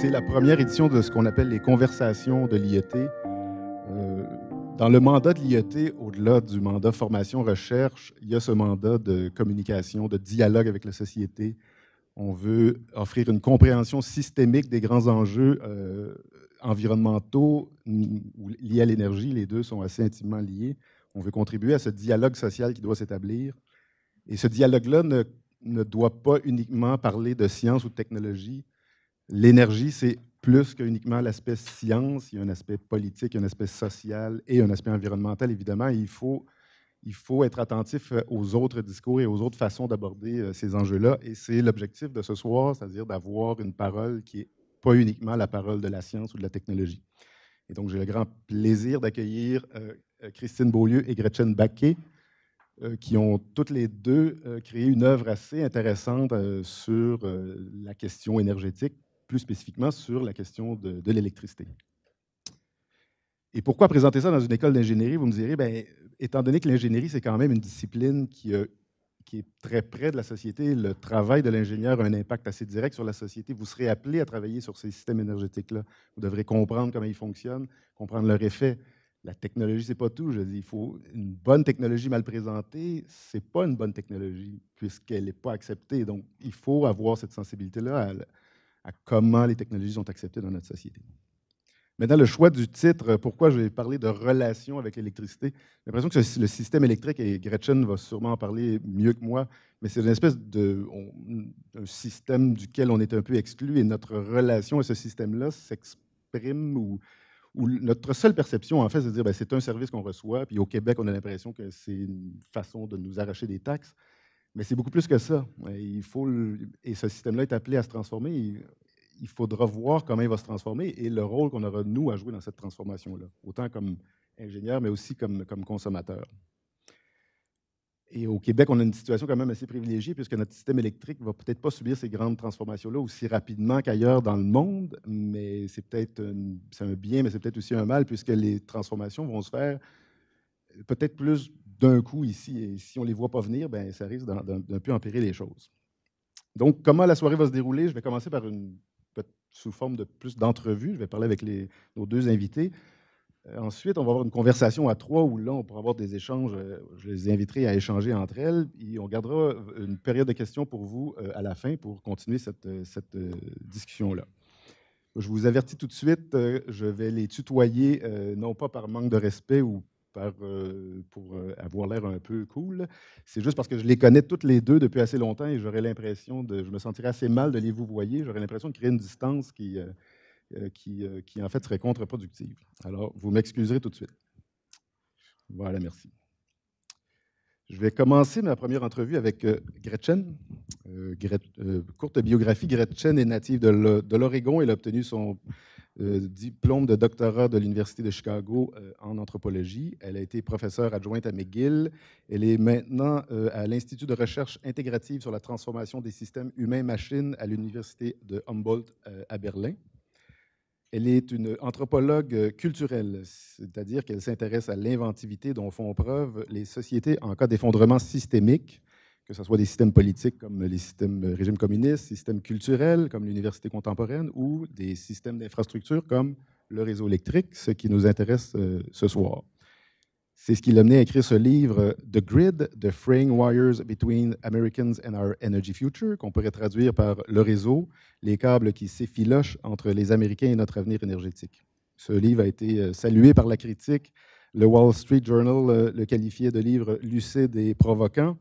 c'est la première édition de ce qu'on appelle les conversations de l'IET. Euh, dans le mandat de l'IET, au-delà du mandat formation-recherche, il y a ce mandat de communication, de dialogue avec la société. On veut offrir une compréhension systémique des grands enjeux euh, environnementaux liés à l'énergie. Les deux sont assez intimement liés. On veut contribuer à ce dialogue social qui doit s'établir. Et ce dialogue-là ne, ne doit pas uniquement parler de science ou de technologie, l'énergie, c'est plus qu'uniquement l'aspect science, il y a un aspect politique, un aspect social et un aspect environnemental, évidemment. il, faut, il faut être attentif euh, aux autres discours et aux autres façons d'aborder euh, ces enjeux-là. Et c'est l'objectif de ce soir, c'est-à-dire d'avoir une parole qui n'est pas uniquement la parole de la science ou de la technologie. Et donc, j'ai le grand plaisir d'accueillir euh, Christine Beaulieu et Gretchen Baquet, qui ont toutes les deux créé une œuvre assez intéressante sur la question énergétique plus spécifiquement sur la question de, l'électricité. Et pourquoi présenter ça dans une école d'ingénierie Vous me direz, bien, étant donné que l'ingénierie, c'est quand même une discipline qui, est très près de la société, le travail de l'ingénieur a un impact assez direct sur la société. Vous serez appelé à travailler sur ces systèmes énergétiques-là. Vous devrez comprendre comment ils fonctionnent, comprendre leur effet. La technologie, c'est pas tout. Je dis, il faut une bonne technologie mal présentée, c'est pas une bonne technologie puisqu'elle n'est pas acceptée. Donc, il faut avoir cette sensibilité-là à comment les technologies sont acceptées dans notre société. Maintenant, le choix du titre, pourquoi je vais parler de relation avec l'électricité. J'ai l'impression que le système électrique, et Gretchen va sûrement en parler mieux que moi, mais c'est une espèce de un système duquel on est un peu exclu et notre relation à ce système-là s'exprime ou, notre seule perception, en fait, c'est de dire ben, c'est un service qu'on reçoit, puis au Québec, on a l'impression que c'est une façon de nous arracher des taxes. Mais c'est beaucoup plus que ça. Euh, il faut et ce système-là est appelé à se transformer. Il, faudra voir comment il va se transformer et le rôle qu'on aura, nous, à jouer dans cette transformation-là, autant comme ingénieur, mais aussi comme, comme consommateur. Et au Québec, on a une situation quand même assez privilégiée, puisque notre système électrique ne va peut-être pas subir ces grandes transformations-là aussi rapidement qu'ailleurs dans le monde, mais c'est peut-être un, un bien, mais c'est peut-être aussi un mal, puisque les transformations vont se faire peut-être plus d'un coup ici, et si on ne les voit pas venir, ben, ça risque d'un peu empirer les choses. Donc, comment la soirée va se dérouler? Je vais commencer par une, sous forme de plus d'entrevue. Je vais parler avec les, nos deux invités. Euh, ensuite, on va avoir une conversation à trois où là, on pourra avoir des échanges. Euh, je les inviterai à échanger entre elles. Et on gardera euh, une période de questions pour vous à la fin pour continuer cette, cette discussion-là. Je vous avertis tout de suite, je vais les tutoyer, non pas par manque de respect ou euh, pour euh, avoir l'air un peu cool. C'est juste parce que je les connais toutes les deux depuis assez longtemps et j'aurais l'impression de. Je me sentirais assez mal de les vous voyez. J'aurais l'impression de créer une distance qui, euh, qui, qui, en fait, serait contre-productive. Alors, vous m'excuserez tout de suite. Voilà, merci. Je vais commencer ma première entrevue avec Gretchen. courte biographie, Gretchen est native de l'Oregon. Elle a obtenu son euh, diplôme de doctorat de l'Université de Chicago euh, en anthropologie. Elle a été professeure adjointe à McGill. Elle est maintenant euh, à l'Institut de recherche intégrative sur la transformation des systèmes humains-machines à l'Université de Humboldt à Berlin. Elle est une anthropologue culturelle, c'est-à-dire qu'elle s'intéresse à l'inventivité dont font preuve les sociétés en cas d'effondrement systémique que ce soit des systèmes politiques comme les systèmes euh, régimes communistes, systèmes culturels comme l'université contemporaine ou des systèmes d'infrastructures comme le réseau électrique, ce qui nous intéresse euh, ce soir. C'est ce qui l'a amené à écrire ce livre The Grid, The Fraying Wires Between Americans and Our Energy Future, qu'on pourrait traduire par le réseau, les câbles qui s'effilochent entre les Américains et notre avenir énergétique. Ce livre a été euh, salué par la critique. Le Wall Street Journal le qualifiait de livre lucide et provoquant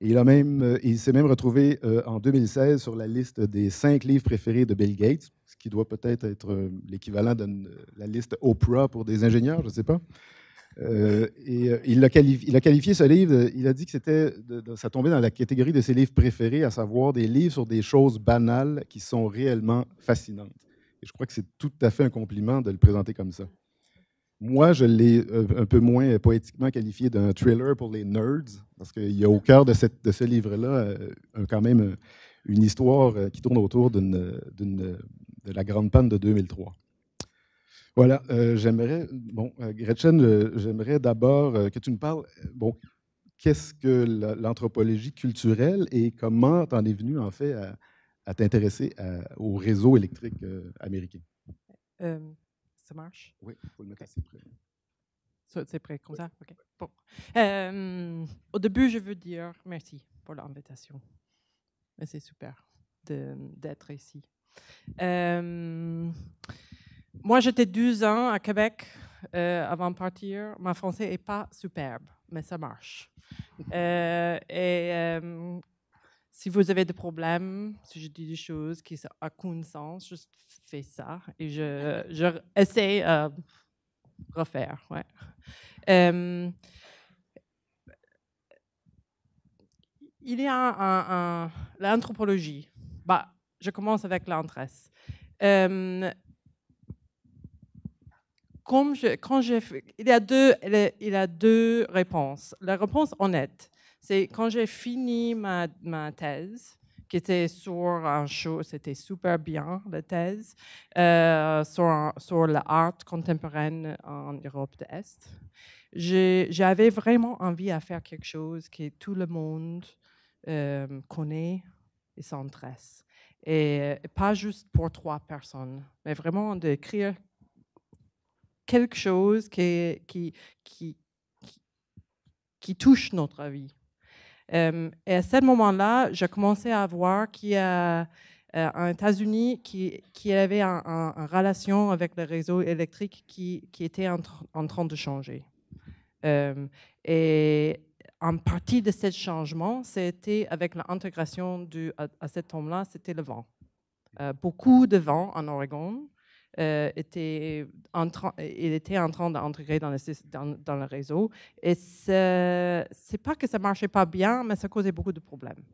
il, a même, euh, il s'est même retrouvé euh, en 2016 sur la liste des cinq livres préférés de Bill Gates, ce qui doit peut-être être, euh, l'équivalent de la liste Oprah pour des ingénieurs, je ne sais pas. et il a, qualifié, il, a qualifié, ce livre, il a dit que c'était, de, ça tombait dans la catégorie de ses livres préférés, à savoir des livres sur des choses banales qui sont réellement fascinantes. Et je crois que c'est tout à fait un compliment de le présenter comme ça. Moi, je l'ai euh, un peu moins euh, poétiquement qualifié d'un thriller pour les nerds, parce qu'il y a au cœur de, ce livre-là euh, quand même une histoire qui tourne autour de la Grande Panne de 2003. Voilà, j'aimerais, bon, Gretchen, j'aimerais d'abord que tu me parles, bon, qu'est-ce que l'anthropologie culturelle et comment en es venu en fait à t'intéresser au réseau électrique américain? Ça marche? Oui, il faut le mettre près. c'est prêt comme ça? OK. Bon. Euh, au début, je veux dire merci pour l'invitation. C'est super d'être ici. Euh, moi, j'étais 12 ans à Québec euh, avant de partir. Ma français n'est pas superbe, mais ça marche. Euh, et si vous avez des problèmes, si je dis des choses qui n'ont aucun sens, je fais ça et je, je essaie de euh, refaire. il y a un, l'anthropologie. Bah, je commence avec l'entresse. comme je, quand j'ai, il y a deux, il y a deux réponses. La réponse honnête, c'est quand j'ai fini ma, thèse, qui était sur un show, c'était super bien, la thèse, euh, sur, sur l'art contemporain en Europe de l'Est. J'avais vraiment envie de faire quelque chose que tout le monde euh, connaît et s'intéresse. Et pas juste pour trois personnes, mais vraiment d'écrire quelque chose qui, qui, qui touche notre vie et euh, à ce moment-là, je commençais à voir qu'il y a euh, un États-Unis qui, avait une relation avec le réseau électrique qui, était en, train de changer. Euh, et en partie de ce changement, c'était avec l'intégration à, à, cet homme-là, c'était le vent. beaucoup de vent en Oregon, euh, était, en il était en train d'entrer dans, le réseau. Et ce n'est pas que ça ne marchait pas bien, mais ça causait beaucoup de problèmes.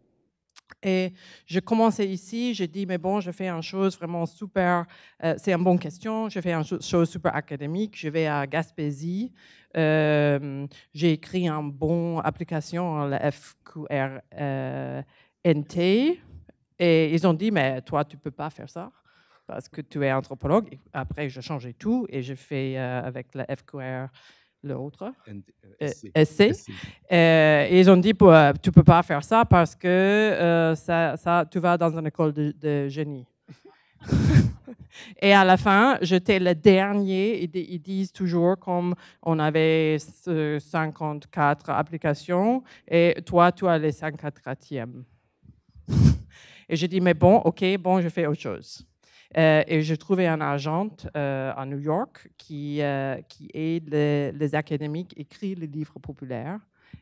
Et je commençais ici, j'ai dit, mais bon, je fais une chose vraiment super, euh, c'est une bonne question, je fais une chose super académique, je vais à Gaspésie, euh, j'ai écrit une bonne application, la FQRNT, et ils ont dit, mais toi, tu ne peux pas faire ça parce que tu es anthropologue. après, je changeais tout et je fais euh, avec la FQR l'autre, euh, euh, SC. et ils ont dit, bah, tu peux pas faire ça parce que ça, tu vas dans une école de, génie. et à la fin, j'étais le dernier. Ils, ils disent toujours comme on avait 54 applications et toi, tu as les 54e. et j'ai dit, mais bon, ok, bon, je fais autre chose. Euh, et j'ai trouvé un agent euh, à New York qui, euh, aide les, académiques à écrire les livres populaires.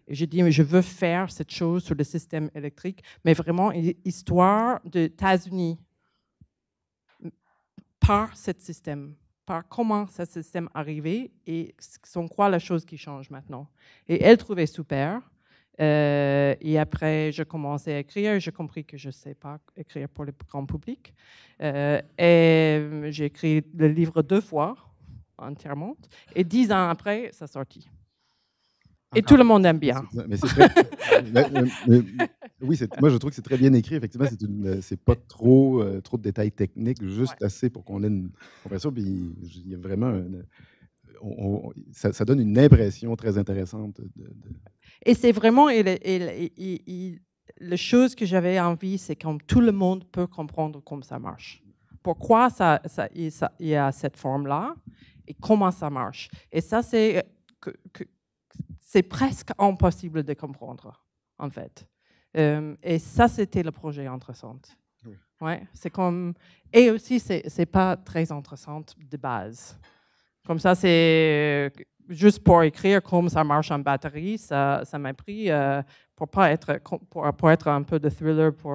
Et j'ai dit, je veux faire cette chose sur le système électrique, mais vraiment histoire des États-Unis par ce système par comment ce système est arrivé et sont quoi la chose qui change maintenant. Et elle trouvait super. Euh, et après, je commençais à écrire. J'ai compris que je ne sais pas écrire pour le grand public. Euh, et euh, j'ai écrit le livre deux fois, entièrement. Et dix ans après, ça sortit. Et tout le monde aime bien. oui, moi je trouve que c'est très bien écrit. Effectivement, c'est pas trop, trop de détails techniques, juste assez pour qu'on ait une compréhension. Puis il y a vraiment ça, donne une impression très intéressante. Et c'est vraiment le, la chose que j'avais envie, c'est comme tout le monde peut comprendre comment ça marche. Pourquoi ça, il, y a cette forme-là et comment ça marche. Et ça, c'est euh, c'est presque impossible de comprendre, en fait. Euh, et ça, c'était le projet intéressant. Ouais, c'est comme et aussi ce c'est pas très intéressant de base. Comme ça, c'est euh, juste pour écrire comme ça marche en batterie, ça, ça m'a pris euh, pour pas être pour, pour, être un peu de thriller pour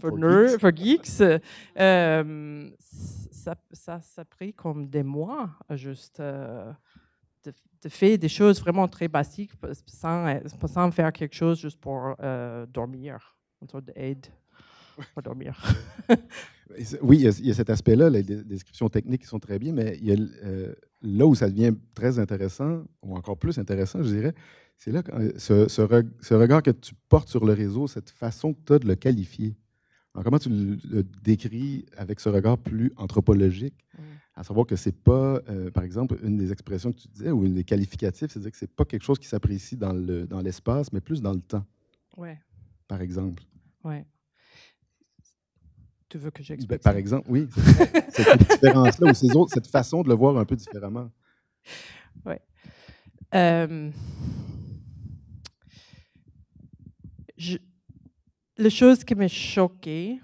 pour, geeks. Euh, ça, ça, a pris comme des mois juste de, faire des choses vraiment très basiques sans, sans faire quelque chose juste pour dormir, une sorte d'aide pour dormir. Oui, il y, a, cet aspect-là, les descriptions techniques qui sont très bien, mais euh, là où ça devient très intéressant, ou encore plus intéressant, je dirais, c'est là euh, ce, regard que tu portes sur le réseau, cette façon que tu as de le qualifier. comment tu le, décris avec ce regard plus anthropologique, mmh. à savoir que c'est pas, euh, par exemple, une des expressions que tu disais, ou une des qualificatifs, c'est-à-dire que c'est pas quelque chose qui s'apprécie dans, le, dans l'espace, mais plus dans le temps. Ouais. Par exemple. Ouais tu veux que j'explique ben, Par exemple, oui. cette différence-là ou ces autres, cette façon de le voir un peu différemment. Oui. Euh, la chose qui m'a choquée,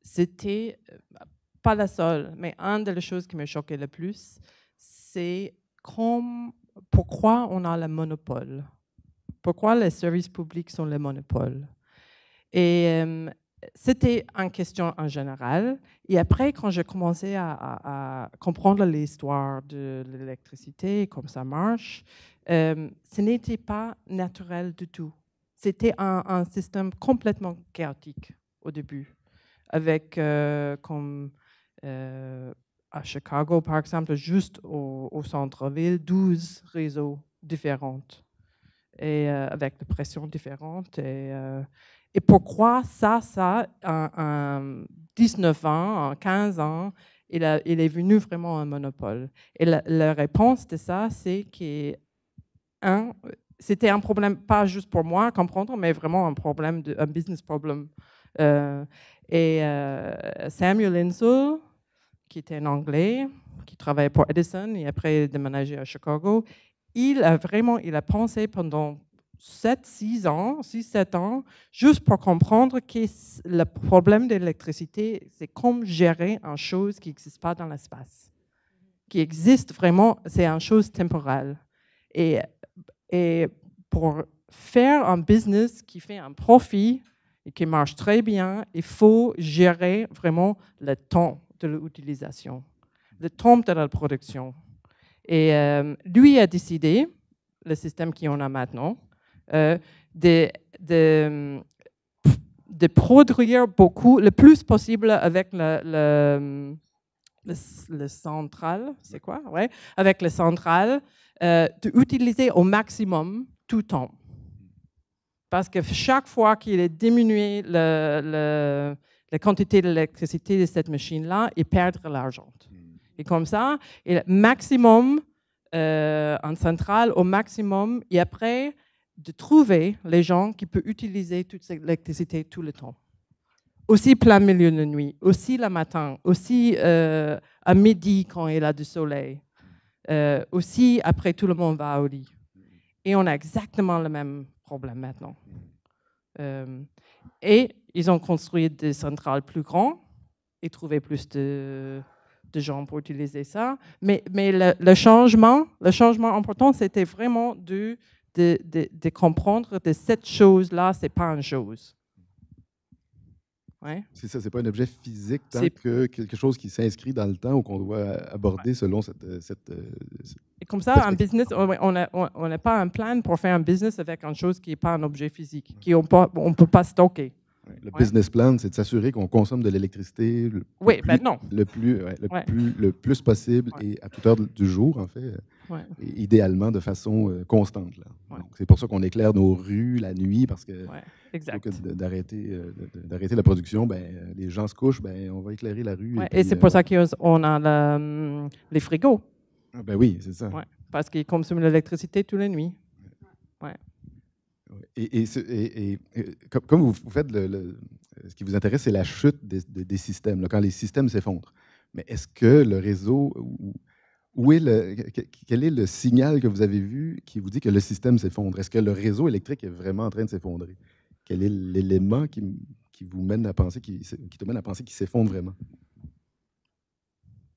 c'était, euh, pas la seule, mais une des choses qui m'a choquée le plus, c'est pourquoi on a le monopole. Pourquoi les services publics sont le monopole. Et euh, c'était une question en général. Et après, quand j'ai commencé à, comprendre l'histoire de l'électricité, comment ça marche, euh, ce n'était pas naturel du tout. C'était un, système complètement chaotique au début, avec euh, comme euh, à Chicago, par exemple, juste au, centre-ville, 12 réseaux différents et avec des pressions différentes. Et, et pourquoi ça, ça, en, 19 ans, en 15 ans, il, est venu vraiment un monopole. Et la, réponse de ça, c'est que, c'était un problème, pas juste pour moi à comprendre, mais vraiment un problème, un business problem. Euh, et euh, Samuel Insull, qui était un Anglais, qui travaillait pour Edison et après déménagé à Chicago, il a vraiment, il a pensé pendant 7, 6 ans, 6, 7 ans, juste pour comprendre que le problème de l'électricité, c'est comme gérer une chose qui n'existe pas dans l'espace. Qui existe vraiment, c'est une chose temporelle. Et, et pour faire un business qui fait un profit et qui marche très bien, il faut gérer vraiment le temps de l'utilisation, le temps de la production. Et euh, lui a décidé, le système qu'on a maintenant, euh, mm, de, produire beaucoup, le plus possible avec le, mm, le, central, c'est quoi? Ouais, avec le central, euh, d'utiliser au maximum tout temps. Parce que chaque fois qu'il est diminué le, la quantité d'électricité de cette machine-là, il perd l'argent. Mm. Et comme ça, il maximum euh, en centrale, au maximum, et après, de trouver les gens qui peuvent utiliser toute cette électricité tout le temps. Aussi plein milieu de nuit, aussi le matin, aussi euh, à midi quand il y a du soleil, euh, aussi après tout le monde va au lit. Et on a exactement le même problème maintenant. Euh, et ils ont construit des centrales plus grandes et trouvé plus de, gens pour utiliser ça. Mais, mais le, changement, le changement important, c'était vraiment de de, de, de comprendre que cette chose-là, ce n'est pas une chose. Ouais. C'est ça, c'est pas un objet physique tant que quelque chose qui s'inscrit dans le temps ou qu'on doit aborder selon cette, euh, euh, cette, Et comme ça, un business, on n'a on pas un plan pour faire un business avec une chose qui n'est pas un objet physique, qu'on qui on ne peut pas stocker. Le business plan, c'est de s'assurer qu'on consomme de l'électricité le, plus, possible et à toute heure du jour, en fait, idéalement de façon euh, constante. C'est pour ça qu'on éclaire nos rues la nuit, parce que, euh, d'arrêter la production, ben, euh, les gens se couchent, ben, on va éclairer la rue. Et, c'est pour ça qu'on a hum, les frigos. Ah, ben oui, c'est ça. Parce qu'ils consomment l'électricité toutes les nuits. Ouais. Et, comme vous faites, ce qui vous intéresse, c'est la chute des, systèmes, quand les systèmes s'effondrent. Mais est-ce que le réseau, quel est le signal que vous avez vu qui vous dit que le système s'effondre? Est-ce que le réseau électrique est vraiment en train de s'effondrer? Quel est l'élément qui, vous mène à penser, qui, mène à penser qu'il s'effondre vraiment?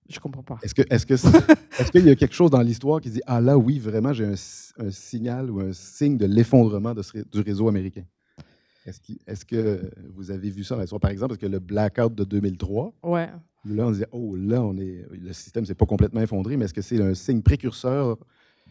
Je comprends pas. Est-ce est-ce que est-ce qu'il y a quelque chose dans l'histoire qui dit ah là oui vraiment j'ai un, signal ou un signe de l'effondrement du réseau américain. Est-ce que vous avez vu ça dans par exemple parce que le blackout de 2003. Ouais. Là on disait « oh là est le système s'est pas complètement effondré mais est-ce que c'est un signe précurseur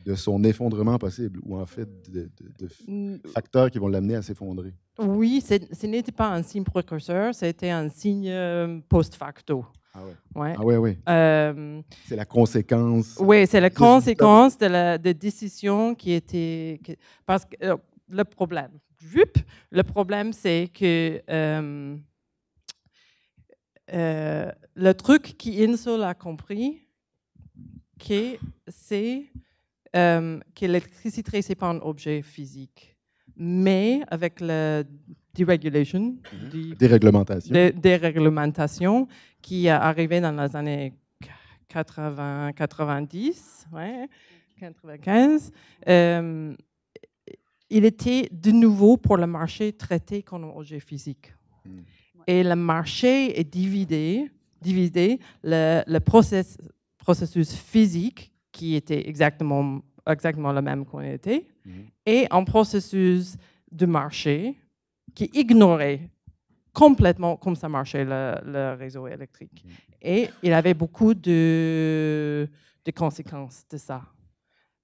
de son effondrement possible ou en fait de, de facteurs qui vont l'amener à s'effondrer. Oui, ce n'était pas un signe précurseur, c'était un signe euh, post facto. Ah ouais. Ouais. Ah ouais, euh, c'est la conséquence. Euh, oui, c'est la conséquence de la décision qui était. parce que euh, le problème, le problème, c'est que le truc qu'Insol a compris, c'est que l'électricité, ce n'est pas un objet physique. Mais avec le deregulation, mm-hmm. déréglementation. qui est arrivée dans les années 80, 90, 95. il était de nouveau pour le marché traité comme objet physique. Mm. Et le marché est divisé, le, processus physique qui était exactement, exactement le même qu'on était, mm-hmm. et un processus de marché qui ignorait complètement comme ça marchait le, réseau électrique. Mm. Et il avait beaucoup de, conséquences de ça.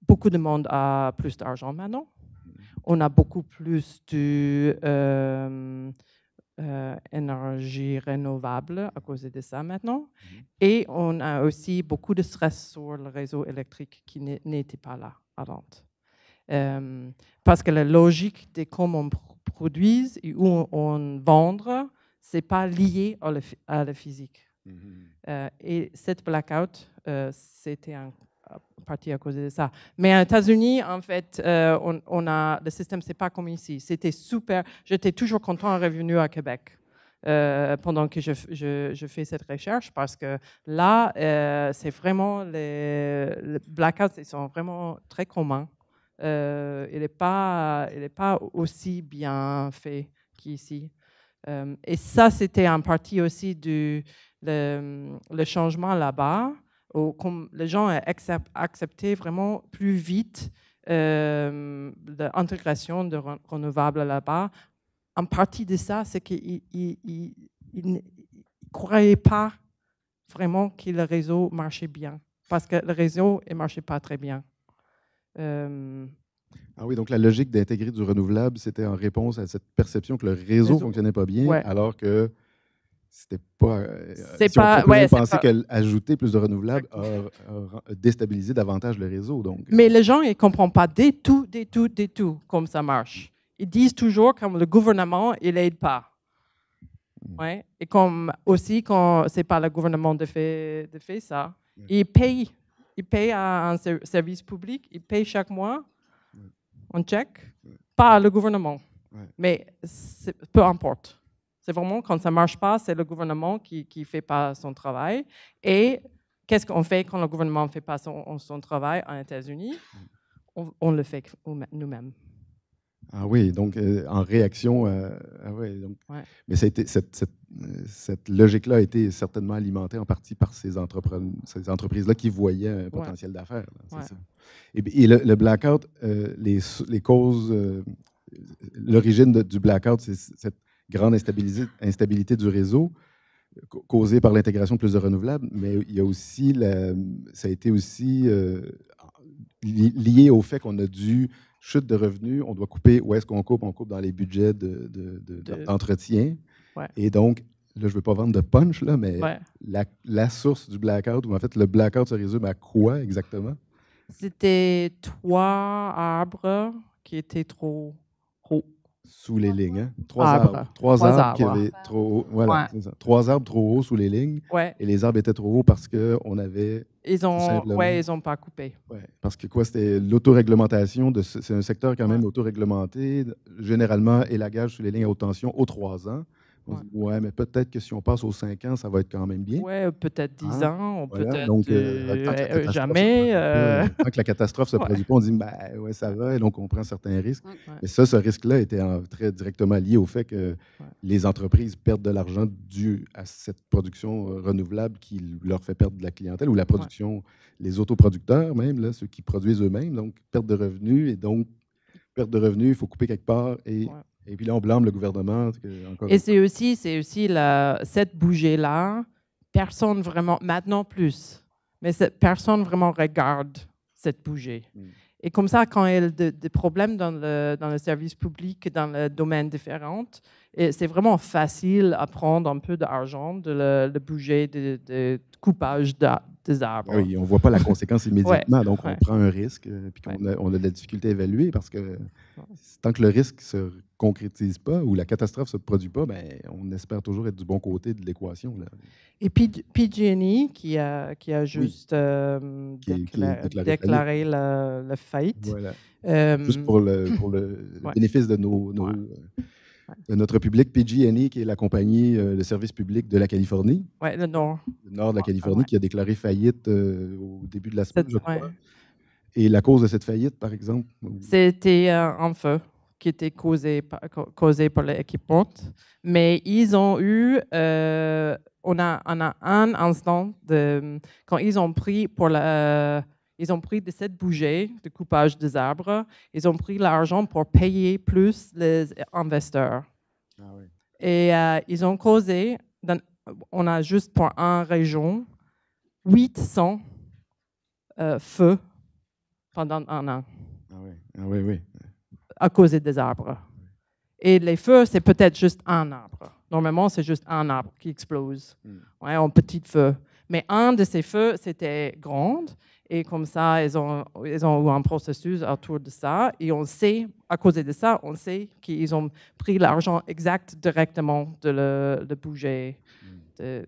Beaucoup de monde a plus d'argent maintenant. Mm. On a beaucoup plus d'énergie euh, euh renouvelable à cause de ça maintenant. Mm. Et on a aussi beaucoup de stress sur le réseau électrique qui n'était pas là avant. Euh, parce que la logique de comment on produise et où on, vendre, c'est pas lié à la, physique. Mm-hmm. Euh, et cette blackout, euh, c'était en partie à cause de ça. Mais aux États-Unis, en fait, euh, on, a, le système, c'est pas comme ici. C'était super. J'étais toujours content de revenir à Québec. pendant que je, fais cette recherche, parce que là, c'est vraiment les, les blackouts, ils sont vraiment très communs euh, il n'est pas, il pas aussi bien fait qu'ici. Euh, et ça, c'était en partie aussi du le, changement là-bas, où comme les gens accepté vraiment plus vite euh, l'intégration de renouvelables là-bas. En partie de ça, c'est qu'ils ne croyaient pas vraiment que le réseau marchait bien, parce que le réseau ne marchait pas très bien. Ah oui, donc la logique d'intégrer du renouvelable, c'était en réponse à cette perception que le réseau ne fonctionnait pas bien, alors que c'était pas. Euh, c'est pas. On ouais, qu'ajouter plus de renouvelables a, déstabilisé davantage le réseau. Donc. Euh. Mais les gens ne comprennent pas des tout, des tout, des tout, comme ça marche. Ils disent toujours comme le gouvernement, il n'aide pas. Hmm. Ouais. Et comme aussi, quand c'est pas le gouvernement de fait, de fait ça, ils payent paye à un service public, il paye chaque mois en chèque, pas le gouvernement. Mais peu importe. C'est vraiment quand ça ne marche pas, c'est le gouvernement qui ne fait pas son travail. Et qu'est-ce qu'on fait quand le gouvernement ne fait pas son, son travail aux États-Unis on, le fait nous-mêmes. Ah oui, donc euh, en réaction. Euh, ah oui, donc, Mais ça cette euh, cette logique-là a été certainement alimentée en partie par ces, ces entreprises-là qui voyaient un potentiel d'affaires. Et, le, blackout, euh, les, causes, euh, l'origine du blackout, c'est cette grande instabilité, instabilité du réseau causée par l'intégration de plus de renouvelables, mais il y a aussi ça a été aussi lié au fait qu'on a dû chute de revenus, on doit couper, où est-ce qu'on coupe? On coupe dans les budgets d'entretien. Et donc, là, je ne veux pas vendre de punch, là, mais la, source du blackout, ou en fait, le blackout se résume à quoi exactement? C'était trois arbres qui étaient trop hauts. Sous les lignes, hein? Trois arbres. arbres, qui trop hauts. Voilà, Trois arbres trop hauts sous les lignes. Et les arbres étaient trop hauts parce qu'on avait. Ils ont, ouais, ils n'ont pas coupé. parce que quoi, c'était l'autoréglementation. C'est un secteur quand même autoréglementé. Généralement, élagage sous les lignes à haute tension aux trois ans ouais. mais peut-être que si on passe aux 5 ans, ça va être quand même bien. Ouais, peut-être 10 ans, peut-être jamais. Euh, tant que la catastrophe se produit pas, on dit, ben ouais, ça va, et donc on prend certains risques. Et Mais ça, ce risque-là était très directement lié au fait que les entreprises perdent de l'argent dû à cette production euh, renouvelable qui leur fait perdre de la clientèle ou la production, les autoproducteurs même, là, ceux qui produisent eux-mêmes, donc perte de revenus et donc perte de revenus, il faut couper quelque part et et puis là, on blâme le gouvernement. Et c'est aussi, c'est aussi la, cette bougée-là, personne vraiment, maintenant plus, mais personne vraiment regarde cette bougée. Mm. Et comme ça, quand il y a des problèmes dans le, dans le service public, dans le domaine différent, et c'est vraiment facile à prendre un peu d'argent, de le, bouger, de, de coupage des arbres. Ben oui, on ne voit pas la conséquence immédiatement, donc on prend un risque, euh, puis on a, de la difficulté à évaluer parce que tant que le risque se concrétise pas ou la catastrophe se produit pas, ben, on espère toujours être du bon côté de l'équation. Et PG&E, qui a, qui a juste euh, déclaré, la, faillite. Euh, juste pour le, bénéfice de nos, nos notre public PG&E, qui est la compagnie euh, de services publics de la Californie. Oui, le nord. Le nord de la Californie, qui a déclaré faillite euh, au début de la semaine, Et la cause de cette faillite, par exemple? C'était un feu qui était causé par, causé par l'équipement. Mais ils ont eu... Euh, on, a, a un instant de... Quand ils ont pris pour la ils ont pris de cette bougie de coupage des arbres, ils ont pris l'argent pour payer plus les investisseurs. Ah Et euh, ils ont causé, on a juste pour un région, 800 euh, feux pendant un an. Ah oui. Ah oui, oui. À cause des arbres. Et les feux, c'est peut-être juste un arbre. Normalement, c'est juste un arbre qui explose, hmm. ouais, en petit feu. Mais un de ces feux, c'était grand et comme ça, ils ont, ils ont eu un processus autour de ça. Et on sait, à cause de ça, on sait qu'ils ont pris l'argent exact directement de le, hmm. de bouger, de,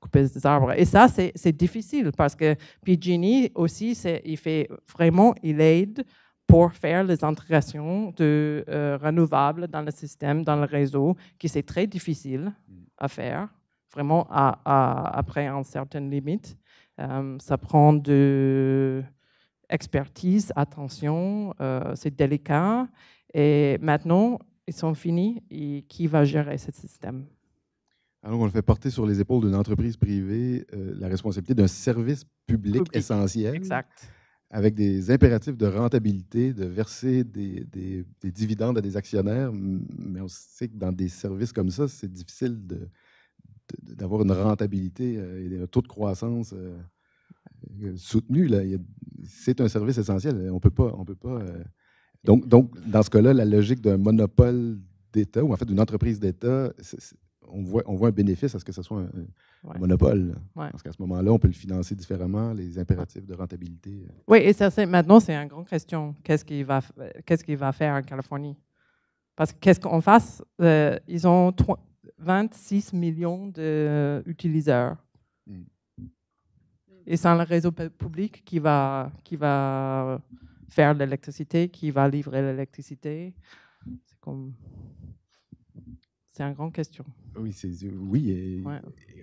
couper des arbres. Et ça, c'est difficile parce que PG&E aussi, il fait vraiment, il aide pour faire les intégrations de euh, renouvelables dans le système, dans le réseau, qui c'est très difficile hmm. à faire, vraiment après une certaine limite. Euh, ça prend de expertise, attention, euh, c'est délicat. Et maintenant, ils sont finis. Et qui va gérer ce système? Alors, on le fait porter sur les épaules d'une entreprise privée euh, la responsabilité d'un service public, essentiel. Exact. Avec des impératifs de rentabilité, de verser des, des dividendes à des actionnaires. Mais on sait que dans des services comme ça, c'est difficile de, d'avoir une rentabilité euh, et un taux de croissance euh, euh, soutenu. C'est un service essentiel. On peut pas, on peut pas. Donc, donc dans ce cas-là, la logique d'un monopole d'État ou en fait d'une entreprise d'État, on voit, on voit un bénéfice à ce que ce soit un, monopole. Parce qu'à ce moment-là, on peut le financer différemment, les impératifs de rentabilité. Oui, et ça, maintenant, c'est une grande question. Qu'est-ce qu'il va, qu'est-ce va faire en Californie? Parce que qu'est-ce qu'on fasse? ils ont 26 millions d'utilisateurs. Hmm. Et sans le réseau public qui va, qui va faire l'électricité, qui va livrer l'électricité, c'est comme. C'est une grande question. Oui, oui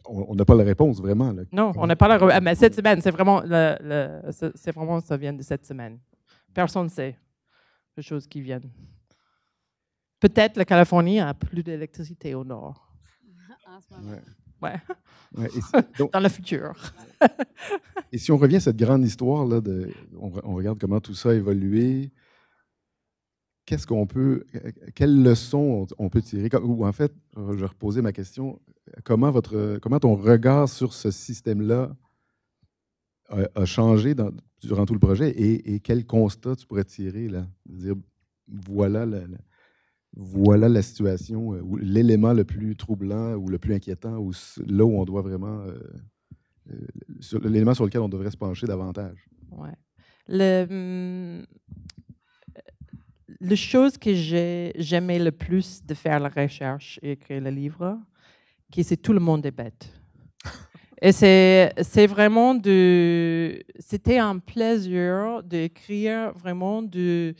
on n'a pas la réponse vraiment. Non, on n'a pas la réponse. Ah, mais cette semaine, c'est vraiment, le, vraiment, ça vient de cette semaine. Personne ne sait les choses qui viennent. Peut-être la Californie a plus d'électricité au nord. En ce moment. Ouais. Dans le futur. et si on revient à cette grande histoire, là, on, regarde comment tout ça a évolué, qu'est-ce qu'on peut, quelles leçons on peut tirer, ou en fait, je vais reposer ma question, comment, votre, comment ton regard sur ce système-là a, changé durant tout le projet et, quel constat tu pourrais tirer, là, dire, voilà voilà la situation, euh, l'élément le plus troublant ou le plus inquiétant, ou là où on doit vraiment. Euh, euh, l'élément sur lequel on devrait se pencher davantage. Ouais. Le, hmm, la chose que j'aimais le plus de faire la recherche et écrire le livre, que c'est tout le monde est bête. Et c'est vraiment de. C'était un plaisir d'écrire vraiment de,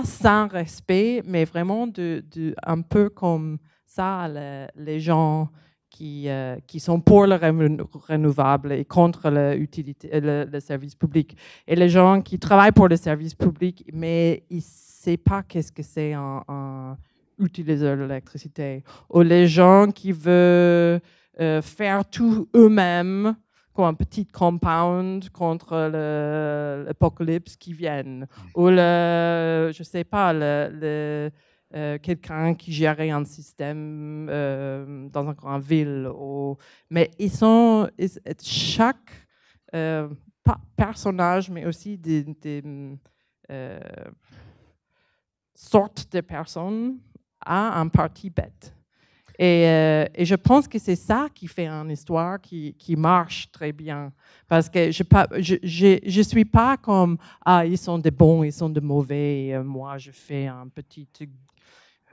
pas sans respect, mais vraiment de, un peu comme ça, les gens qui, euh, qui sont pour le renouvelable et contre le, service public. Et les gens qui travaillent pour le service public, mais ils ne savent pas qu'est-ce que c'est un, utilisateur l'électricité. Ou les gens qui veulent euh, faire tout eux-mêmes comme un petit compound contre l'apocalypse qui vient hmm. ou le, je sais pas, le, euh, quelqu'un qui gérait un système euh, dans une grande ville. Mais ils sont, chaque, euh, personnage, mais aussi des, des sortes de personnes, a un parti bête. Euh, et, je pense que c'est ça qui fait une histoire qui, marche très bien. Parce que je ne suis pas comme, ah, ils sont des bons, ils sont des mauvais, euh, moi je fais une petite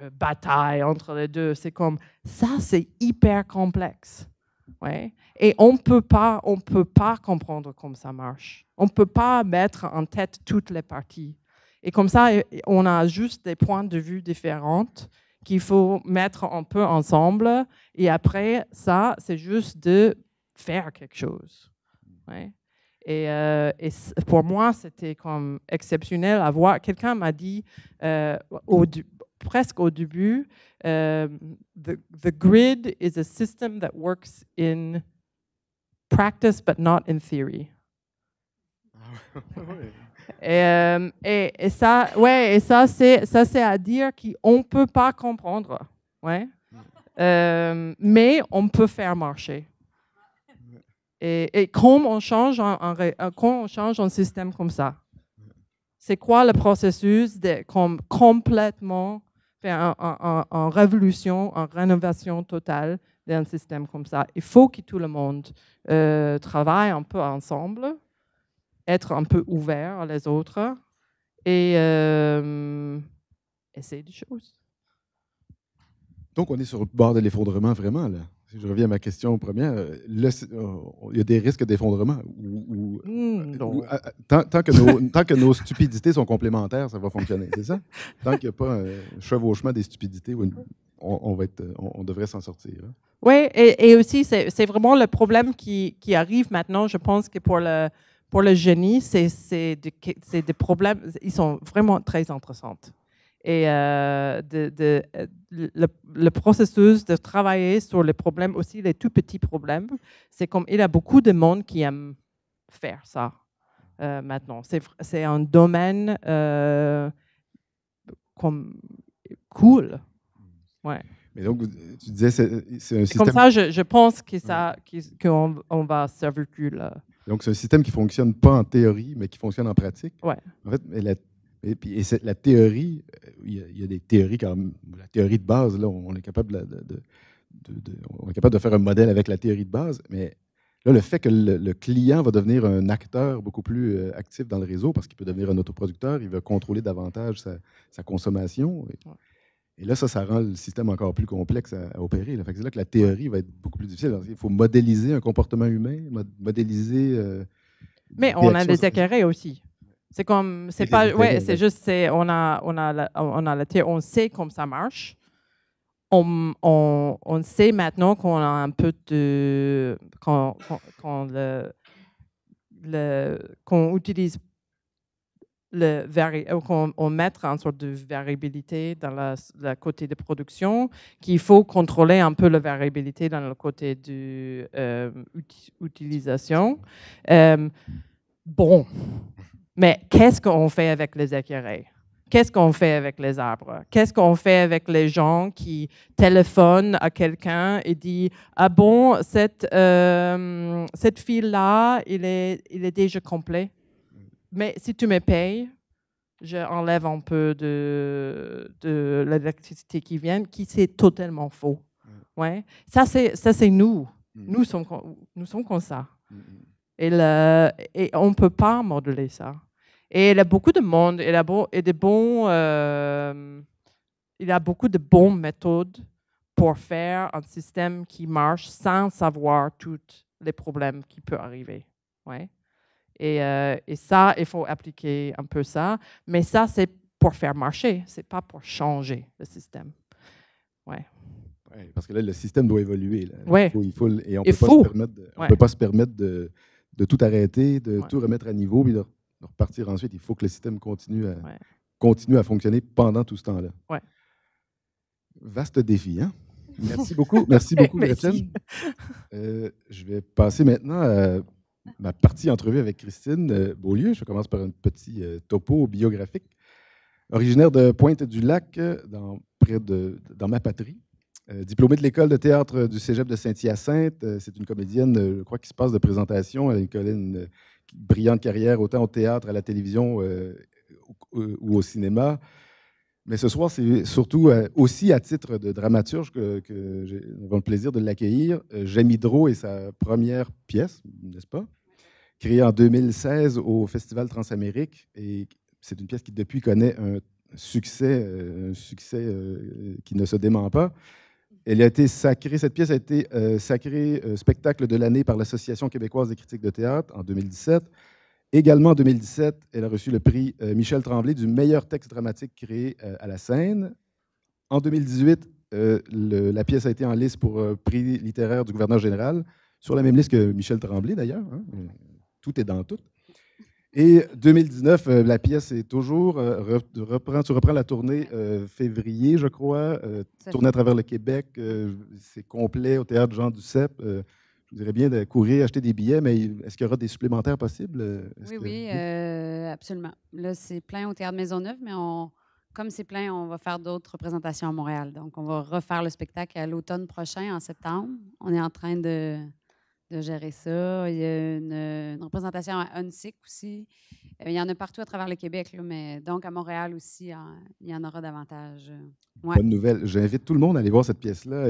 euh, bataille entre les deux. C'est comme, ça c'est hyper complexe. Ouais. Et on ne peut pas comprendre comment ça marche. On ne peut pas mettre en tête toutes les parties. Et comme ça, on a juste des points de vue différents qu'il faut mettre un peu ensemble. Et après, ça, c'est juste de faire quelque chose. Et, euh, pour moi, c'était comme exceptionnel à voir. Quelqu'un m'a dit euh, presque au début, euh, the grid is a system that works in practice but not in theory. Euh, et, et, ça, ouais, et ça, c'est ça, c'est à dire qu'on ne peut pas comprendre, ouais. Euh, mais on peut faire marcher. Et, et comme on change quand euh, on change un système comme ça, c'est quoi le processus de comme complètement faire une révolution, une rénovation totale d'un système comme ça Il faut que tout le monde travaille un peu ensemble être un peu ouvert à les autres et euh, essayer des choses. Donc, on est sur le bord de l'effondrement vraiment, là. Si je reviens à ma question première, euh, il y a des risques d'effondrement. Ou, mmh, euh, tant, que nos, tant, que nos, stupidités sont complémentaires, ça va fonctionner, c'est ça? Tant qu'il n'y a pas un chevauchement des stupidités, on, on va être, on, devrait s'en sortir. Hein. Oui, et, aussi, c'est vraiment le problème qui, qui, arrive maintenant, je pense, que pour le, pour le génie, c'est des problèmes, ils sont vraiment très intéressants. Et euh, de, euh, le, processus de travailler sur les problèmes, aussi les tout petits problèmes, c'est comme il y a beaucoup de monde qui aime faire ça euh, maintenant. C'est un domaine comme cool. Ouais. Mais donc, tu disais, c'est un système. Comme ça, je, pense qu'on qu va servir donc, c'est un système qui ne fonctionne pas en théorie, mais qui fonctionne en pratique. En fait, la, et, la théorie, euh, il y, a, des théories quand la théorie de base, là, on est capable de, capable de faire un modèle avec la théorie de base, mais Là, le fait que le, client va devenir un acteur beaucoup plus euh, actif dans le réseau parce qu'il peut devenir un autoproducteur, il va contrôler davantage sa, consommation. Et, et là, ça, ça rend le système encore plus complexe à, opérer. c'est là que la théorie va être beaucoup plus difficile. il faut modéliser un comportement humain, modéliser. Euh, Mais on a des éclairés aussi. C'est comme, c'est pas, ouais, c'est juste, on a, on a, la, on a la théorie, on sait comment ça marche. On, on, on sait maintenant qu'on a un peu de, qu'on, quand le, le qu'on utilise le euh, on mettre une sorte de variabilité dans la, côté de production, qu'il faut contrôler un peu la variabilité dans le côté de euh, utilisation. Euh, bon, mais qu'est-ce qu'on fait avec les écureuils? Qu'est-ce qu'on fait avec les arbres? Qu'est-ce qu'on fait avec les gens qui téléphonent à quelqu'un et disent Ah bon, cette, euh, cette file-là, il est, il est déjà complet? mais si tu me payes, j'enlève enlève un peu de, de l'électricité qui vient, qui c'est totalement faux. Mm. Ouais. Ça, c'est, ça, c'est nous. Mm. Nous, sommes, nous sommes comme ça. Mm, et, et on ne peut pas modeler ça. Et il y a beaucoup de monde, il a, et de bons, euh, il a beaucoup de bonnes méthodes pour faire un système qui marche sans savoir tous les problèmes qui peuvent arriver. Ouais. Euh, et, ça, il faut appliquer un peu ça. Mais ça, c'est pour faire marcher, ce n'est pas pour changer le système. Ouais. ouais. parce que là, le système doit évoluer. Il faut, et on ne peut pas se permettre de, tout arrêter, de tout remettre à niveau, puis de, repartir ensuite. Il faut que le système continue à, continue à fonctionner pendant tout ce temps-là. Ouais. Vaste défi, hein? Merci beaucoup. Merci beaucoup, euh, je vais passer maintenant à ma partie entrevue avec Christine euh, Beaulieu. Je commence par un petit euh, topo biographique. Originaire de Pointe-du-Lac, euh, dans, près de, dans ma patrie, diplômée de l'école de théâtre du cégep de Saint-Hyacinthe, c'est une comédienne, je crois, qui se passe de présentation. Elle a une, brillante carrière autant au théâtre, à la télévision ou au cinéma. Mais ce soir, c'est surtout euh, aussi à titre de dramaturge que, j'ai le plaisir de l'accueillir. Euh, Jamie Drault et sa première pièce, n'est-ce pas? Créée en 2016 au Festival Transamérique. Et c'est une pièce qui, depuis, connaît un succès, euh, un succès qui ne se dément pas. Elle a été sacrée, cette pièce a été sacrée spectacle de l'année par l'Association québécoise des critiques de théâtre en 2017. Également en 2017, elle a reçu le prix euh, Michel Tremblay du meilleur texte dramatique créé euh, à la scène. En 2018, euh, la pièce a été en liste pour prix littéraire du gouverneur général, sur la même liste que Michel Tremblay d'ailleurs. Hein. Tout est dans tout. Et 2019, la pièce est toujours reprend, tu reprends la tournée février, je crois, tournée à travers le Québec. c'est complet au théâtre Jean Duceppe. On dirait bien de courir, acheter des billets, mais est-ce qu'il y aura des supplémentaires possibles? Oui, oui, euh, absolument. Là, c'est plein au Théâtre Maisonneuve, mais on, comme c'est plein, on va faire d'autres représentations à Montréal. Donc, on va refaire le spectacle à l'automne prochain, en septembre. On est en train de de gérer ça. Il y a une, représentation à UNSIC aussi. Euh, il y en a partout à travers le Québec, mais donc à Montréal aussi, il y en aura davantage. Euh, Bonne nouvelle. J'invite tout le monde à aller voir cette pièce-là.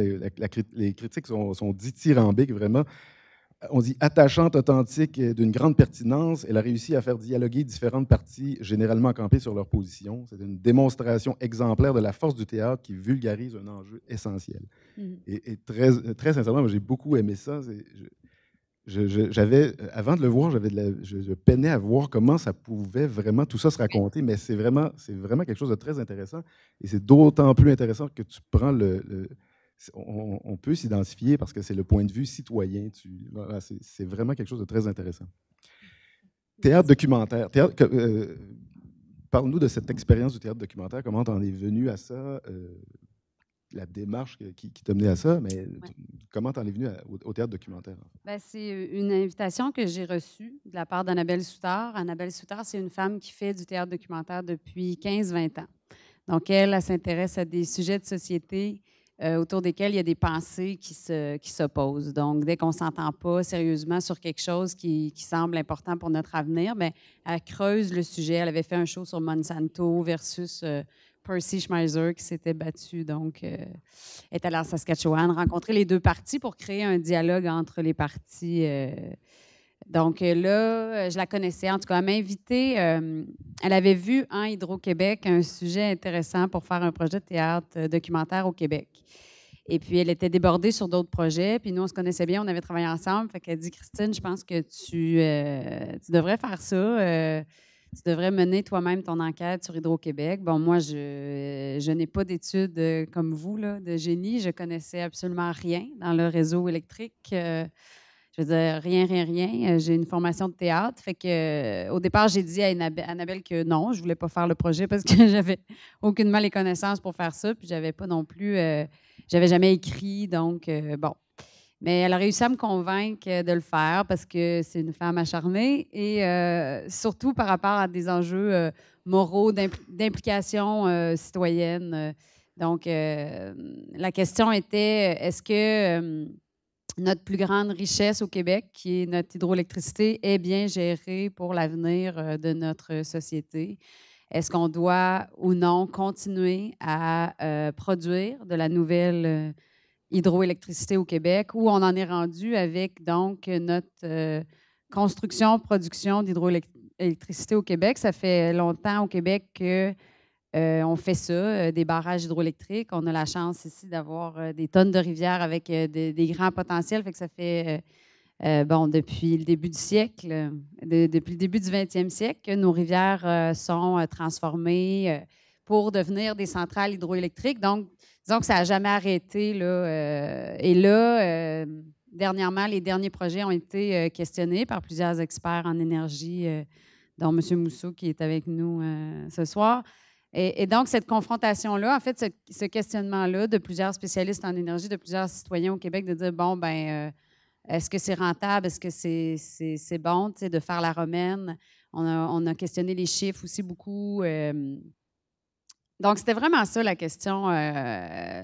les critiques sont, sont dithyrambiques, vraiment. On dit attachante, authentique, d'une grande pertinence. Elle a réussi à faire dialoguer différentes parties, généralement campées sur leur position. C'est une démonstration exemplaire de la force du théâtre qui vulgarise un enjeu essentiel. Mhm. et, très, très sincèrement, j'ai beaucoup aimé ça j'avais, euh, avant de le voir, j'avais je, je, peinais à voir comment ça pouvait vraiment tout ça se raconter, mais c'est vraiment, c'est vraiment quelque chose de très intéressant. Et c'est d'autant plus intéressant que tu prends le. on, peut s'identifier parce que c'est le point de vue citoyen. c'est, vraiment quelque chose de très intéressant. Théâtre documentaire. Euh, parle-nous de cette expérience du théâtre documentaire. Comment tu en es venu à ça? Euh, la démarche euh, qui, qui menée à ça, mais comment t'en es venu au, théâtre documentaire? Ben, c'est euh, une invitation que j'ai reçue de la part d'Annabelle Soutard. Annabelle Soutard, c'est une femme qui fait du théâtre documentaire depuis 15-20 ans. Donc, elle, elle s'intéresse à des sujets de société euh, autour desquels il y a des pensées qui s'opposent. Qui Donc, dès qu'on ne s'entend pas sérieusement sur quelque chose qui, qui semble important pour notre avenir, ben elle creuse le sujet. Elle avait fait un show sur Monsanto versus Percy Schmeiser qui s'était battu, donc, euh, est allée en Saskatchewan, rencontrer les deux parties pour créer un dialogue entre les parties. Euh. donc euh, là, je la connaissais, en tout cas, elle m'a invitée. elle avait vu en Hydro-Québec un sujet intéressant pour faire un projet de théâtre documentaire au Québec. Et puis, elle était débordée sur d'autres projets. Puis, nous, on se connaissait bien, on avait travaillé ensemble. Fait qu'elle dit Christine, je pense que tu, tu devrais faire ça tu devrais mener toi-même ton enquête sur Hydro-Québec. Bon, moi, je, n'ai pas d'études euh, comme vous, là, de génie. Je connaissais absolument rien dans le réseau électrique. Euh, je veux dire, rien, rien, rien. Euh, j'ai une formation de théâtre. Fait que, au départ, j'ai dit à Annabelle que non, je ne voulais pas faire le projet parce que j'avais aucunement les connaissances pour faire ça. Puis, j'avais pas non plus, j'avais jamais écrit. Donc, bon. Mais elle a réussi à me convaincre euh, de le faire parce que c'est une femme acharnée et euh, surtout par rapport à des enjeux euh, moraux d'implication citoyenne. Donc, la question était est-ce que notre plus grande richesse au Québec, qui est notre hydroélectricité, est bien gérée pour l'avenir de notre société? Est-ce qu'on doit ou non continuer à produire de la nouvelle hydroélectricité au Québec, où on en est rendu avec donc notre euh, construction, production d'hydroélectricité au Québec. Ça fait longtemps au Québec que euh, on fait ça, euh, des barrages hydroélectriques. On a la chance ici d'avoir des tonnes de rivières avec des, grands potentiels. Fait que ça fait, bon, depuis le début du siècle, depuis le début du 20e siècle, que nos rivières sont transformées pour devenir des centrales hydroélectriques. Donc, disons que ça n'a jamais arrêté. Là, euh, et là, euh, dernièrement, les derniers projets ont été euh, questionnés par plusieurs experts en énergie, dont M. Mousseau qui est avec nous ce soir. Et, donc, cette confrontation-là, en fait, ce, questionnement-là de plusieurs spécialistes en énergie, de plusieurs citoyens au Québec, de dire, bon, ben est-ce que c'est rentable? Est-ce que c'est bon de faire la romaine? On a, questionné les chiffres aussi beaucoup. Donc, c'était vraiment ça la question. Euh,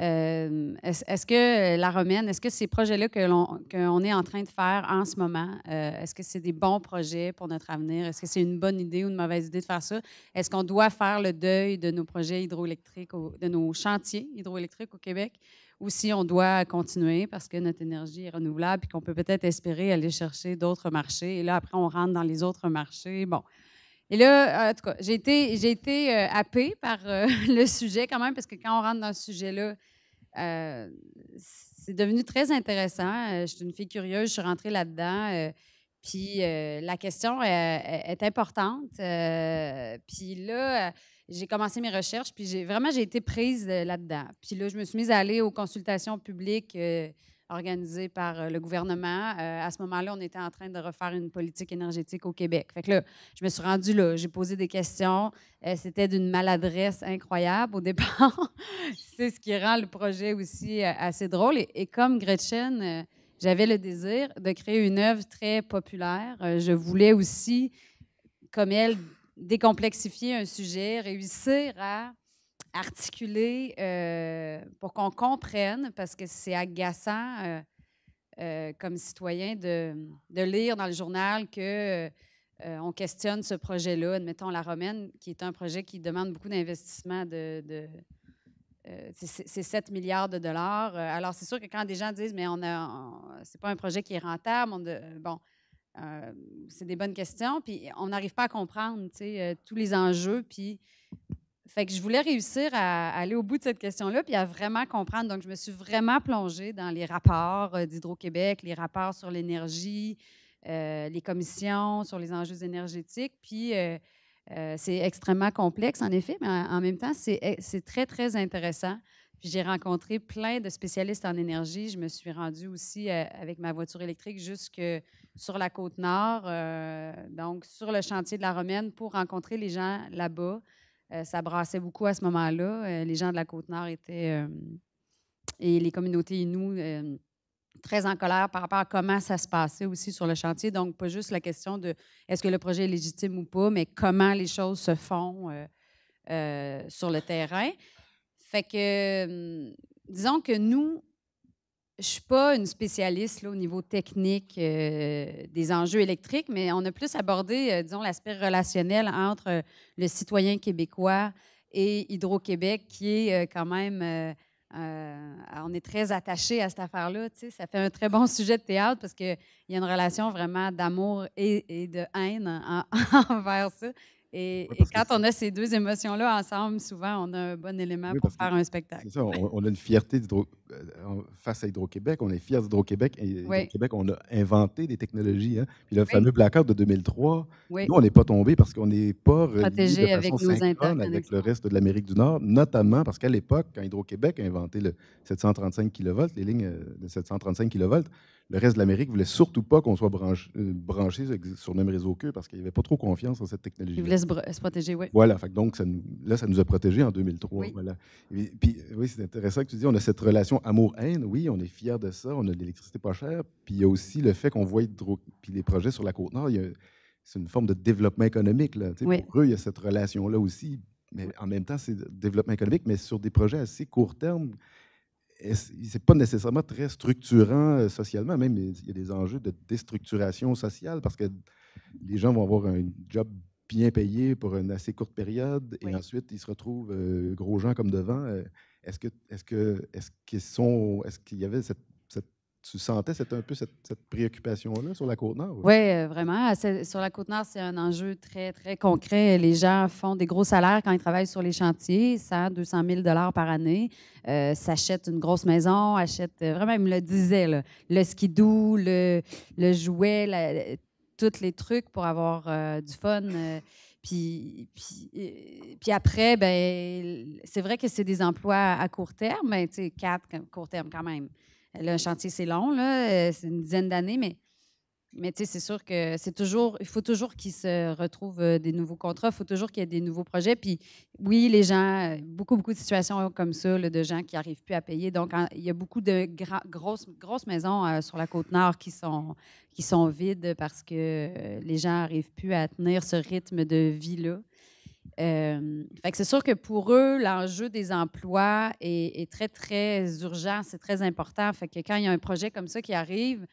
euh, est-ce que euh, la romaine, est-ce que ces projets-là que l'on, qu'on est en train de faire en ce moment, est-ce que c'est des bons projets pour notre avenir? Est-ce que c'est une bonne idée ou une mauvaise idée de faire ça? Est-ce qu'on doit faire le deuil de nos projets hydroélectriques, de nos chantiers hydroélectriques au Québec? Ou si on doit continuer parce que notre énergie est renouvelable et qu'on peut peut-être espérer aller chercher d'autres marchés. Et là, après, on rentre dans les autres marchés. Bon, et là, en tout cas, j'ai été, euh, happée par euh, le sujet quand même, parce que quand on rentre dans ce sujet-là, euh, c'est devenu très intéressant. Je suis une fille curieuse, je suis rentrée là-dedans. puis la question est, importante. puis là, j'ai commencé mes recherches, puis j'ai, vraiment, j'ai été prise là-dedans. Puis là, je me suis mise à aller aux consultations publiques Organisée par euh, le gouvernement. Euh, à ce moment-là, on était en train de refaire une politique énergétique au Québec. Fait que là, je me suis rendue là, j'ai posé des questions. Euh, c'était d'une maladresse incroyable au départ. C'est ce qui rend le projet aussi assez drôle. Et, comme Gretchen, j'avais le désir de créer une œuvre très populaire. je voulais aussi, comme elle, décomplexifier un sujet, réussir à articuler euh, pour qu'on comprenne, parce que c'est agaçant euh, euh, comme citoyen de, lire dans le journal que on questionne ce projet-là, admettons la romaine, qui est un projet qui demande beaucoup d'investissement de, de c'est 7 milliards de dollars. Alors, c'est sûr que quand des gens disent, mais on a, c'est pas un projet qui est rentable, bon, c'est des bonnes questions. Puis, on n'arrive pas à comprendre, tu tous les enjeux. Puis, fait que je voulais réussir à, aller au bout de cette question-là puis à vraiment comprendre. Donc, je me suis vraiment plongée dans les rapports euh, d'Hydro-Québec, les rapports sur l'énergie, euh, les commissions sur les enjeux énergétiques. Puis, euh, c'est extrêmement complexe, en effet, mais en, même temps, eh, c'est très, très intéressant. Puis, j'ai rencontré plein de spécialistes en énergie. Je me suis rendue aussi avec ma voiture électrique jusque sur la côte nord, donc sur le chantier de la Romaine pour rencontrer les gens là-bas. Euh, ça brassait beaucoup à ce moment-là. Euh, les gens de la Côte-Nord étaient, euh, et les communautés inoues, très en colère par rapport à comment ça se passait aussi sur le chantier. Donc, pas juste la question de est-ce que le projet est légitime ou pas, mais comment les choses se font sur le terrain. Fait que, hum, disons que nous, je suis pas une spécialiste au niveau technique euh, des enjeux électriques, mais on a plus abordé, euh, disons, l'aspect relationnel entre euh, le citoyen québécois et Hydro-Québec, qui est quand même, on est très attaché à cette affaire-là. ça fait un très bon sujet de théâtre parce qu'il y a une relation vraiment d'amour et, de haine envers ça. Et, quand on a ces deux émotions-là ensemble, souvent, on a un bon élément pour faire un spectacle. C'est ça, on, a une fierté euh, face à Hydro-Québec. On est fiers d'Hydro-Québec. Et Hydro-Québec, on a inventé des technologies. Hein. Puis le fameux blackout de 2003, nous, on n'est pas tombé parce qu'on n'est pas protégé avec nos avec le reste de l'Amérique du Nord, notamment parce qu'à l'époque, quand Hydro-Québec a inventé le 735 kV, les lignes euh, de 735 kV, le reste de l'Amérique voulait surtout pas qu'on soit euh, branché, sur le même réseau qu'eux parce qu'il y avait pas trop confiance en cette technologie. Ils voulaient se, protéger, oui. Voilà, donc là, ça nous a protégés en 2003. Oui. Voilà. puis, oui, c'est intéressant que tu dis, on a cette relation amour-haine, oui, on est fiers de ça, on a de l'électricité pas chère, puis il y a aussi le fait qu'on voit puis les projets sur la Côte-Nord, c'est une forme de développement économique. Là, Pour eux, il y a cette relation-là aussi mais en même temps, c'est développement économique, mais sur des projets assez court terme c'est pas nécessairement très structurant euh, socialement. Même il y a des enjeux de déstructuration sociale parce que les gens vont avoir un job bien payé pour une assez courte période et ensuite ils se retrouvent euh, gros gens comme devant. Euh, est-ce que est-ce que est-ce qu'ils sont est-ce qu'il y avait cette tu sentais c'est un peu cette, préoccupation-là sur la Côte-Nord? Oui, euh, vraiment. Ah, sur la Côte-Nord, c'est un enjeu très, très concret. Les gens font des gros salaires quand ils travaillent sur les chantiers, 100, 200 000 par année, euh, s'achètent une grosse maison, achètent, euh, vraiment, il me le disais, le skidoo, le, le jouet, tous les trucs pour avoir euh, du fun. puis, puis, puis, après, ben, c'est vrai que c'est des emplois à court terme, mais quatre court terme quand même. Le chantier, c'est long, euh, c'est une dizaine d'années, mais, mais c'est sûr que c'est toujours, il faut toujours qu'il se retrouve euh, des nouveaux contrats, il faut toujours qu'il y ait des nouveaux projets. Puis oui, les gens, euh, beaucoup, beaucoup de situations comme ça, de gens qui n'arrivent plus à payer. Donc, il y a beaucoup de grosses, grosses maisons sur la côte nord qui sont, qui sont vides parce que les gens n'arrivent plus à tenir ce rythme de vie-là. Euh, fait que c'est sûr que pour eux, l'enjeu des emplois est, très, très urgent, c'est très important. Fait que quand il y a un projet comme ça qui arrive,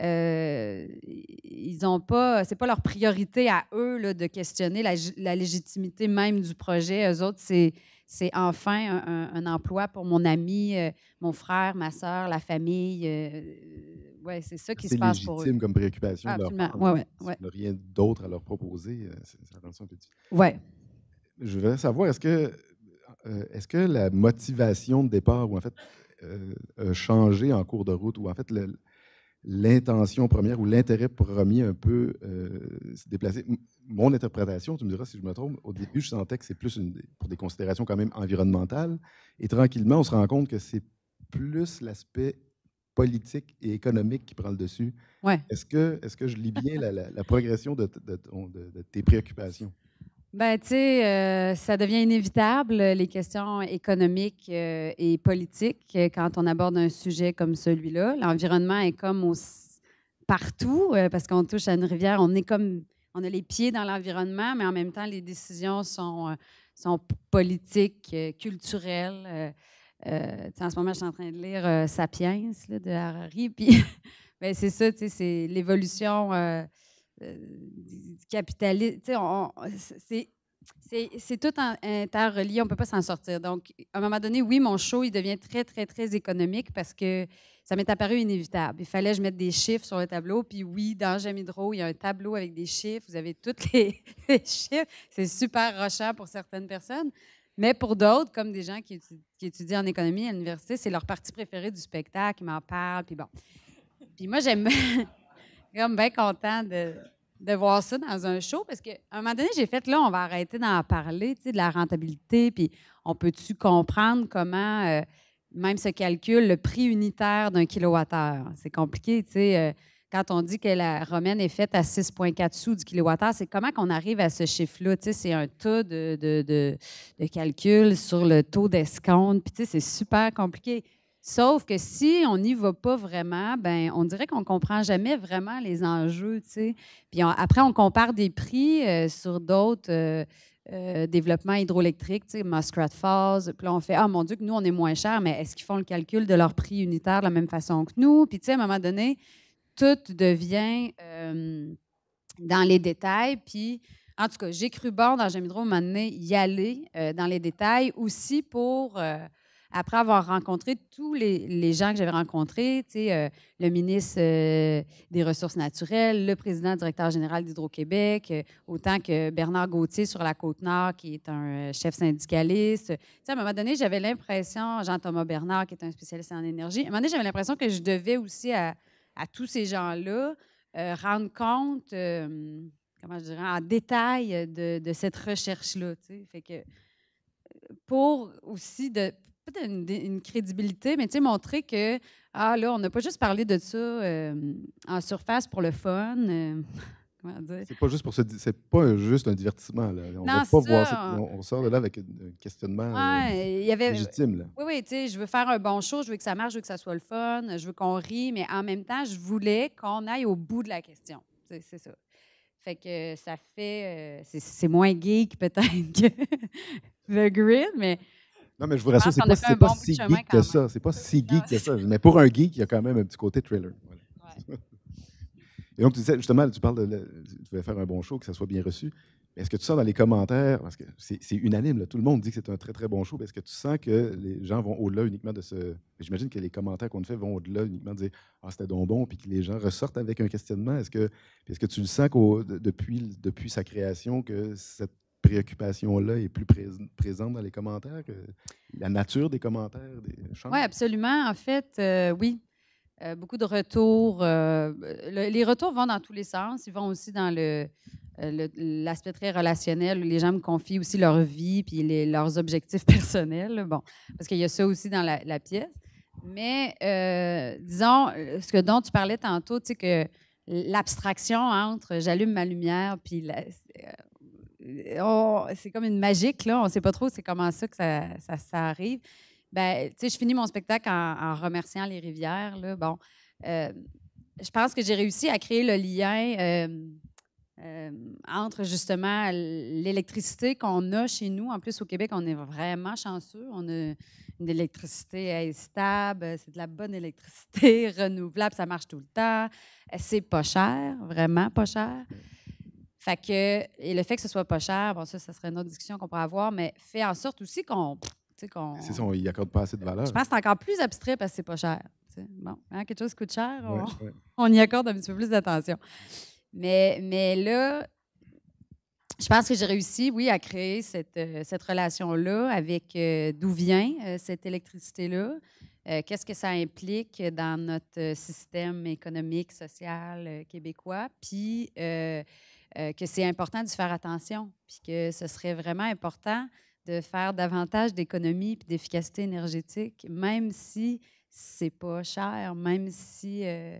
euh, ils ont pas, c'est pas leur priorité à eux là, de questionner la, légitimité même du projet. Eux autres, c'est, c'est enfin un, emploi pour mon ami, euh, mon frère, ma soeur, la famille. Euh, ouais, c'est ça qui se passe pour eux. C'est comme préoccupation. absolument. ouais, ouais, rien d'autre à leur proposer. C'est, Ouais je voudrais savoir, est-ce que, euh, est-ce que la motivation de départ, ou en fait, euh, en cours de route, ou en fait, l'intention première ou l'intérêt premier un peu euh, se déplacer. Mon interprétation, tu me diras si je me trompe, au début, je sentais que c'est plus une, pour des considérations quand même environnementales. Et tranquillement, on se rend compte que c'est plus l'aspect politique et économique qui prend le dessus. Est-ce que, est que je lis bien la, progression de, de tes préoccupations? Ben, tu sais, euh, ça devient inévitable, les questions économiques euh, et politiques, euh, quand on aborde un sujet comme celui-là. L'environnement est comme partout, parce qu'on touche à une rivière, on est comme, on a les pieds dans l'environnement, mais en même temps, les décisions sont, sont politiques, culturelles. en ce moment, je suis en train de lire Sapiens de Harari, puis ben, c'est ça, tu sais, c'est l'évolution euh, capitaliste. C'est tout interrelié, on ne peut pas s'en sortir. Donc, à un moment donné, oui, mon show, il devient très, très, très économique parce que ça m'est apparu inévitable. Il fallait que je mette des chiffres sur le tableau. Puis oui, dans Jamidro, il y a un tableau avec des chiffres. Vous avez tous les, chiffres. C'est super rochant pour certaines personnes. Mais pour d'autres, comme des gens qui, étudient en économie à l'université, c'est leur partie préférée du spectacle. Ils m'en parlent, puis bon. Puis moi, j'aime... comme bien content de de voir ça dans un show parce qu'à un moment donné, j'ai fait là, on va arrêter d'en parler, tu sais, de la rentabilité, puis on peut-tu comprendre comment euh, même se calcule le prix unitaire d'un kilowattheure? C'est compliqué, tu sais. Euh, quand on dit que la romaine est faite à 6,4 sous du kilowattheure, c'est comment qu'on arrive à ce chiffre-là? Tu sais, c'est un tas de, de, de, calcul sur le taux d'escompte, puis tu sais, c'est super compliqué. Sauf que si on n'y va pas vraiment, ben on dirait qu'on comprend jamais vraiment les enjeux, Puis après, on compare des prix euh, sur d'autres euh, euh, développements hydroélectriques, tu Muskrat Falls. Puis là, on fait ah mon Dieu que nous on est moins cher, mais est-ce qu'ils font le calcul de leur prix unitaire de la même façon que nous Puis tu sais, à un moment donné, tout devient dans les détails. Puis en tout cas, j'ai cru bord dans Jamidro un moment donné y aller dans les détails aussi pour après avoir rencontré tous les, les gens que j'avais rencontrés, sais, euh, le ministre euh, des Ressources naturelles, le président directeur général d'Hydro-Québec, euh, autant que Bernard Gauthier sur la Côte-Nord, qui est un chef syndicaliste. sais, à un moment donné, j'avais l'impression, Jean-Thomas Bernard, qui est un spécialiste en énergie, à un moment donné, j'avais l'impression que je devais aussi à, tous ces gens-là rendre compte, comment je dirais, en détail de, de cette recherche-là. Fait que pour aussi de peut-être une, crédibilité, mais tu sais, montrer que, ah là, on n'a pas juste parlé de ça euh, en surface pour le fun. Euh, comment C'est pas juste pour c'est pas juste un divertissement. Là. On pas voir on, sort de là avec un questionnement euh, légitime. Là. Oui, oui, tu sais, je veux faire un bon show, je veux que ça marche, je veux que ça soit le fun, je veux qu'on rit, mais en même temps, je voulais qu'on aille au bout de la question. C'est ça. Fait que ça fait. c'est moins geek peut-être que The Grid, mais mais je vous rassure, c'est pas, pas si geek que ça. C'est pas si geek ça. Mais pour un geek, il y a quand même un petit côté thriller. Et donc, tu justement, tu parles de. Tu faire un bon show, que ça soit bien reçu. Est-ce que tu sens dans les commentaires, parce que c'est unanime, tout le monde dit que c'est un très, très bon show, est-ce que tu sens que les gens vont au-delà uniquement de ce. J'imagine que les commentaires qu'on fait vont au-delà uniquement de dire Ah, c'était donc bon, puis que les gens ressortent avec un questionnement. Est-ce que, est que tu le sens que depuis, depuis sa création que cette préoccupation-là est plus présente dans les commentaires, la nature des commentaires, des Oui, absolument. En fait, euh, oui. Euh, beaucoup de retours. Euh, les retours vont dans tous les sens. Ils vont aussi dans le, l'aspect très relationnel où les gens me confient aussi leur vie puis leurs objectifs personnels. Bon, parce qu'il y a ça aussi dans la, pièce. Mais disons, ce que dont tu parlais tantôt, tu sais, que l'abstraction entre j'allume ma lumière puis la, Oh, c'est comme une magique, là. On ne sait pas trop c'est comment ça que ça, ça, arrive. Ben, tu sais, je finis mon spectacle en, remerciant les rivières, là. Bon, euh, je pense que j'ai réussi à créer le lien euh, euh, entre justement l'électricité qu'on a chez nous. En plus, au Québec, on est vraiment chanceux. On a une électricité stable, c'est de la bonne électricité renouvelable, ça marche tout le temps. C'est pas cher, vraiment pas cher. Fait que, et le fait que ce soit pas cher, bon, ça, ça serait une autre discussion qu'on pourrait avoir, mais fait en sorte aussi qu'on. qu'on c'est ça, on n'y accorde pas assez de valeur. Je pense que c'est encore plus abstrait parce que c'est pas cher. Bon, hein, quelque chose coûte cher, on, y accorde un petit peu plus d'attention. Mais, mais là, je pense que j'ai réussi, oui, à créer cette, euh, cette relation-là avec euh, d'où vient euh, cette électricité-là, qu'est-ce que ça implique dans notre système économique, social québécois, puis euh, que c'est important de faire attention, puis que ce serait vraiment important de faire davantage d'économie et d'efficacité énergétique, même si c'est pas cher, même si euh,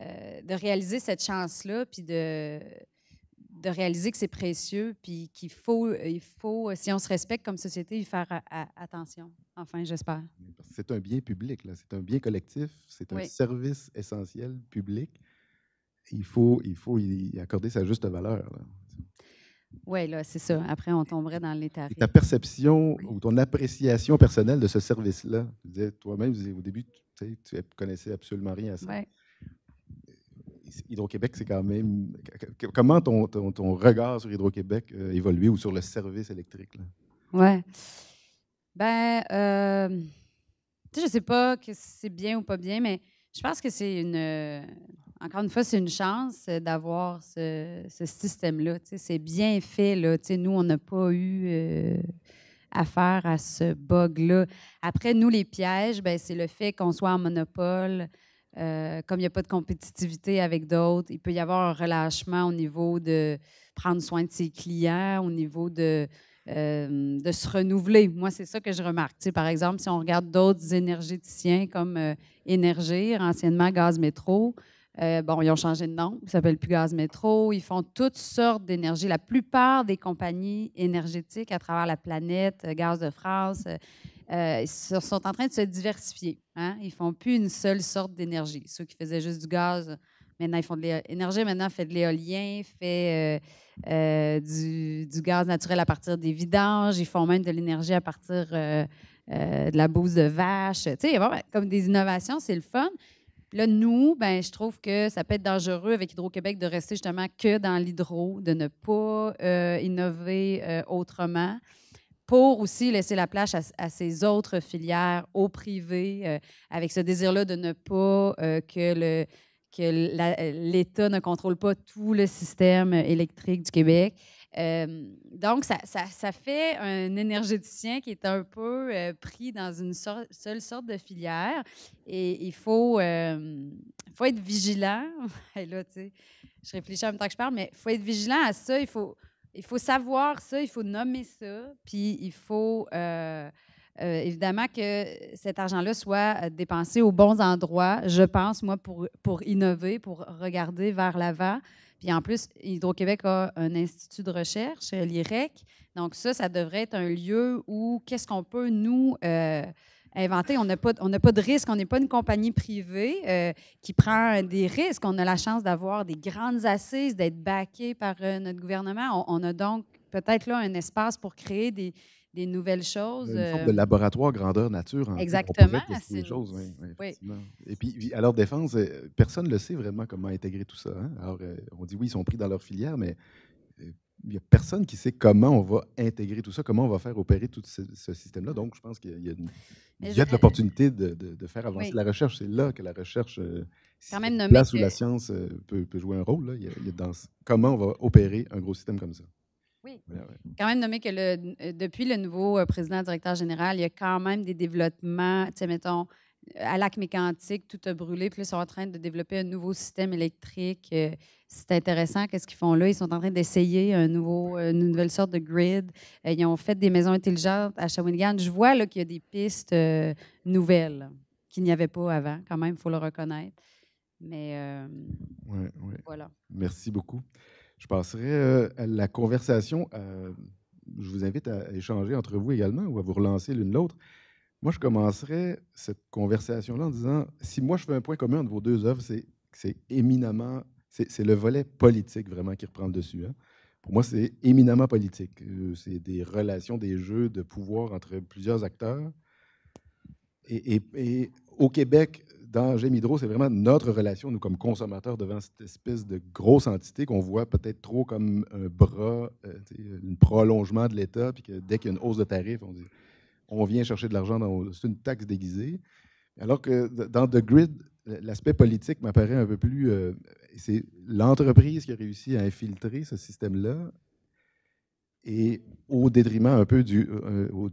euh, de réaliser cette chance-là, puis de, de réaliser que c'est précieux, puis qu'il faut, il faut, si on se respecte comme société, y faire attention. Enfin, j'espère. C'est un bien public, là. c'est un bien collectif, c'est un service essentiel public il faut, il faut y accorder sa juste valeur. Oui, là, c'est ça. Après, on tomberait dans les tarifs. ta perception ou ton appréciation personnelle de ce service-là. Toi-même, au début, tu ne connaissais absolument rien à ça. Hydro-Québec, c'est quand même. Comment ton, ton, regard sur Hydro-Québec euh, évolue évolué ou sur le service électrique? Oui. Ben, euh, je ne sais pas que c'est bien ou pas bien, mais je pense que c'est une. Euh, encore une fois, c'est une chance euh, d'avoir ce, système-là. C'est bien fait. Là. Nous, on n'a pas eu euh, affaire à ce bug-là. Après, nous, les pièges, ben, c'est le fait qu'on soit en monopole. Euh, comme il n'y a pas de compétitivité avec d'autres, il peut y avoir un relâchement au niveau de prendre soin de ses clients, au niveau de, se renouveler. Moi, c'est ça que je remarque. par exemple, si on regarde d'autres énergéticiens comme euh, Énergir, anciennement Gaz Métro, euh, bon, ils ont changé de nom, ils s'appellent plus Gaz Métro. Ils font toutes sortes d'énergie. La plupart des compagnies énergétiques à travers la planète, euh, Gaz de France, euh, sont en train de se diversifier. Hein? Ils font plus une seule sorte d'énergie. Ceux qui faisaient juste du gaz, maintenant ils font de l'énergie, maintenant fait de l'éolien, fait du, du, gaz naturel à partir des vidanges. Ils font même de l'énergie à partir de la bouse de vache. Tu sais, comme des innovations, c'est le fun. Là, nous, ben, je trouve que ça peut être dangereux avec Hydro-Québec de rester justement que dans l'hydro, de ne pas euh, innover euh, autrement pour aussi laisser la place à, ces autres filières au privé, euh, avec ce désir-là de ne pas que que l'État ne contrôle pas tout le système électrique du Québec. Euh, donc, ça, fait un énergéticien qui est un peu euh, pris dans une seule sorte de filière. Et il faut, euh, faut être vigilant. là, tu sais, je réfléchis en même temps que je parle, mais il faut être vigilant à ça. Il faut, il faut savoir ça, il faut nommer ça. Puis il faut évidemment que cet argent-là soit dépensé aux bons endroits, je pense, moi, pour, pour innover, pour regarder vers l'avant. Puis en plus, Hydro-Québec a un institut de recherche, euh, l'IREC. Donc ça, ça devrait être un lieu où qu'est-ce qu'on peut, nous, euh, inventer. On n'a pas, pas de risque, on n'est pas une compagnie privée euh, qui prend des risques. On a la chance d'avoir des grandes assises, d'être backé par notre gouvernement. on a donc peut-être là un espace pour créer des, des nouvelles choses. Une euh, de laboratoire grandeur nature. En hein, Exactement. choses, Et puis, à leur défense, euh, personne ne le sait vraiment comment intégrer tout ça. Hein. Alors, euh, on dit oui, ils sont pris dans leur filière, mais il n'y a personne qui sait comment on va intégrer tout ça, comment on va faire opérer tout ce, système-là. Donc, je pense qu'il y a, une, de l'opportunité de, faire avancer la recherche. C'est là que la recherche, Quand la où la science peut, jouer un rôle, comment on va opérer un gros système comme ça. Oui. Ben quand même nommé que euh, depuis le nouveau euh, président directeur général, il y a quand même des développements, tu sais, mettons, euh, à lac mécantique, tout a brûlé, puis ils sont en train de développer un nouveau système électrique. C'est intéressant, qu'est-ce qu'ils font là? Ils sont en train d'essayer un nouveau, une nouvelle sorte de grid. Ils ont fait des maisons intelligentes à Shawinigan. Je vois qu'il y a des pistes nouvelles qu'il n'y avait pas avant, quand même, il faut le reconnaître. Mais voilà. Merci beaucoup. Je passerai euh, à la conversation. Euh, je vous invite à échanger entre vous également ou à vous relancer l'une l'autre. Moi, je commencerai cette conversation-là en disant, si moi je fais un point commun entre vos deux œuvres, c'est éminemment, c'est le volet politique vraiment qui reprend le dessus. Hein. Pour moi, c'est éminemment politique. Euh, c'est des relations, des jeux de pouvoir entre plusieurs acteurs. et au Québec, dans Gémidro, c'est vraiment notre relation, nous, comme consommateurs, devant cette espèce de grosse entité qu'on voit peut-être trop comme un bras, euh, euh, un prolongement de l'État, puis que dès qu'il y a une hausse de tarif, on on vient chercher de l'argent, c'est une taxe déguisée. Alors que dans The Grid, l'aspect politique m'apparaît un peu plus. Euh, c'est l'entreprise qui a réussi à infiltrer ce système-là, et au détriment un peu du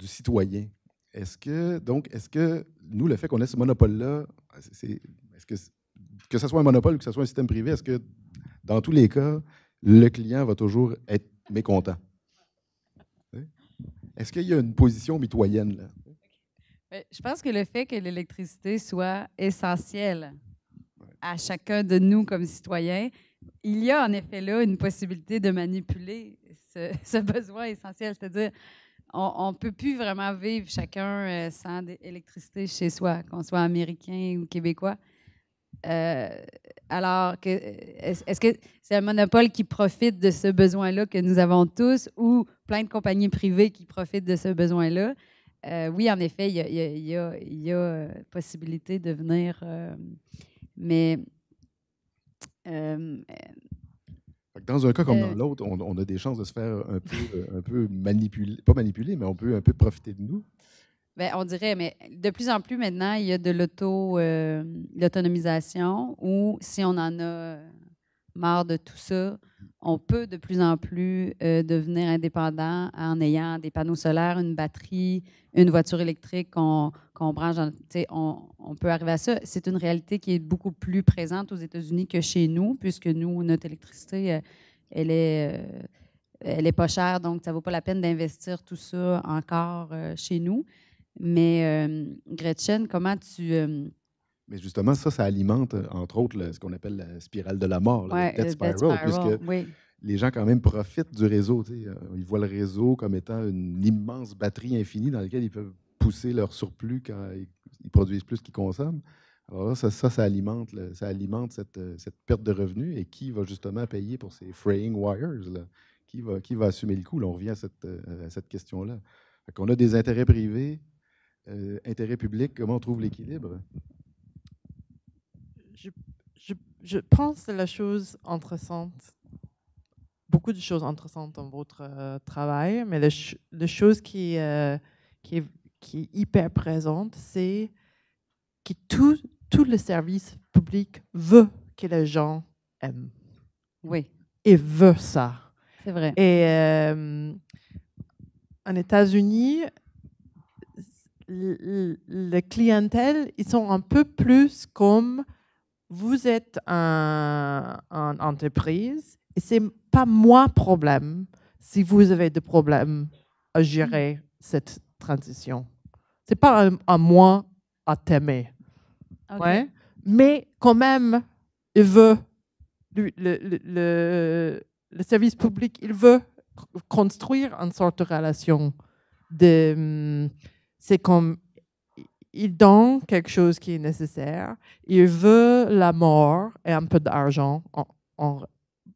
citoyen. Est-ce que, donc, est-ce que nous, le fait qu'on ait ce monopole-là, est-ce que, que ce soit un monopole ou que ce soit un système privé, est-ce que dans tous les cas, le client va toujours être mécontent? Est-ce qu'il y a une position mitoyenne là? Je pense que le fait que l'électricité soit essentielle à chacun de nous comme citoyens, il y a en effet là une possibilité de manipuler ce, ce besoin essentiel, c'est-à-dire on ne peut plus vraiment vivre chacun euh, sans électricité chez soi, qu'on soit américain ou québécois. Euh, alors, euh, est-ce que c'est un monopole qui profite de ce besoin-là que nous avons tous ou plein de compagnies privées qui profitent de ce besoin-là? oui, en effet, il y a, possibilité de venir, mais dans un cas comme dans euh. l'autre, on, a des chances de se faire un peu, euh, un peu manipuler, pas manipuler, mais on peut un peu profiter de nous. Bien, on dirait, mais de plus en plus maintenant, il y a de l'auto, euh, l'autonomisation ou si on en a marre de tout ça. On peut de plus en plus euh, devenir indépendant en ayant des panneaux solaires, une batterie, une voiture électrique qu'on qu branche. on, on, peut arriver à ça. C'est une réalité qui est beaucoup plus présente aux États-Unis que chez nous, puisque nous, notre électricité, euh, elle est, euh, elle est pas chère, donc ça vaut pas la peine d'investir tout ça encore chez nous. Mais Gretchen, comment tu mais justement, ça, ça alimente, euh, entre autres, ce qu'on appelle la spirale de la mort, la death spiral, puisque les gens, quand même, profitent du réseau. Euh, ils voient le réseau comme étant une immense batterie infinie dans laquelle ils peuvent pousser leur surplus quand ils, produisent plus qu'ils consomment. Alors ça, ça, alimente, ça alimente euh, cette, perte de revenus. Et qui va justement payer pour ces fraying wires? Là? Qui, va, qui va assumer le coup? on revient à cette, question-là. qu'on on a des intérêts privés, intérêts publics, comment on trouve l'équilibre? je, je, pense la chose intéressante, beaucoup de choses intéressantes dans votre euh, travail, mais la, chose qui, euh, qui, est, hyper présente, c'est que tout, tout le service public veut que les gens aiment. Oui. Et veut ça. C'est vrai. Et euh, en États-Unis, la clientèle, ils sont un peu plus comme vous êtes une entreprise et c'est pas moi problème si vous avez des problèmes à gérer cette transition. C'est pas à moi à t'aimer. Ouais. Mais quand même, il veut le, service public, il veut construire une sorte de relation de c'est comme il donne quelque chose qui est nécessaire. Il veut la mort et un peu d'argent en,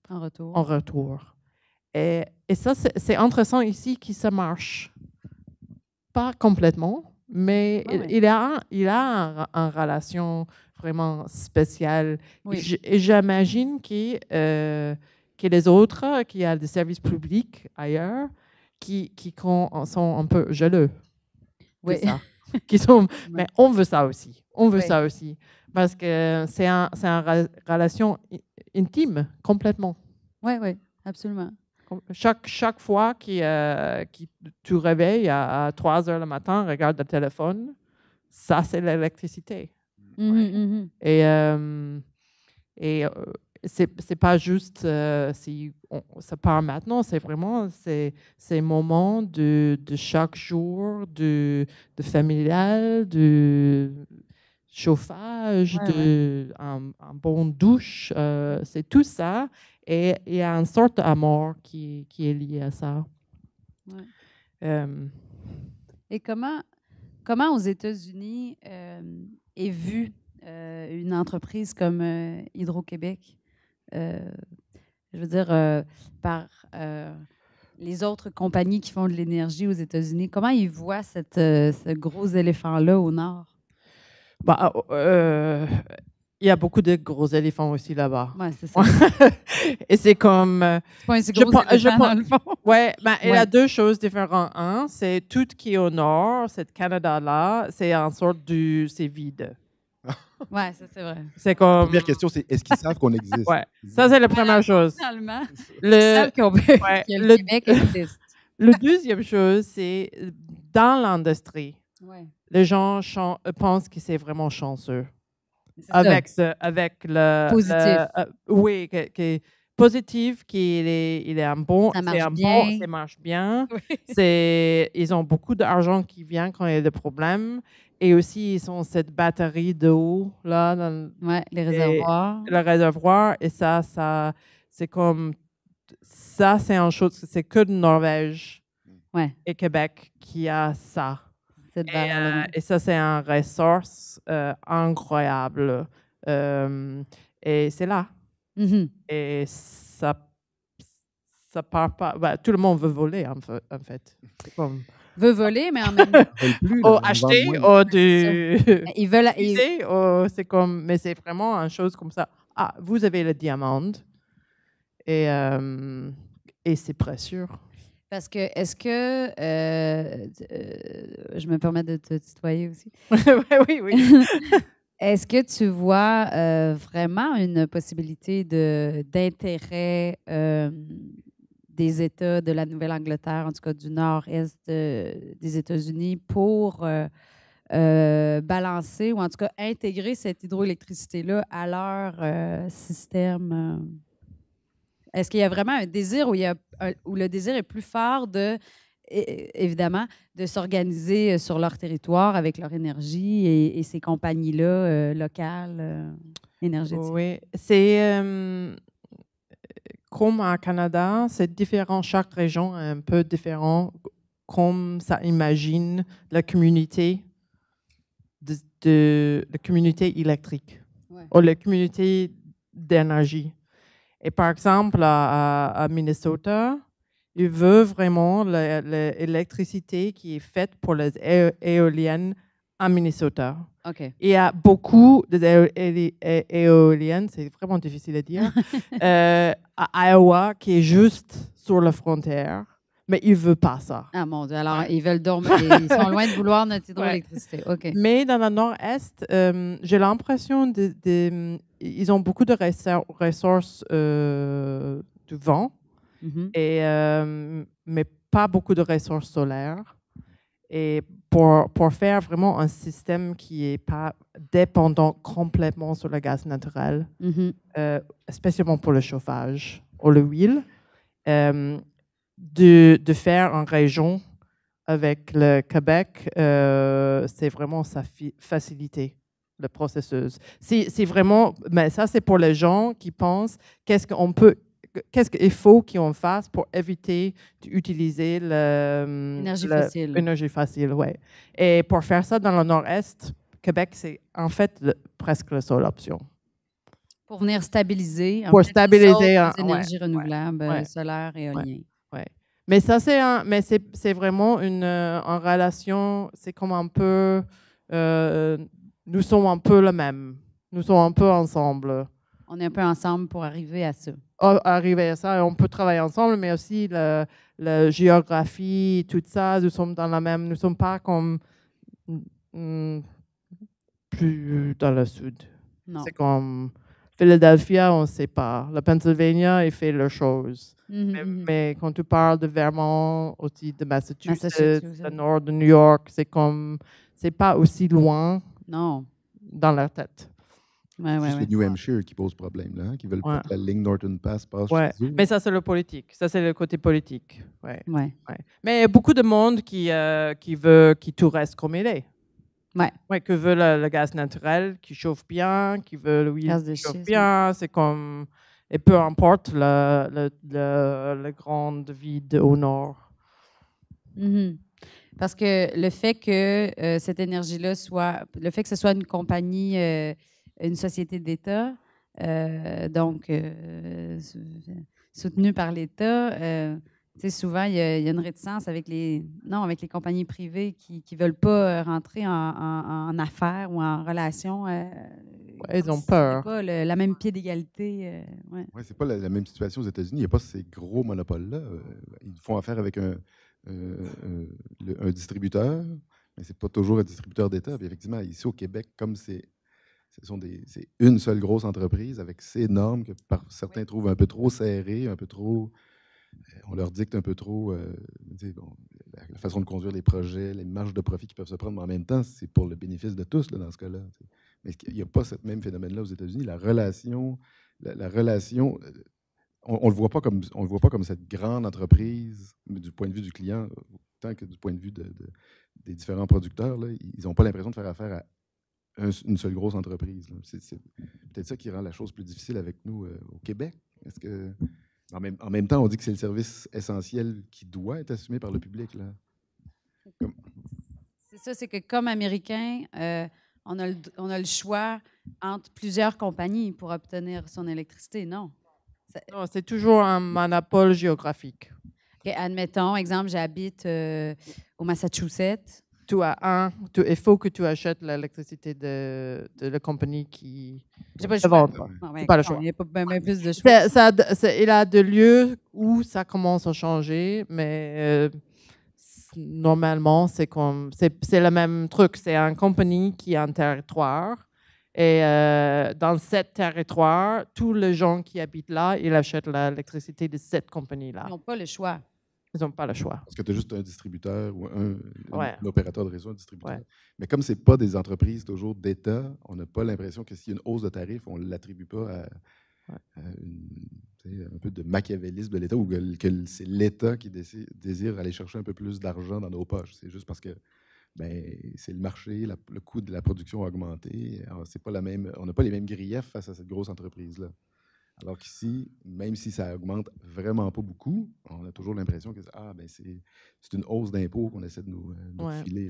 retour. En retour. Et, ça, c'est intéressant ici qui ça marche. Pas complètement, mais il, a, il a une relation vraiment spéciale. Et J'imagine que, euh, que les autres qui ont des services publics ailleurs, qui, qui sont un peu jaloux. Oui. qui sont. Mais on veut ça aussi. On veut ça aussi. Parce que c'est un, une relation intime, complètement. Oui, oui, absolument. Chaque, chaque fois que euh, tu qui tu réveilles à, 3 heures le matin, regarde le téléphone, ça, c'est l'électricité. Mmh, mmh, mmh. Et. Euh, et euh, c'est pas juste euh, si ça part maintenant, c'est vraiment ces, moments de, de, chaque jour, de, de familial, de chauffage, de Un, bon douche, euh, c'est tout ça. Et il y a une sorte d'amour qui, qui est lié à ça. Euh, et comment, comment aux États-Unis est vue une entreprise comme Hydro-Québec? Euh, je veux dire, euh, par euh, les autres compagnies qui font de l'énergie aux États-Unis. Comment ils voient cette, ce gros éléphant-là au nord? Bah, ah, oh, il y a beaucoup de gros éléphants aussi là-bas. Ouais, c'est ça. et c'est comme. C'est pas un gros fond. Ouais, ben, il y a deux choses différentes. Un, c'est tout qui est au nord, cette Canada-là, c'est en sorte du. C'est vide. ouais, ça, c'est vrai. C'est comme. La première question, c'est est-ce qu'ils savent qu'on existe? ouais. Ça, c'est la première chose. Finalement, le... ils savent qu'on le, Québec existe. le deuxième chose, c'est euh, dans l'industrie, les gens euh, pensent que c'est vraiment chanceux. Avec, ça, avec le. Positif. Euh, oui, qui est positif, qu'il est, il est un bon, ça marche, un bien. Bon, ça marche bien. Ils ont beaucoup d'argent qui vient quand il y a des problèmes. Et aussi, ils ont cette batterie d'eau, là, dans les réservoirs. le réservoir, et ça, ça c'est comme. Ça, c'est un chose, c'est que de Norvège ouais. et Québec qui a ça. Et, euh, et, ça, c'est une ressource euh, incroyable. Euh, et c'est là. Mm-hmm. Et ça, ça part pas. Bah, tout le monde veut voler, en fait. En fait. Comme veut voler, mais en même temps. Ou oh, acheter, oh, ou... Ils veulent. Oh, c'est comme. Mais c'est vraiment une chose comme ça. Ah, vous avez le diamant. Et, euh, et c'est précieux. Parce que, est-ce que. Euh, euh, je me permets de te tutoyer aussi. oui, oui. est-ce que tu vois euh, vraiment une possibilité d'intérêt des États de la Nouvelle-Angleterre, en tout cas du nord-est euh, des États-Unis, pour euh, euh, balancer ou en tout cas intégrer cette hydroélectricité-là à leur système? Est-ce qu'il y a vraiment un désir où, il où le désir est plus fort de évidemment, de s'organiser sur leur territoire avec leur énergie et, ces compagnies-là locales énergétiques. Oui, c'est comme à Canada, c'est différent. Chaque région est un peu différent, comme ça imagine la communauté de, la communauté électrique ou la communauté d'énergie. Et par exemple, à, à Minnesota, ils veulent vraiment l'électricité qui est faite pour les éoliennes à Minnesota. Il y a beaucoup d'éoliennes, c'est vraiment difficile à dire, euh, à Iowa qui est juste sur la frontière, mais ils ne veulent pas ça. Ah mon Dieu, alors ils veulent dormir, ils sont loin de vouloir notre hydroélectricité. Mais dans le nord-est, euh, j'ai l'impression qu'ils ont beaucoup de ressources euh, du vent, mm-hmm. euh, mais pas beaucoup de ressources solaires et pour, pour, faire vraiment un système qui n'est pas dépendant complètement sur le gaz naturel, mhm. euh, spécialement pour le chauffage ou le euh, de, de, faire en région avec le Québec, euh, c'est vraiment ça facilité le processus. C'est vraiment, mais ça c'est pour les gens qui pensent qu'est-ce qu'on peut qu'est-ce qu'il faut qu'on fasse pour éviter d'utiliser l'énergie facile. ouais. Et pour faire ça dans le nord-est, Québec, c'est en fait presque la seule option. Pour venir stabiliser, en pour stabiliser les, énergies renouvelables, solaire et éolien. Ouais, mais ça, c'est mais c'est vraiment une euh, en relation, c'est comme un peu, euh, nous sommes un peu le même, nous sommes un peu ensemble. On est un peu ensemble pour arriver à ça arriver à ça. On peut travailler ensemble, mais aussi la, géographie, tout ça, nous sommes dans la même, nous sommes pas comme mm, mm, plus dans le sud. C'est comme Philadelphia, on ne sait pas. La Pennsylvanie il fait leurs choses. Mm-hmm, mm-hmm. mais, quand tu parles de Vermont, aussi de Massachusetts, le nord de New York, c'est comme, c'est pas aussi loin. Non. Dans leur tête. Ouais, ouais, c'est New Hampshire qui pose problème, là, hein, qui veulent que la ligne Norton Pass passe. Mais ça, c'est le politique. Ça, c'est le côté politique. Ouais. Mais il y a beaucoup de monde qui, euh, qui veut que tout reste comme il est. Ouais. ouais que veut le, gaz naturel, qui chauffe bien, qui veut l'huile qui chauffe bien. C'est comme. Et peu importe la, la, grande vide au nord. Mm-hmm. Parce que le fait que euh, cette énergie-là soit. Le fait que ce soit une compagnie. Euh, une société d'État, euh, donc euh, soutenue par l'État. Euh, souvent, il y, a une réticence avec les, non, avec les compagnies privées qui ne veulent pas rentrer en, affaires ou en relation. Elles ils ont peur. pas la même pied d'égalité. Ce ouais. c'est pas la, même situation aux États-Unis. Il n'y a pas ces gros monopoles-là. Ils font affaire avec un, un distributeur, mais ce n'est pas toujours un distributeur d'État. Effectivement, ici au Québec, comme c'est c'est une seule grosse entreprise avec ces normes que certains trouvent un peu trop serrées, un peu trop. Euh, on leur dicte un peu trop euh, la, façon de conduire les projets, les marges de profit qui peuvent se prendre, mais en même temps, c'est pour le bénéfice de tous là, dans ce cas-là. Mais il n'y a pas ce même phénomène-là aux États-Unis. La relation, la, relation, euh, on, ne le voit pas comme on voit pas comme cette grande entreprise mais du point de vue du client, tant que du point de vue de, des différents producteurs. ils n'ont pas l'impression de faire affaire à une seule grosse entreprise. C'est peut-être ça qui rend la chose plus difficile avec nous euh, au Québec. Est-ce que en même, temps, on dit que c'est le service essentiel qui doit être assumé par le public là. C'est ça, c'est que comme Américain, euh, on, a le, choix entre plusieurs compagnies pour obtenir son électricité. Non. Non, c'est toujours un monopole géographique. et admettons, exemple, j'habite euh, au Massachusetts tu as un, il faut que tu achètes l'électricité de, la compagnie qui pas vende. pas le ah choix. Il n'y a pas même plus de choix. Ça, il a des lieux où ça commence à changer, mais euh, normalement, c'est c'est le même truc. C'est une compagnie qui a un territoire. Et euh, dans ce territoire, tous les gens qui habitent là, ils achètent l'électricité de cette compagnie-là. Ils n'ont pas le choix. Ils n'ont pas le choix. Parce que tu es juste un distributeur ou un, opérateur de réseau, un distributeur. Mais comme ce n'est pas des entreprises toujours d'État, on n'a pas l'impression que s'il y a une hausse de tarif, on ne l'attribue pas à, un peu de machiavélisme de l'État ou que, c'est l'État qui désire aller chercher un peu plus d'argent dans nos poches. C'est juste parce que ben, c'est le marché, le coût de la production a augmenté. pas la même, on n'a pas les mêmes griefs face à cette grosse entreprise-là. Alors qu'ici, même si ça augmente vraiment pas beaucoup, on a toujours l'impression que ah, ben, c'est une hausse d'impôts qu'on essaie de nous, euh, filer.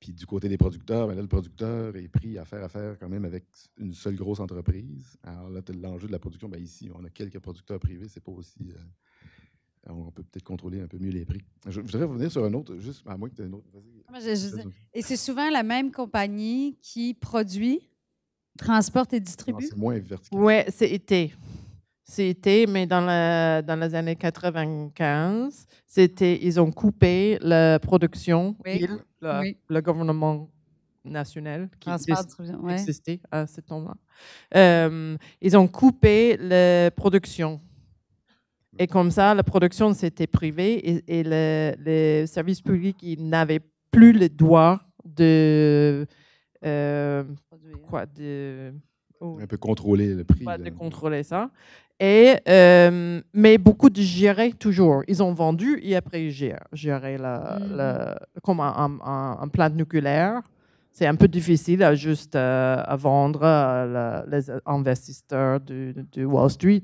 Puis du côté des producteurs, ben le producteur est pris à faire affaire quand même avec une seule grosse entreprise. Alors là, l'enjeu de la production, ben ici, on a quelques producteurs privés, c'est pas aussi. Euh, on peut peut-être contrôler un peu mieux les prix. Je, voudrais revenir sur un autre, juste à moins que tu aies une autre. Ah, et c'est souvent la même compagnie qui produit Transporte et distribue? C'est moins vertical. Oui, c'était. C'était, mais dans, la, dans les années 95, c'était, ils ont coupé la production, oui. le, gouvernement national qui existait à ce temps-là. Euh, ils ont coupé la production. Et comme ça, la production, c'était privée et, et services le, service public, n'avait plus le droit de euh, quoi, oh. un peu contrôler le prix. de contrôler ça. Et, euh, mais beaucoup de gérer toujours. Ils ont vendu et après ils gèrent. Gérer la, comme un, un, nucléaire. C'est un peu difficile à juste euh, à vendre les investisseurs de, Wall Street.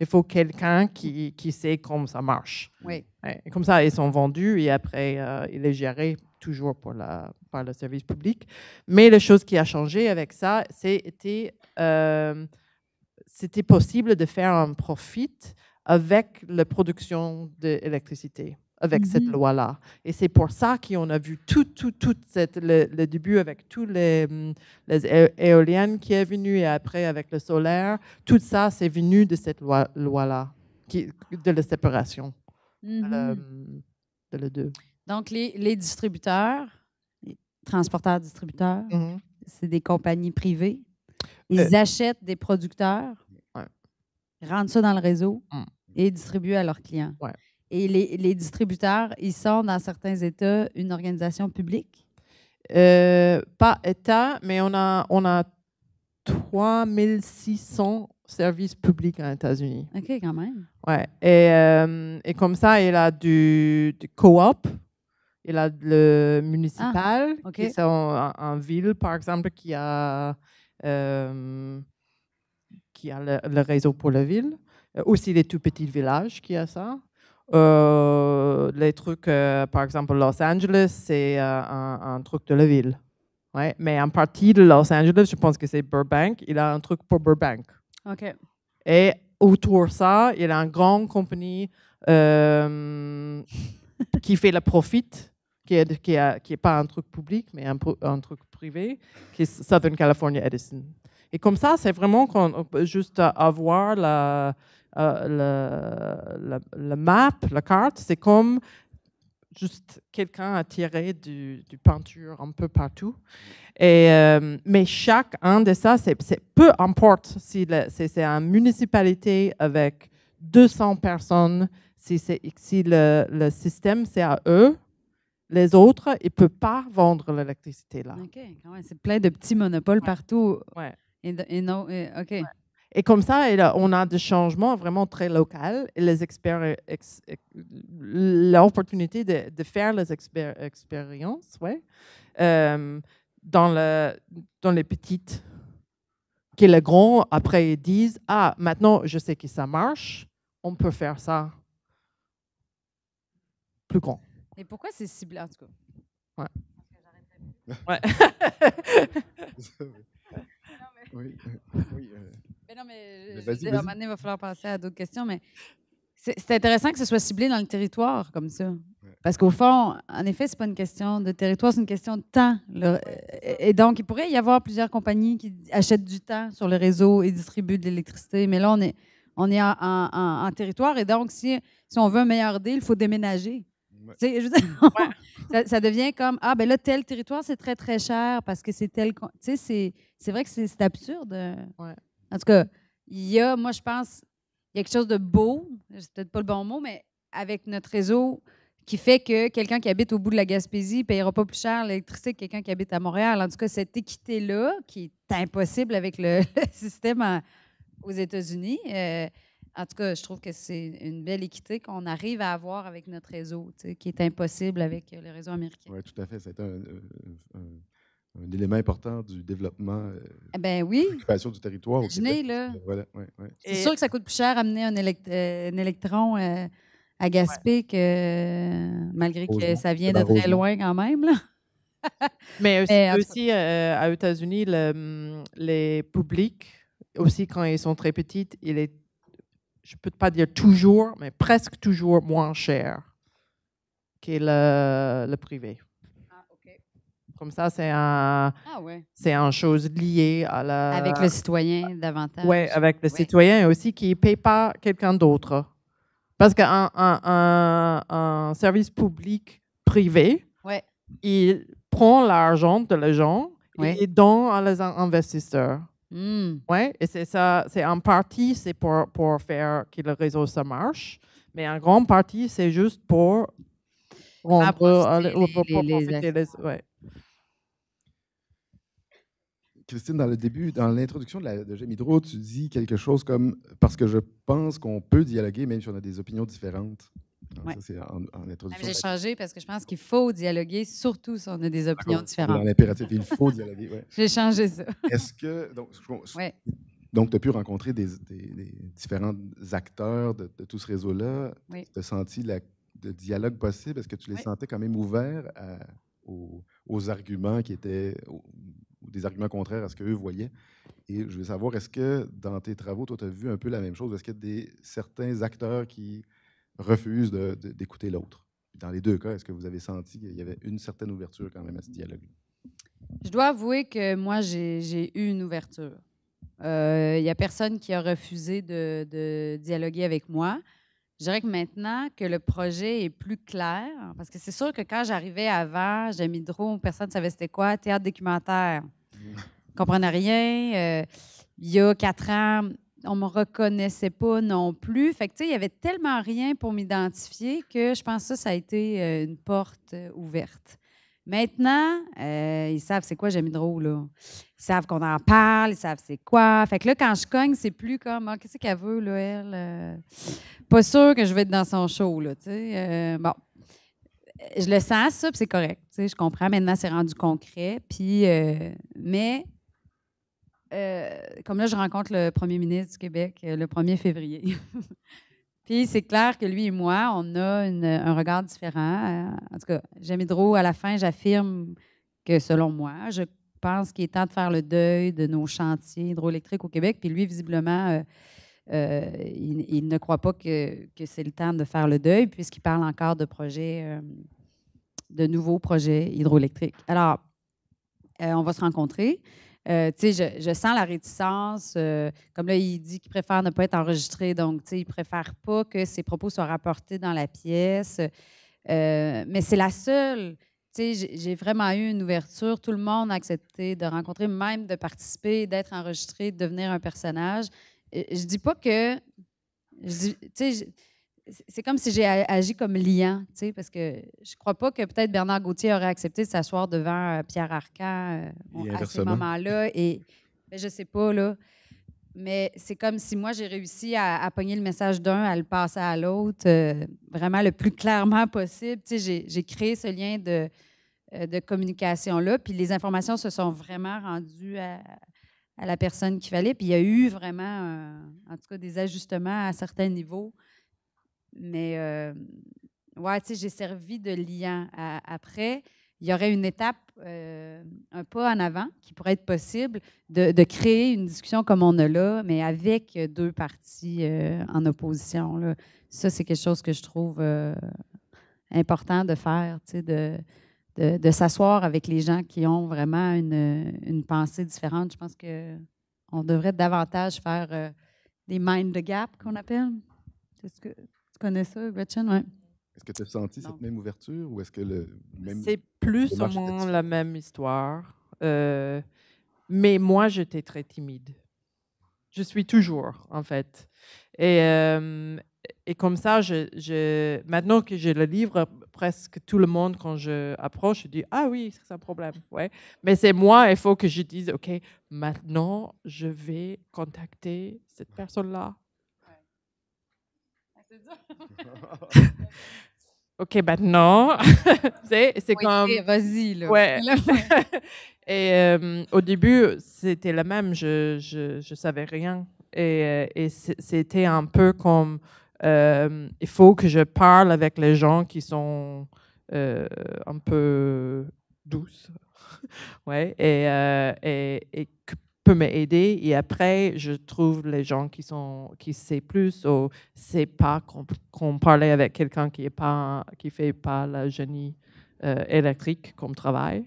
Il faut quelqu'un qui, qui, sait comment ça marche. Oui. comme ça, ils sont vendus et après, ils il est géré toujours pour la, par le service public. Mais la chose qui a changé avec ça, c'était euh, c'était possible de faire un profit avec la production d'électricité avec cette mm-hmm. loi-là. Et c'est pour ça qu'on a vu tout, tout, tout cette, le, début avec tous les, mm, les, éoliennes qui est venu et après avec le solaire. Tout ça, c'est venu de cette loi-là, de la séparation mm-hmm. euh, de, le, deux. Donc, les, les distributeurs transporteurs-distributeurs. Mm-hmm. C'est des compagnies privées. Ils euh. achètent des producteurs, ouais. rendent ça dans le réseau mm. et distribuent à leurs clients. Et les, distributeurs, ils sont dans certains États une organisation publique? Euh, pas État, mais on a, on a 3600 services publics aux États-Unis. OK, quand même. Ouais. Et, euh, comme ça, il a du, du co-op, il a le ah, municipal, ah, qui en, ville, par exemple, qui a, euh, qui a le, réseau pour la ville. Euh, aussi les tout petits villages qui a ça. Euh, les trucs, par exemple, Los Angeles, c'est un, truc de la ville. Mais en partie de Los Angeles, je pense que c'est Burbank, il a un truc pour Burbank. Et autour ça, il y a une grande compagnie qui fait le profit qui n'est qui pas un truc public, mais un, un, truc privé, qui est Southern California Edison. Et comme ça, c'est vraiment juste avoir la, euh, le map, la carte, c'est comme juste quelqu'un a tiré du, peinture un peu partout. Et, euh, mais chaque un de ça, c'est, peu importe si c'est, une municipalité avec 200 personnes, si, si le, le système c'est à eux les autres, ils ne peuvent pas vendre l'électricité là. OK, c'est plein de petits monopoles partout. Ouais. Et, comme ça, on a des changements vraiment très locaux les experts, e, l'opportunité de, faire les expériences ouais, euh, dans, les petites. Que les grands, après, ils disent Ah, maintenant, je sais que ça marche, on peut faire ça plus grand. Et pourquoi c'est ciblé, en tout cas? Ouais. Parce que Oui. oui euh. Mais non, mais, je, euh, à il va falloir passer à d'autres questions. Mais c'est intéressant que ce soit ciblé dans le territoire comme ça. Parce qu'au fond, en effet, c'est pas une question de territoire, c'est une question de temps. et donc, il pourrait y avoir plusieurs compagnies qui achètent du temps sur le réseau et distribuent de l'électricité. Mais là, on est, on est en, territoire. Et donc, si, si on veut un meilleur dé, il faut déménager. ça, devient comme Ah, ben là, tel territoire, c'est très, très cher parce que c'est tel. Tu sais, c'est, vrai que c'est, absurde. En tout cas, il y a, moi, je pense, il y a quelque chose de beau, c'est peut-être pas le bon mot, mais avec notre réseau qui fait que quelqu'un qui habite au bout de la Gaspésie ne payera pas plus cher l'électricité que quelqu'un qui habite à Montréal. En tout cas, cette équité-là, qui est impossible avec le, système aux États-Unis, euh, en tout cas, je trouve que c'est une belle équité qu'on arrive à avoir avec notre réseau, qui est impossible avec euh, le réseau américain. Oui, tout à fait. C'est euh, un, élément important du développement euh, eh ben, oui. de l'occupation du territoire. aussi. C'est sûr que ça coûte plus cher amener un, électron à Gaspé que, malgré que ça vient ben, de très loin quand même, Mais aussi, à États-Unis, hum, les publics, aussi quand ils sont très petits, il est je ne peux pas dire toujours, mais presque toujours moins cher que le, le privé. Ah, OK. Comme ça, c'est un, ah, c'est une chose liée à la. Avec le citoyen davantage. Oui, avec le citoyen aussi qui ne paye pas quelqu'un d'autre. Parce qu'un un, un, service public privé, il prend l'argent de les gens et il donne à les investisseurs. Hmm. Oui, et c'est ça, c'est en partie, c'est pour, faire que le réseau, ça marche, mais en grande partie, c'est juste pour profiter, euh, les, profiter Christine, dans le début, dans l'introduction de, la, de tu dis quelque chose comme parce que je pense qu'on peut dialoguer même si on a des opinions différentes. Ouais. Ah, j'ai ben changé parce que je pense qu'il faut dialoguer, surtout si on a des opinions différentes. l'impératif, il faut dialoguer. J'ai changé ça. Est-ce que. Donc, tu as pu rencontrer des, différents acteurs de, tout ce réseau-là. Tu as senti le dialogue possible. Est-ce que tu les sentais quand même ouverts aux, arguments qui étaient. des arguments contraires à ce qu'eux voyaient. Et je veux savoir, est-ce que dans tes travaux, toi, tu as vu un peu la même chose? Est-ce qu'il y a des, certains acteurs qui refuse d'écouter l'autre. Dans les deux cas, est-ce que vous avez senti qu'il y avait une certaine ouverture quand même à ce dialogue? Je dois avouer que moi, j'ai eu une ouverture. Euh, il n'y a personne qui a refusé de, dialoguer avec moi. Je dirais que maintenant que le projet est plus clair, parce que c'est sûr que quand j'arrivais avant, j'ai mis drôle, personne ne savait c'était quoi, théâtre documentaire. Mmh. ne comprenais rien. Euh, il y a quatre ans, on me reconnaissait pas non plus. Fait que, tu sais, il y avait tellement rien pour m'identifier que je pense que ça, ça a été euh, une porte euh, ouverte. Maintenant, euh, ils savent c'est quoi j'ai mis Drôle, là. Ils savent qu'on en parle, ils savent c'est quoi. Fait que là, quand je cogne, c'est plus comme, ah, qu'est-ce qu'elle veut, là, elle? pas sûr que je vais être dans son show, là, tu sais. bon. Je le sens, ça, puis c'est correct. Tu sais, je comprends. Maintenant, c'est rendu concret. Puis, mais euh, comme là, je rencontre le premier ministre du Québec euh, le 1er février. Puis c'est clair que lui et moi, on a un regard différent. Euh, en tout cas, Jamie Dro, à la fin, j'affirme que selon moi, je pense qu'il est temps de faire le deuil de nos chantiers hydroélectriques au Québec. Puis lui, visiblement, il, ne croit pas que, c'est le temps de faire le deuil, puisqu'il parle encore de projets, de nouveaux projets hydroélectriques. Alors, on va se rencontrer. Euh, tu sais, je, sens la réticence. Euh, comme là, il dit qu'il préfère ne pas être enregistré, donc, tu sais, il préfère pas que ses propos soient rapportés dans la pièce. Euh, mais c'est la seule. Tu sais, j'ai vraiment eu une ouverture. Tout le monde a accepté de rencontrer, même de participer, d'être enregistré, de devenir un personnage. Je dis pas que. Je tu sais, c'est comme si j'ai agi comme liant, tu sais, parce que je crois pas que peut-être Bernard Gauthier aurait accepté de s'asseoir devant euh, Pierre Arcan euh, à ce moment-là. Et ne ben, je sais pas, là. Mais c'est comme si moi, j'ai réussi à, à, pogner le message d'un, à le passer à l'autre, euh, vraiment le plus clairement possible. Tu sais, j'ai créé ce lien de, communication-là. Puis les informations se sont vraiment rendues à, la personne qu'il fallait. Puis il y a eu vraiment, en tout cas, des ajustements à certains niveaux mais ouais, tu sais, j'ai servi de lien après. Il y aurait une étape, un pas en avant, qui pourrait être possible de, créer une discussion comme on a là, mais avec deux parties en opposition. Ça, c'est quelque chose que je trouve important de faire, tu sais, de, de, s'asseoir avec les gens qui ont vraiment une, pensée différente. Je pense qu'on devrait davantage faire des mind the gap qu'on appelle. C'est ce que connais ça, Gretchen? ouais. Est-ce que tu as senti cette même ouverture ou est-ce que le même. C'est plus ou moins la même histoire. Euh, mais moi, j'étais très timide. Je suis toujours, en fait. Et, euh, et comme ça, je, maintenant que j'ai le livre, presque tout le monde, quand je approche, dit « dis Ah oui, c'est un problème. Ouais. Mais c'est moi, il faut que je dise Ok, maintenant, je vais contacter cette personne-là OK, maintenant, c'est oui, comme... Vas-y, là. Ouais. et euh, au début, c'était la même, je, je, je, savais rien. Et, euh, et c'était un peu comme, euh, il faut que je parle avec les gens qui sont un peu douces. ouais, et, et, et peut m'aider et après, je trouve les gens qui sont qui sait plus ou c'est pas qu'on parlait avec quelqu'un qui est pas qui fait pas la génie euh, électrique comme travail.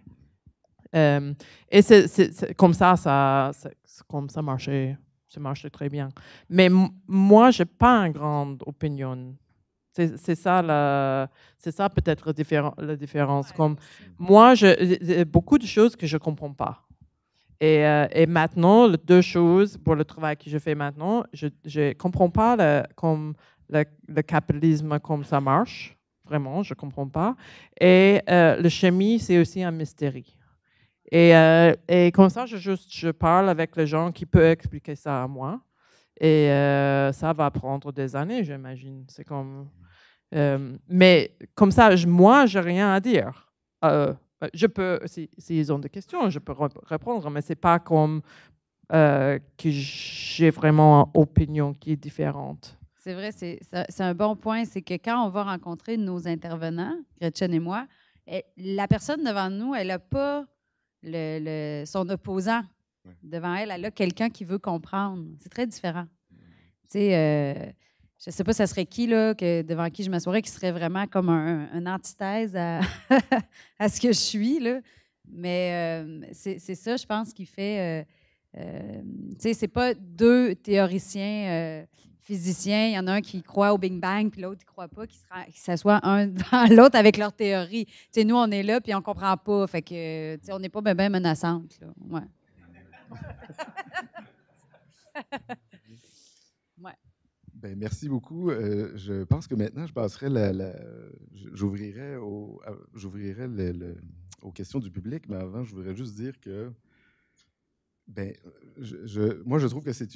Euh, et c'est comme ça, ça, comme ça marchait, ça marchait très bien. Mais moi, j'ai pas une grande opinion c'est ça, la c'est ça peut-être la, différence. Comme moi, je, beaucoup de choses que je comprends pas. Et, euh, et, maintenant, deux choses pour le travail que je fais maintenant. Je ne comprends pas le, comme le, capitalisme, comme ça marche. Vraiment, je ne comprends pas. Et euh, le chimie, c'est aussi un mystère. Et, euh, comme ça, je, je parle avec les gens qui peuvent expliquer ça à moi. Et ça va prendre des années, j'imagine. C'est comme. mais comme ça, moi, je n'ai rien à dire à eux. Euh, je peux, s'ils si, si ont des questions, je peux répondre, mais c'est pas comme euh, que j'ai vraiment une opinion qui est différente. C'est vrai, c'est un bon point. C'est que quand on va rencontrer nos intervenants, Gretchen et moi, eh, la personne devant nous, elle n'a pas le, son opposant devant elle. Elle a quelqu'un qui veut comprendre. C'est très différent. C'est. Mm. Euh, je ne sais pas, ça serait qui, là, que, devant qui je m'assoirais, qui serait vraiment comme un, antithèse à, ce que je suis, là. Mais euh, c'est ça, je pense, qui fait. Euh, euh tu sais, c'est pas deux théoriciens euh, physiciens. Il y en a un qui croit au Big Bang, puis l'autre qui croit pas, qui s'assoit un devant l'autre avec leur théorie. Tu nous, on est là, puis on comprend pas. Fait que, tu sais, on n'est pas bien ben menaçante, là. Ouais. Ben, merci beaucoup. Euh, je pense que maintenant, je passerai la, j'ouvrirai j'ouvrirai aux questions du public, mais avant, je voudrais juste dire que, ben, je, moi, je trouve que c'est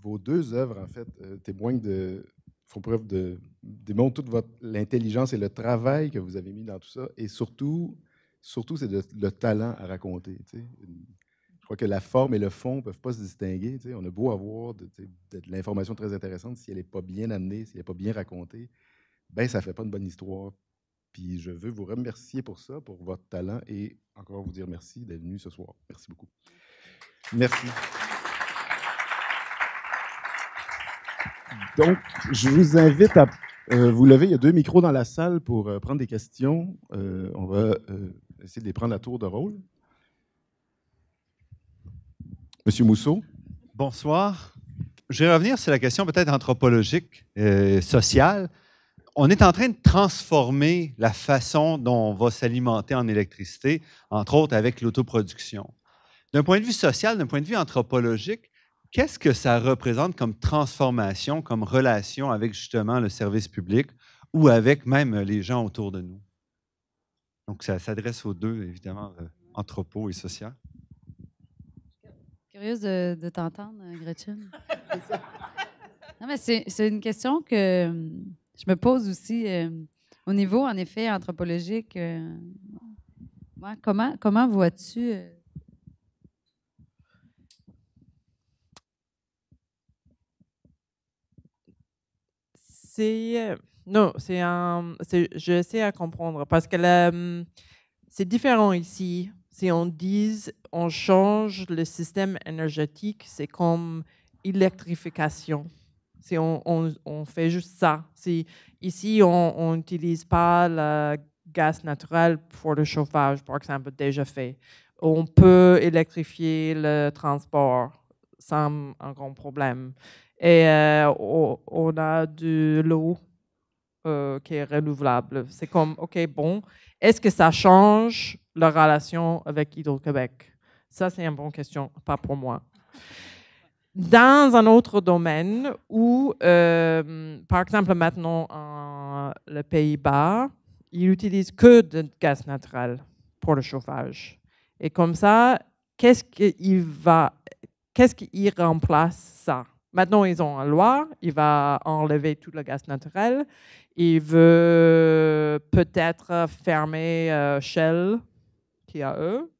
vos deux œuvres en fait euh, témoignent de font preuve de démontrent toute votre l'intelligence et le travail que vous avez mis dans tout ça, et surtout, surtout c'est le talent à raconter je crois que la forme et le fond ne peuvent pas se distinguer. On a beau avoir de, l'information très intéressante, si elle n'est pas bien amenée, si elle n'est pas bien racontée, ben ça ne fait pas une bonne histoire. Puis je veux vous remercier pour ça, pour votre talent et encore vous dire merci d'être venu ce soir. Merci beaucoup. Merci. Donc, je vous invite à euh, vous lever. Il y a deux micros dans la salle pour euh, prendre des questions. Euh, on va essayer de les prendre à tour de rôle. Monsieur Mousseau. Bonsoir. Je vais revenir sur la question peut-être anthropologique, sociale. On est en train de transformer la façon dont on va s'alimenter en électricité, entre autres avec l'autoproduction. D'un point de vue social, d'un point de vue anthropologique, qu'est-ce que ça représente comme transformation, comme relation avec justement le service public ou avec même les gens autour de nous? Donc, ça s'adresse aux deux, évidemment, euh, anthropo et social. Curieuse de, t'entendre, euh, Gretchen. non, mais c'est une question que euh, je me pose aussi euh, au niveau, en effet, anthropologique. comment comment vois-tu. c'est non, c'est un, je sais à comprendre parce que hum, c'est différent ici si on dit on change le système énergétique, c'est comme électrification. Si on, on, fait juste ça. Si ici, on n'utilise pas le gaz naturel pour le chauffage, par exemple, déjà fait. On peut électrifier le transport sans un grand problème. Et euh, on a de l'eau euh, qui est renouvelable. C'est comme, OK, bon, est-ce que ça change la relation avec Hydro-Québec? Ça, c'est une bonne question, pas pour moi. Dans un autre domaine où, euh, par exemple, maintenant, en, les Pays-Bas, ils n'utilisent que du gaz naturel pour le chauffage. Et comme ça, qu'est-ce qu'il va, qu'est-ce qui remplace ça? Maintenant, ils ont une loi, il va enlever tout le gaz naturel. Il veut peut-être fermer euh, Shell, qui a eux.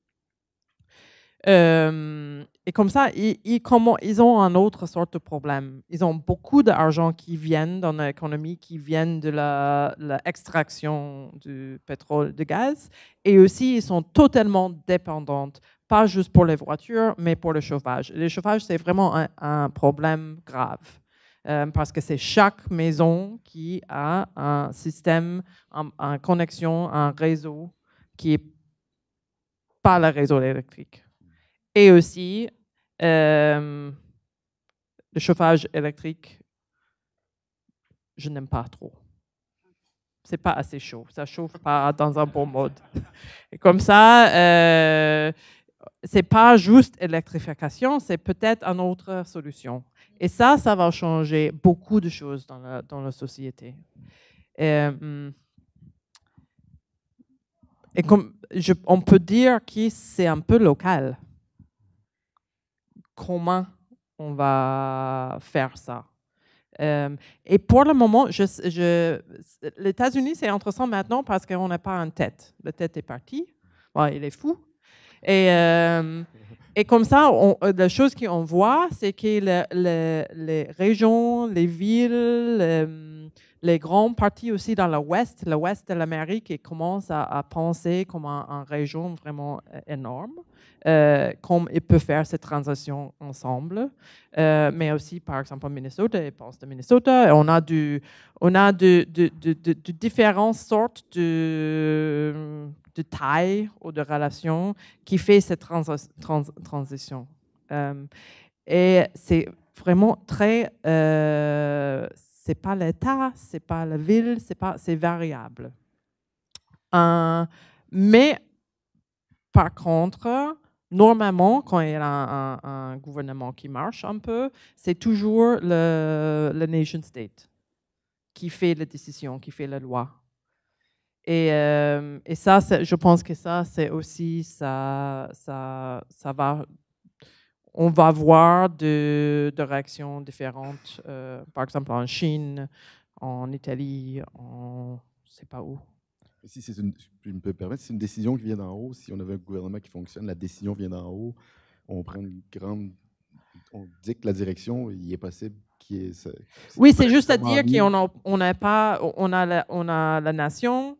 Euh, et comme ça, ils, comment, ils ont un autre sorte de problème. Ils ont beaucoup d'argent qui viennent dans l'économie, qui viennent de l'extraction du pétrole, du gaz. Et aussi, ils sont totalement dépendants pas juste pour les voitures, mais pour le chauffage. Le chauffage, c'est vraiment un, problème grave. Euh, parce que c'est chaque maison qui a un système, une connexion, un réseau qui n'est pas le réseau électrique. Et aussi, euh, le chauffage électrique, je n'aime pas trop. C'est pas assez chaud. Ça chauffe pas dans un bon mode. Et comme ça, euh, c'est pas juste électrification, c'est peut-être une autre solution. Et ça, ça va changer beaucoup de choses dans la, dans la société. Euh, mm. Et, comme on peut dire que c'est un peu local. Comment on va faire ça? Euh, et pour le moment, je, les États-Unis, c'est intéressant maintenant parce qu'on n'a pas un tête. Le tête est parti. il est fou. Et, euh, et comme ça, euh, la chose qu'on voit, c'est que les régions, les villes, les, grands grandes parties aussi dans l'ouest, l'ouest de l'Amérique, commencent à, à, penser comme une un région vraiment euh, énorme. comme ils peuvent faire cette transition ensemble. mais aussi, par exemple, Minnesota, ils pensent de Minnesota. on a, on a de, de différentes sortes de de taille ou de relation qui fait cette transition. Euh, et c'est vraiment très. Euh, c'est pas l'État, c'est pas la ville, c'est pas, c'est variable. Euh, mais par contre, normalement, quand il y a un, gouvernement qui marche un peu, c'est toujours le, nation state qui fait les décisions, qui fait la loi. Euh, et, ça, je pense que ça, c'est aussi, ça, ça, ça va, on va voir de, réactions différentes, euh, par exemple en Chine, en Italie, en ne sait pas où. Si c'est me peux permettre, c'est une décision qui vient d'en haut. Si on avait un gouvernement qui fonctionne, la décision vient d'en haut. On prend une grande, on dit que la direction. Il est possible qui est, oui, c'est juste à dire qu'on n'a pas, on a, on a la nation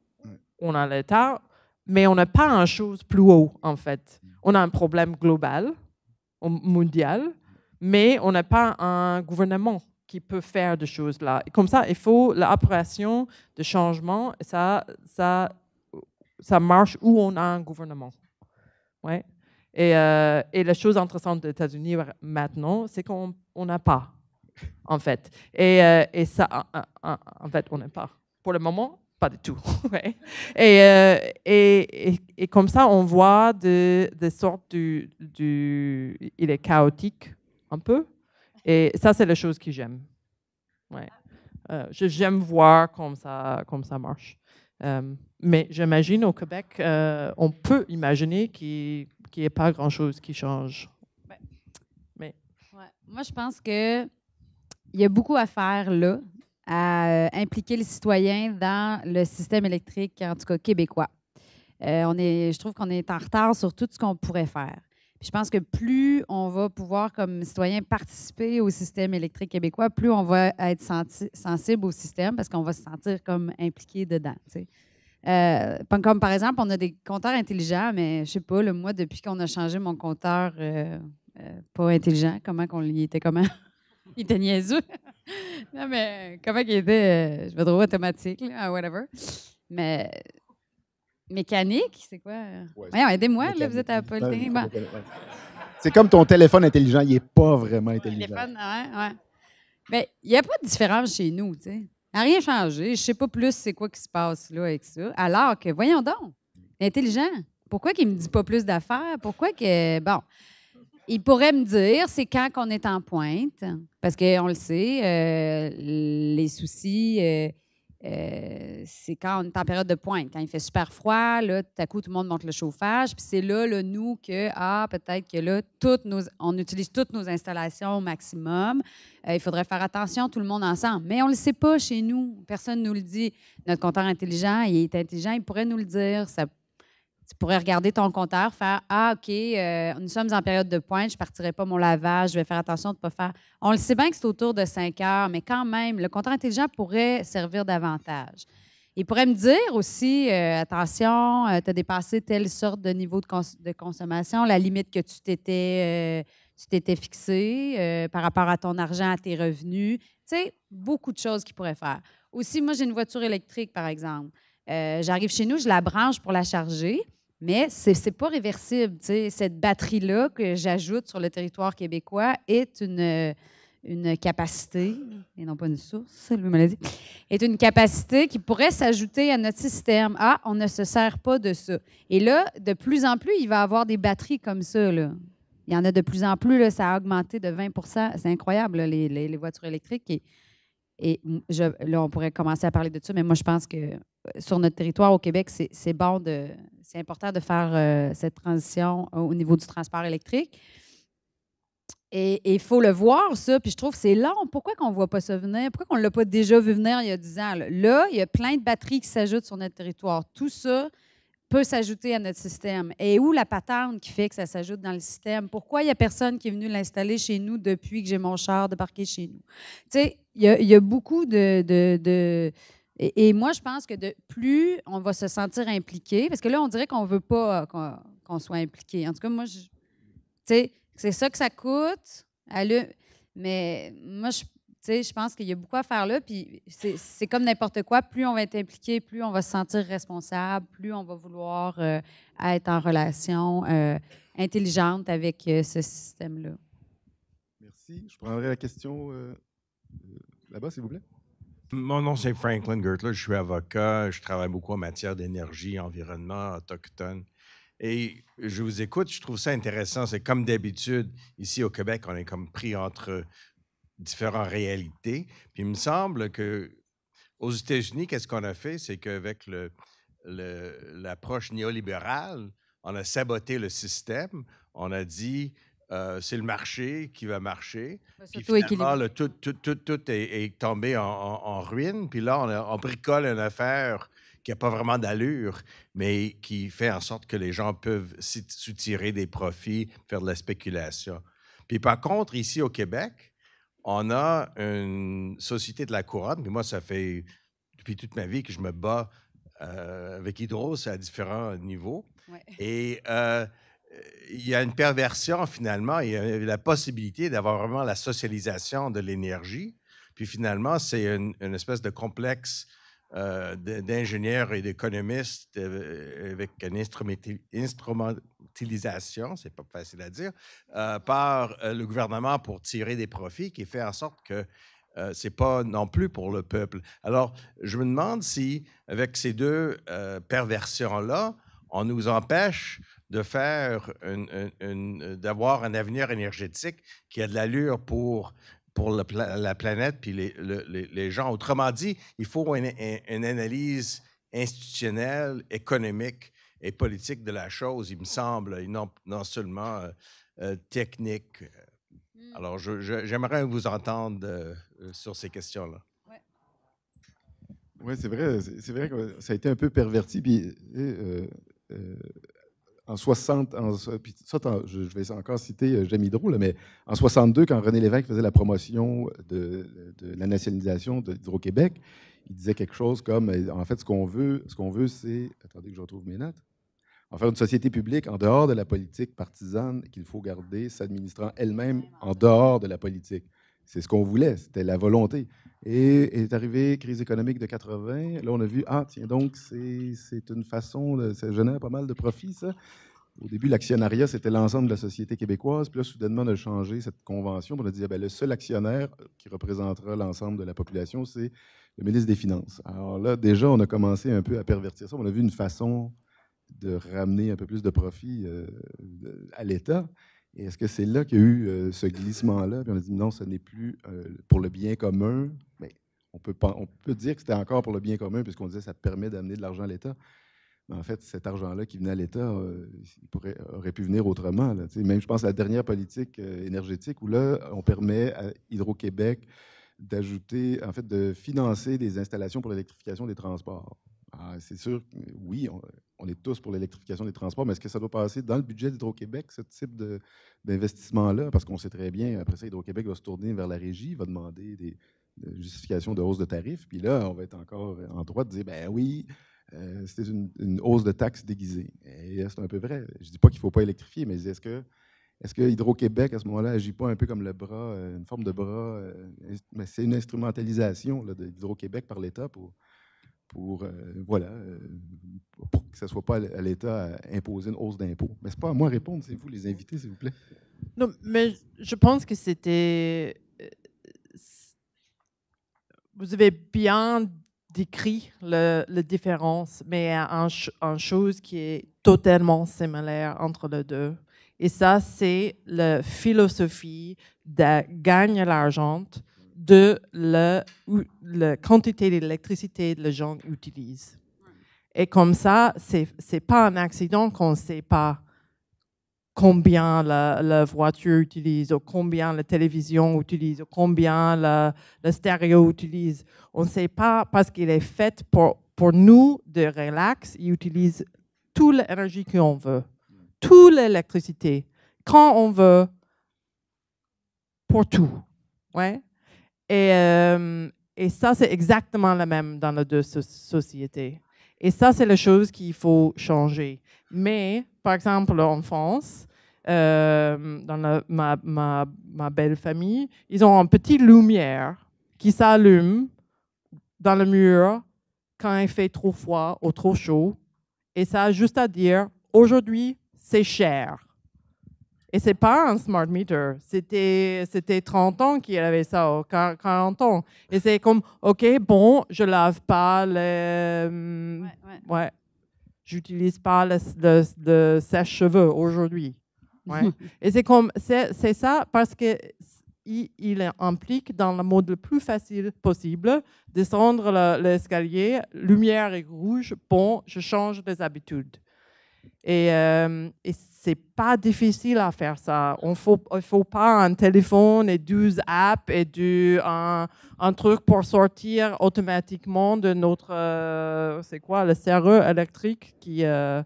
on a l'État, mais on n'a pas un chose plus haut, en fait. On a un problème global, mondial, mais on n'a pas un gouvernement qui peut faire des choses là. Comme ça, il faut l'opération de changement, ça, ça, ça marche où on a un gouvernement. Ouais. Et, euh, et la chose intéressante des États-Unis maintenant, c'est qu'on n'a pas, en fait. Et, euh, et ça, en fait, on n'a pas. Pour le moment, pas du tout. Euh, et, et, comme ça, on voit des de sortes du, Il est chaotique un peu. Et ça, c'est la chose qui j'aime. Ouais. Euh, j'aime voir comme ça, comme ça marche. Euh, mais j'imagine au Québec, on peut imaginer qu'il n'y ait pas grand-chose qui change. Mais... Moi, je pense qu'il y a beaucoup à faire là à euh, impliquer le citoyen dans le système électrique, en tout cas québécois. Euh, on est, je trouve qu'on est en retard sur tout ce qu'on pourrait faire. je pense que plus on va pouvoir, comme citoyen, participer au système électrique québécois, plus on va être sensible au système parce qu'on va se sentir comme impliqué dedans. Euh, comme par exemple, on a des compteurs intelligents, mais je sais pas, le moi, depuis qu'on a changé mon compteur pas intelligent, comment qu'on y était comment? Il était niaiseux non, mais comment il était, euh, je vais trouver automatique, là, whatever. Mais mécanique, c'est quoi? Ouais, aidez-moi, là, vous êtes à Polytechnique. C'est comme ton téléphone intelligent, il n'est pas vraiment intelligent. Mais ben, il n'y a pas de différence chez nous, tu sais. n'a rien changé. Je ne sais pas plus c'est quoi qui se passe là avec ça. Alors que, voyons donc, intelligent. Pourquoi qu'il ne me dit pas plus d'affaires? Pourquoi que. Bon. Il pourrait me dire, c'est quand qu'on est en pointe, parce qu'on le sait, euh, les soucis, euh, euh, c'est quand on est en période de pointe, quand il fait super froid, là, tout à coup, tout le monde monte le chauffage, puis c'est là, là, nous, que, ah, peut-être que là, on utilise toutes nos installations au maximum. il faudrait faire attention, tout le monde ensemble. Mais on ne le sait pas chez nous, personne ne nous le dit. Notre compteur intelligent, il est intelligent, il pourrait nous le dire. Ça tu pourrais regarder ton compteur, faire Ah, OK, euh, nous sommes en période de pointe, je ne partirai pas mon lavage, je vais faire attention de ne pas faire. On le sait bien que c'est autour de 5 heures, mais quand même, le compteur intelligent pourrait servir davantage. Il pourrait me dire aussi euh, Attention, euh, tu as dépassé telle sorte de niveau de, de consommation, la limite que tu t'étais. tu t'étais fixé par rapport à ton argent, à tes revenus. Tu sais, beaucoup de choses qu'il pourrait faire. Aussi, moi, j'ai une voiture électrique, par exemple. j'arrive chez nous, je la branche pour la charger. Mais ce n'est pas réversible. Cette batterie-là que j'ajoute sur le territoire québécois est une, une capacité, et non pas une source, lui est une capacité qui pourrait s'ajouter à notre système. Ah, on ne se sert pas de ça. Et là, de plus en plus, il va y avoir des batteries comme ça. Il y en a de plus en plus. Là, ça a augmenté de 20 C'est incroyable, les, voitures électriques. Et et là, on pourrait commencer à parler de ça, mais moi, je pense que euh, sur notre territoire au Québec, c'est bon de, c'est important de faire euh, cette transition euh, au niveau du transport électrique. Et il faut le voir, ça. Puis je trouve que c'est long. Pourquoi qu'on ne voit pas ça venir? Pourquoi qu'on ne l'a pas déjà vu venir il y a 10 ans? Là? il y a plein de batteries qui s'ajoutent sur notre territoire. Tout ça peut s'ajouter à notre système. Et où la patente qui fait que ça s'ajoute dans le système? Pourquoi il n'y a personne qui est venu l'installer chez nous depuis que j'ai mon char de parquer chez nous? Tu sais, il y a, beaucoup de, de, et, moi, je pense que de plus on va se sentir impliqué, parce que là, on dirait qu'on ne veut pas euh, qu'on soit impliqué. En tout cas, moi, sais c'est ça que ça coûte. mais moi, je, je pense qu'il y a beaucoup à faire là. Puis c'est comme n'importe quoi. Plus on va être impliqué, plus on va se sentir responsable, plus on va vouloir euh, être en relation euh, intelligente avec ce système-là. Merci. Je prendrai la question là-bas, s'il vous plaît? Mon nom, c'est Franklin Gertler. Je suis avocat. Je travaille beaucoup en matière d'énergie, environnement, autochtone. Et je vous écoute, je trouve ça intéressant. C'est comme d'habitude, ici au Québec, on est comme pris entre différentes réalités. Puis il me semble que aux États-Unis, qu'est-ce qu'on a fait? C'est qu'avec l'approche le, néolibérale, on a saboté le système. On a dit euh, c'est le marché qui va marcher. finalement, tout, est, tombé en, ruine. Puis là, on, bricole une affaire qui n'a pas vraiment d'allure, mais qui fait en sorte que les gens peuvent soutirer des profits, faire de la spéculation. Puis par contre, ici au Québec, on a une société de la couronne. Puis moi, ça fait depuis toute ma vie que je me bats euh, avec Hydros à différents niveaux. Et euh, il y a une perversion finalement, il y a la possibilité d'avoir vraiment la socialisation de l'énergie. Puis finalement, c'est une, espèce de complexe euh, d'ingénieurs et d'économistes euh, avec une instrumentalisation, c'est pas facile à dire, euh, par le gouvernement pour tirer des profits qui fait en sorte que ce c'est pas non plus pour le peuple. Alors, je me demande si, avec ces deux perversions-là, on nous empêche de faire une, d'avoir un avenir énergétique qui a de l'allure pour, pour la planète puis les, les, gens. Autrement dit, il faut une, analyse institutionnelle, économique et politique de la chose, il me semble, et non, non seulement euh, euh, technique. Hmm. Alors, j'aimerais vous entendre euh, sur ces questions-là. Oui, c'est vrai, c'est vrai que ça a été un peu perverti. Puis, euh, en 60, en, ça, je, vais encore citer euh, Jamie drôle mais en 62, quand René Lévesque faisait la promotion de, la nationalisation d'Hydro-Québec, il disait quelque chose comme euh, en fait, ce qu'on veut, ce qu'on veut, c'est attendez que je retrouve mes notes. En faire une société publique en dehors de la politique partisane qu'il faut garder s'administrant elle-même en dehors de la politique. C'est ce qu'on voulait, c'était la volonté. Et est arrivée crise économique de 80. Là, on a vu, ah, tiens, donc, c'est une façon, ça génère pas mal de profits, ça. Au début, l'actionnariat, c'était l'ensemble de la société québécoise. Puis là, soudainement, on a changé cette convention. on a dit, ah, ben, le seul actionnaire euh, qui représentera l'ensemble de la population, c'est le ministre des Finances. Alors là, déjà, on a commencé un peu à pervertir ça. On a vu une façon de ramener un peu plus de profit euh, à l'État. Et est-ce que c'est là qu'il y a eu euh, ce glissement-là? Puis on a dit non, ce n'est plus euh, pour le bien commun. Mais on peut, dire que c'était encore pour le bien commun, puisqu'on disait que ça permet d'amener de l'argent à l'État. Mais en fait, cet argent-là qui venait à l'État euh, il pourrait, aurait pu venir autrement. Même, je pense, à la dernière politique énergétique où là, on permet à Hydro-Québec d'ajouter, en fait, de financer des installations pour l'électrification des transports. Ah, c'est sûr, oui, on, est tous pour l'électrification des transports, mais est-ce que ça doit passer dans le budget d'Hydro-Québec, ce type d'investissement-là? Parce qu'on sait très bien, après ça, Hydro-Québec va se tourner vers la régie, va demander des, justifications de hausse de tarifs, puis là, on va être encore en droit de dire, ben oui, euh, c'était une, hausse de taxes déguisée. Et c'est un peu vrai. Je ne dis pas qu'il ne faut pas électrifier, mais est-ce que, est que Hydro-Québec, à ce moment-là, agit pas un peu comme le bras, euh, une forme de bras? Euh, mais c'est une instrumentalisation de d'Hydro-Québec par l'État pour pour, euh, voilà, euh, pour que ce ne soit pas à l'État imposer une hausse d'impôts. Mais ce n'est pas à moi de répondre, c'est vous les invités, s'il vous plaît. Non, mais je pense que c'était. Euh, vous avez bien décrit la différence, mais un une chose qui est totalement similaire entre les deux. Et ça, c'est la philosophie de gagner l'argent de la, quantité d'électricité que les gens utilisent. Et comme ça, ce n'est pas un accident qu'on ne sait pas combien la, voiture utilise, ou combien la télévision utilise, ou combien le stéréo utilise. On ne sait pas parce qu'il est fait pour, pour nous de relax, il utilise toute l'énergie qu'on veut, toute l'électricité, quand on veut, pour tout. Ouais. Et, euh, et ça, c'est exactement la même dans les deux sociétés. Et ça, c'est la chose qu'il faut changer. Mais, par exemple, en France, euh, dans ma, ma, belle famille, ils ont une petite lumière qui s'allume dans le mur quand il fait trop froid ou trop chaud. Et ça a juste à dire, aujourd'hui, c'est cher. Et c'est pas un smart meter. C'était, c'était 30 ans qu'il avait ça, 40 ans. Et c'est comme, OK, bon, je lave pas les. Ouais. J'utilise pas le, sèche-cheveux aujourd'hui. Ouais. et c'est comme, c'est, ça parce que il, implique dans le mode le plus facile possible descendre l'escalier, lumière est rouge, bon, je change des habitudes. Et, ce euh, et c'est pas difficile à faire ça. Il ne faut pas un téléphone et 12 apps et du, un, truc pour sortir automatiquement de notre, euh, c'est quoi, le électrique qui euh,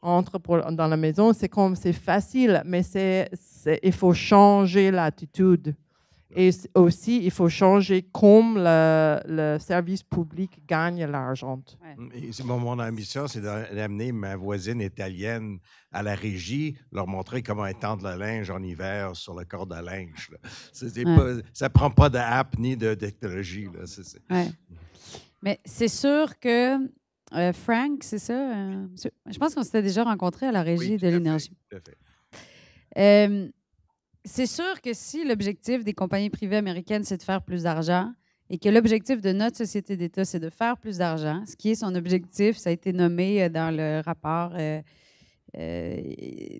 entre dans la maison. C'est comme, c'est facile, mais il faut changer l'attitude. Et aussi, il faut changer comme le, service public gagne l'argent. Mm, mon, ambition, c'est d'amener ma voisine italienne à la régie, leur montrer comment étendre le linge en hiver sur le corps de linge. ça ne prend pas d'app ni de technologie. Mais c'est sûr que euh, Frank, c'est ça? Euh, je pense qu'on s'était déjà rencontré à la régie de l'énergie. Euh, c'est sûr que si l'objectif des compagnies privées américaines, c'est de faire plus d'argent, et que l'objectif de notre société d'État, c'est de faire plus d'argent, ce qui est son objectif, ça a été nommé euh, dans le rapport, euh, euh,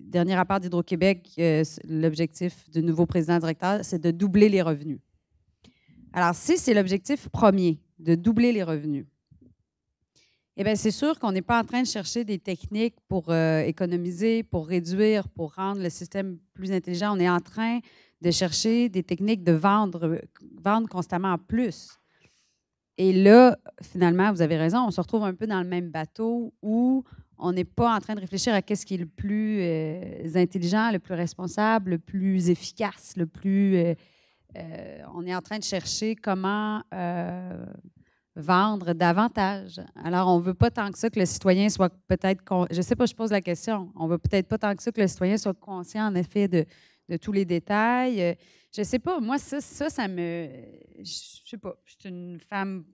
dernier rapport d'Hydro-Québec, l'objectif du nouveau président directeur, c'est de doubler les revenus. Alors, si c'est l'objectif premier, de doubler les revenus, eh bien, c'est sûr qu'on n'est pas en train de chercher des techniques pour euh, économiser, pour réduire, pour rendre le système plus intelligent. On est en train de chercher des techniques de vendre, vendre constamment en plus. Et là, finalement, vous avez raison, on se retrouve un peu dans le même bateau où on n'est pas en train de réfléchir à qu'est-ce qui est le plus euh, intelligent, le plus responsable, le plus efficace, le plus... Euh, on est en train de chercher comment vendre davantage. Alors, on ne veut pas tant que ça que le citoyen soit peut-être, je ne sais pas, je pose la question, on ne veut peut-être pas tant que ça que le citoyen soit conscient, en effet, de, de tous les détails. Euh, je ne sais pas, moi, ça, ça, ça me... Je ne sais pas, je suis une femme...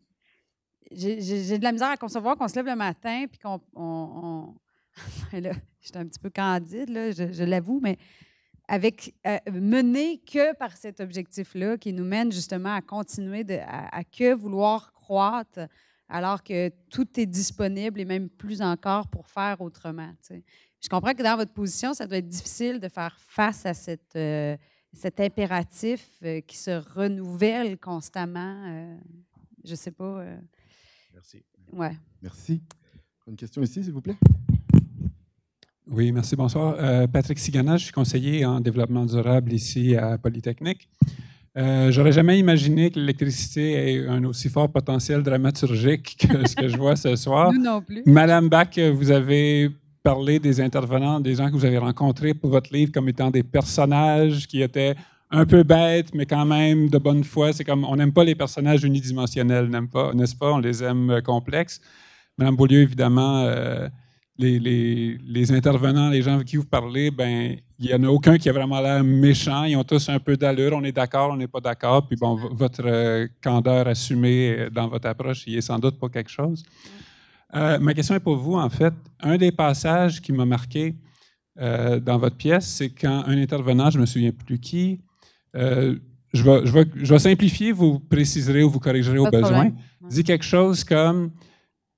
J'ai de la misère à concevoir qu'on se lève le matin puis qu'on... Ben là, je suis un petit peu candide, là, je, l'avoue, mais avec euh, que par cet objectif-là qui nous mène justement à continuer de, à, à que vouloir alors que tout est disponible et même plus encore pour faire autrement. Je comprends que dans votre position, ça doit être difficile de faire face à cette, euh, cet impératif euh, qui se renouvelle constamment. Euh, je ne sais pas. Merci. Ouais. Merci. Une question ici, s'il vous plaît. Oui, merci. Bonsoir. Patrick Sigana, je suis conseiller en développement durable ici à Polytechnique. Euh, j'aurais jamais imaginé que l'électricité ait un aussi fort potentiel dramaturgique que ce que je vois ce soir. Nous non plus. Madame Bach, vous avez parlé des intervenants, des gens que vous avez rencontrés pour votre livre comme étant des personnages qui étaient un peu bêtes, mais quand même de bonne foi. C'est comme on n'aime pas les personnages unidimensionnels, n'est-ce pas, On les aime euh, complexes. Madame Beaulieu, évidemment, euh, les, les, intervenants, les gens avec qui vous parlez, ben, il n'y en a aucun qui a vraiment l'air méchant. Ils ont tous un peu d'allure. On est d'accord, on n'est pas d'accord. Puis bon, votre euh, candeur assumée euh, dans votre approche, il est sans doute pas quelque chose. Euh, ma question est pour vous, en fait. Un des passages qui m'a marqué dans votre pièce, c'est quand un intervenant, je ne me souviens plus qui, je, vais, je, simplifier, vous préciserez ou vous corrigerez au besoin, dit quelque chose comme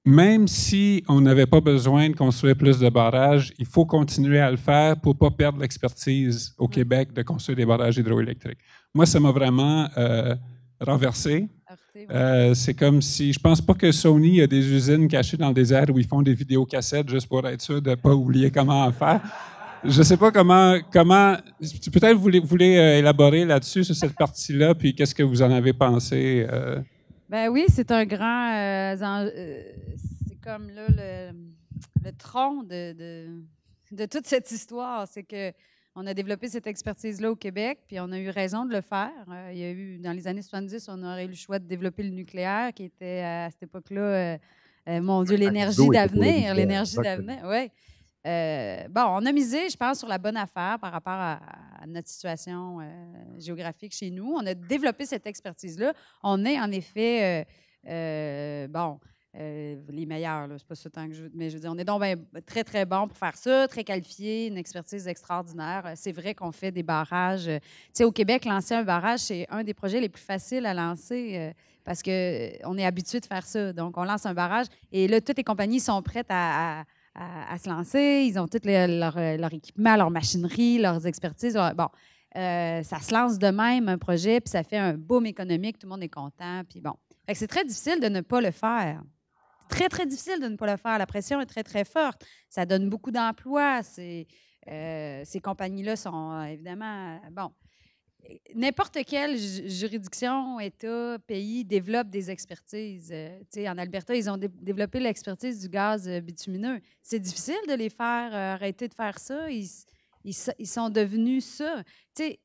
même si on n'avait pas besoin de construire plus de barrages, il faut continuer à le faire pour ne pas perdre l'expertise au Québec de construire des barrages hydroélectriques. Moi, ça m'a vraiment euh, renversé. Euh, c'est comme si, je pense pas que Sony a des usines cachées dans le désert où ils font des vidéocassettes juste pour être sûr de ne pas oublier comment en faire. Je ne sais pas comment, comment peut-être vous voulez, voulez euh, élaborer là-dessus, sur cette partie-là, puis qu'est-ce que vous en avez pensé. Euh, ben oui, c'est un grand. Euh, euh, c'est comme là le, tronc de, de, toute cette histoire. C'est que on a développé cette expertise-là au Québec, puis on a eu raison de le faire. Euh, il y a eu, dans les années 70, on aurait eu le choix de développer le nucléaire, qui était à cette époque-là, mon Dieu, l'énergie d'avenir. L'énergie d'avenir, oui. Euh, bon, on a misé, je pense, sur la bonne affaire par rapport à, notre situation euh, géographique chez nous. On a développé cette expertise-là. On est en effet, euh, bon, les meilleurs, c'est pas ce temps que je mais je veux dire, on est donc très, très bon pour faire ça, très qualifié, une expertise extraordinaire. C'est vrai qu'on fait des barrages. Tu sais, au Québec, lancer un barrage, c'est un des projets les plus faciles à lancer parce qu'on est habitué de faire ça. Donc, on lance un barrage et là, toutes les compagnies sont prêtes à à, se lancer. Ils ont tout euh, leur, équipement, leur machinerie, leurs expertises. bon, euh, ça se lance de même un projet, puis ça fait un boom économique, tout le monde est content, puis bon. c'est très difficile de ne pas le faire. Très, très difficile de ne pas le faire. La pression est très, très forte. Ça donne beaucoup d'emplois. Euh, ces compagnies-là sont euh, évidemment. Bon n'importe quelle juridiction, État, pays développe des expertises. Euh, en Alberta, ils ont développé l'expertise du gaz euh, bitumineux. C'est difficile de les faire euh, arrêter de faire ça. Ils, ils, sont devenus ça. Et,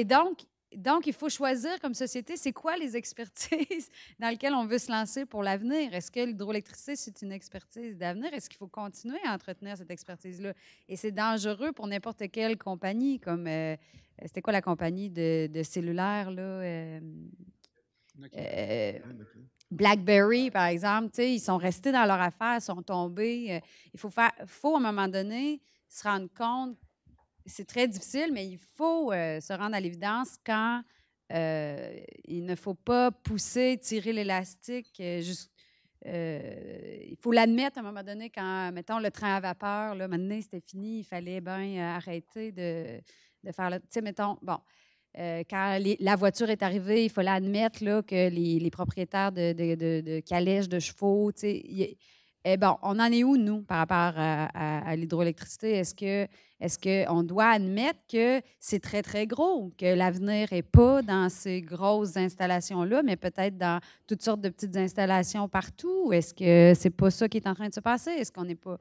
et, donc, donc, il faut choisir comme société, c'est quoi les expertises dans lesquelles on veut se lancer pour l'avenir? Est-ce que l'hydroélectricité, c'est une expertise d'avenir? Est-ce qu'il faut continuer à entretenir cette expertise-là? Et c'est dangereux pour n'importe quelle compagnie, comme euh, c'était quoi la compagnie de, de cellulaire, là? Euh, euh, BlackBerry, par exemple, ils sont restés dans leur affaire, sont tombés. il faut, faire, faut, à un moment donné, se rendre compte. C'est très difficile, mais il faut se rendre à l'évidence quand il ne faut pas pousser, tirer l'élastique. il faut l'admettre à un moment donné quand, mettons, le train à vapeur, là, maintenant, c'était fini, il fallait bien arrêter de, de faire Tu sais, mettons, bon. Euh, quand la voiture est arrivée, il fallait admettre là, que les, propriétaires de, calèches, de chevaux, tu sais, eh bon, on en est où, nous, par rapport à, l'hydroélectricité? Est-ce que est-ce qu'on doit admettre que c'est très, très gros, que l'avenir n'est pas dans ces grosses installations-là, mais peut-être dans toutes sortes de petites installations partout? Est-ce que c'est pas ça qui est en train de se passer? Est-ce qu'on n'est pas.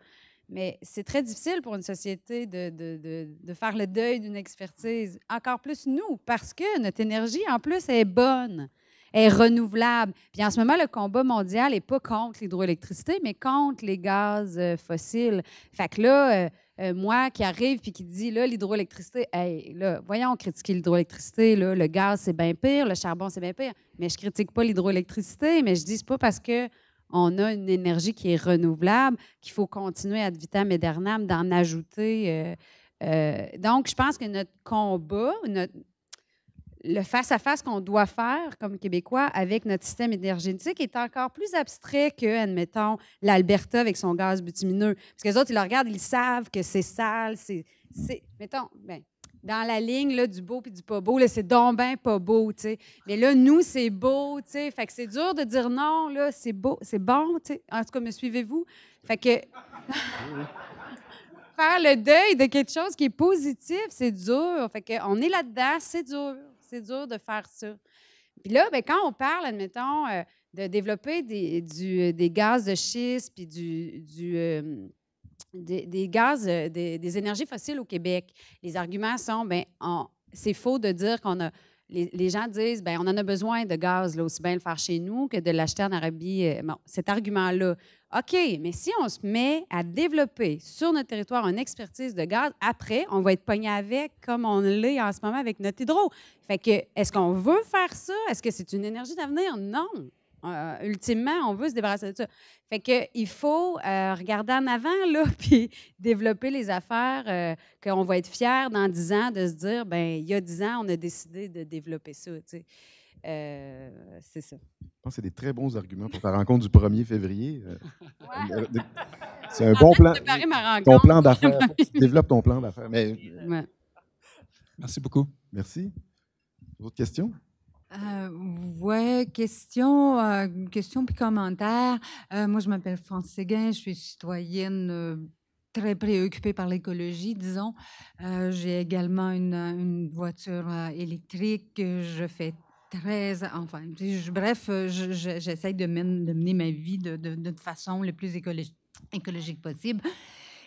Mais c'est très difficile pour une société de, faire le deuil d'une expertise, encore plus nous, parce que notre énergie, en plus, est bonne, est renouvelable. Puis en ce moment, le combat mondial n'est pas contre l'hydroélectricité, mais contre les gaz euh, fossiles. Fait que là, euh, euh, moi qui arrive puis qui dit, là, l'hydroélectricité, hey, là, voyons critiquer l'hydroélectricité, le gaz, c'est bien pire, le charbon, c'est bien pire. Mais je critique pas l'hydroélectricité, mais je dis, c'est pas parce que on a une énergie qui est renouvelable, qu'il faut continuer à vitam aeternam d'en ajouter. Euh, euh, donc, je pense que notre combat, le face-à-face qu'on doit faire comme Québécois avec notre système énergétique est encore plus abstrait que, admettons, l'Alberta avec son gaz bitumineux. Parce que les autres, ils le regardent, ils savent que c'est sale, c'est. Mettons, ben, dans la ligne du beau puis du pas beau, c'est donc ben pas beau, tu sais. Mais là, nous, c'est beau, tu sais. Fait que c'est dur de dire non, là, c'est beau, c'est bon, tu sais. En tout cas, me suivez-vous? Fait que... Faire le deuil de quelque chose qui est positif, c'est dur. Fait que on est là-dedans, c'est dur. C'est dur de faire ça. Puis là, ben, quand on parle, admettons, euh, de développer des, du, euh, des gaz de schiste puis du... Euh, des, gaz, euh, des, énergies fossiles au Québec. Les arguments sont, ben, c'est faux de dire qu'on a les, gens disent, ben on en a besoin de gaz, là, aussi bien le faire chez nous que de l'acheter en Arabie. Euh, bon, cet argument-là. OK, mais si on se met à développer sur notre territoire une expertise de gaz, après, on va être pogné avec comme on l'est en ce moment avec notre hydro. Fait que, est-ce qu'on veut faire ça? Est-ce que c'est une énergie d'avenir? Non. Euh, euh, ultimement, on veut se débarrasser de ça. Fait que il faut euh, regarder en avant là, puis développer les affaires qu'on va être fier dans dix ans de se dire, ben il y a dix ans, on a décidé de développer ça. c'est ça. Je pense que c'est des très bons arguments pour faire ta rencontre du 1er février. C'est un bon plan. ton plan d'affaires. Développe ton plan d'affaires. Merci beaucoup. Merci. D'autres question euh, oui, question, euh, question puis commentaire. Euh, moi, je m'appelle France Séguin, je suis citoyenne euh, très préoccupée par l'écologie, disons. J'ai également une, voiture électrique. Je fais très, enfin, bref, j'essaye de, mener ma vie de, façon le plus écologique possible.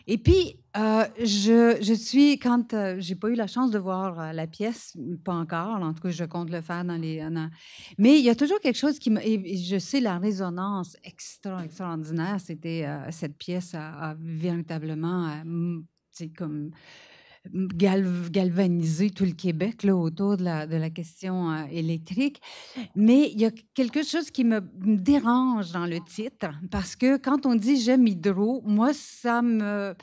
Et puis, euh, je, je, suis, quand je euh, j'ai pas eu la chance de voir euh, la pièce, pas encore, en tout cas, je compte le faire dans les. Mais il y a toujours quelque chose qui me. je sais la résonance extra, extraordinaire, c'était cette pièce a, a véritablement. c'est comme galvaniser tout le Québec là, autour de la, question euh, électrique. Mais il y a quelque chose qui me, dérange dans le titre, parce que quand on dit j'aime Hydro, moi, ça me...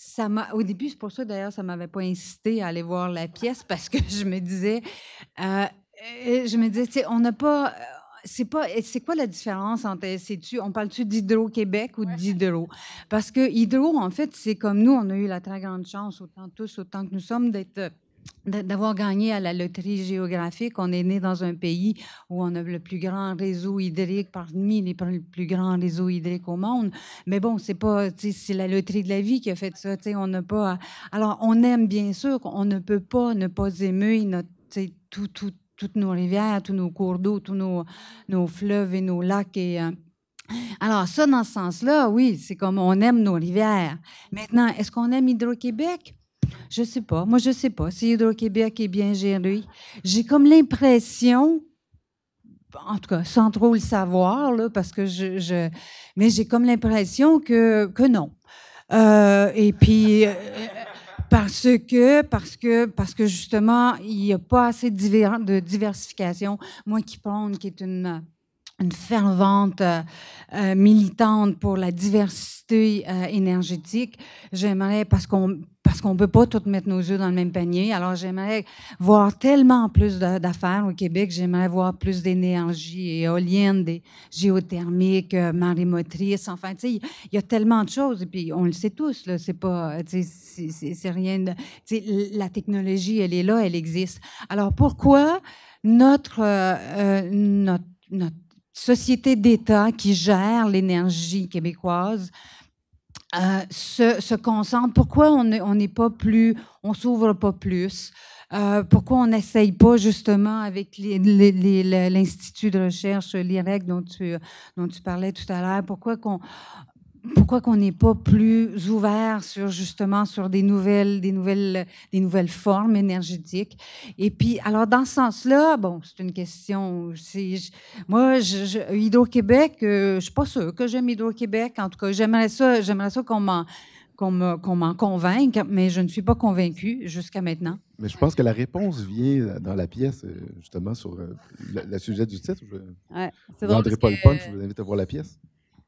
Ça au début, c'est pour ça d'ailleurs, ça ne m'avait pas incité à aller voir la pièce, parce que je me disais, euh, euh, je me disais, on n'a pas c'est pas c'est quoi la différence entre tu on parle-tu d'Hydro-Québec ou d'Hydro parce que Hydro en fait c'est comme nous on a eu la très grande chance autant tous autant que nous sommes d'être d'avoir gagné à la loterie géographique. On est né dans un pays où on a le plus grand réseau hydrique parmi les plus grands réseaux hydriques au monde. Mais bon, c'est pas, c'est la loterie de la vie qui a fait ça. on n'a pas. Alors, on aime bien sûr on ne peut pas ne pas aimer notre, tout, tout, toutes nos rivières, tous nos cours d'eau, tous nos, nos, fleuves et nos lacs. Et, euh, alors, ça, dans ce sens-là, oui, c'est comme on aime nos rivières. Maintenant, est-ce qu'on aime Hydro-Québec? Je ne sais pas. Moi, je ne sais pas si Hydro-Québec est bien géré. J'ai comme l'impression, en tout cas, sans trop le savoir, là, parce que je, mais j'ai comme l'impression que, que non. Euh, et puis, euh, parce que, parce que, parce que justement, il n'y a pas assez de, diversification. Moi qui prône, qui est une une fervente euh, euh, militante pour la diversité euh, énergétique. J'aimerais, parce qu'on parce qu'on ne peut pas tout mettre nos yeux dans le même panier. Alors, j'aimerais voir tellement plus d'affaires au Québec. J'aimerais voir plus d'énergie éolienne, des géothermiques, marémotrices. Enfin, tu sais, il y, a tellement de choses. Et puis, on le sait tous, là, c'est pas, c'est rien de, la technologie, elle est là, elle existe. Alors, pourquoi notre, notre, notre société d'État qui gère l'énergie québécoise euh, se, concentre. Pourquoi on n'est pas plus, on s'ouvre pas plus? Euh, pourquoi on n'essaye pas justement avec l'Institut de recherche, l'IREC dont tu, dont tu parlais tout à l'heure, pourquoi qu'on pourquoi qu'on n'est pas plus ouvert sur justement sur des nouvelles, des nouvelles, des nouvelles formes énergétiques. Et puis, alors dans ce sens-là, bon, c'est une question. moi, je, Hydro-Québec, je euh, je suis pas sûre que j'aime Hydro-Québec. En tout cas, j'aimerais ça, j'aimerais ça qu'on m'en convainque, mais je ne suis pas convaincue jusqu'à maintenant. Mais je pense que la réponse vient dans la pièce, euh, justement, sur euh, le, sujet du titre. Je ne je vous invite à voir la pièce.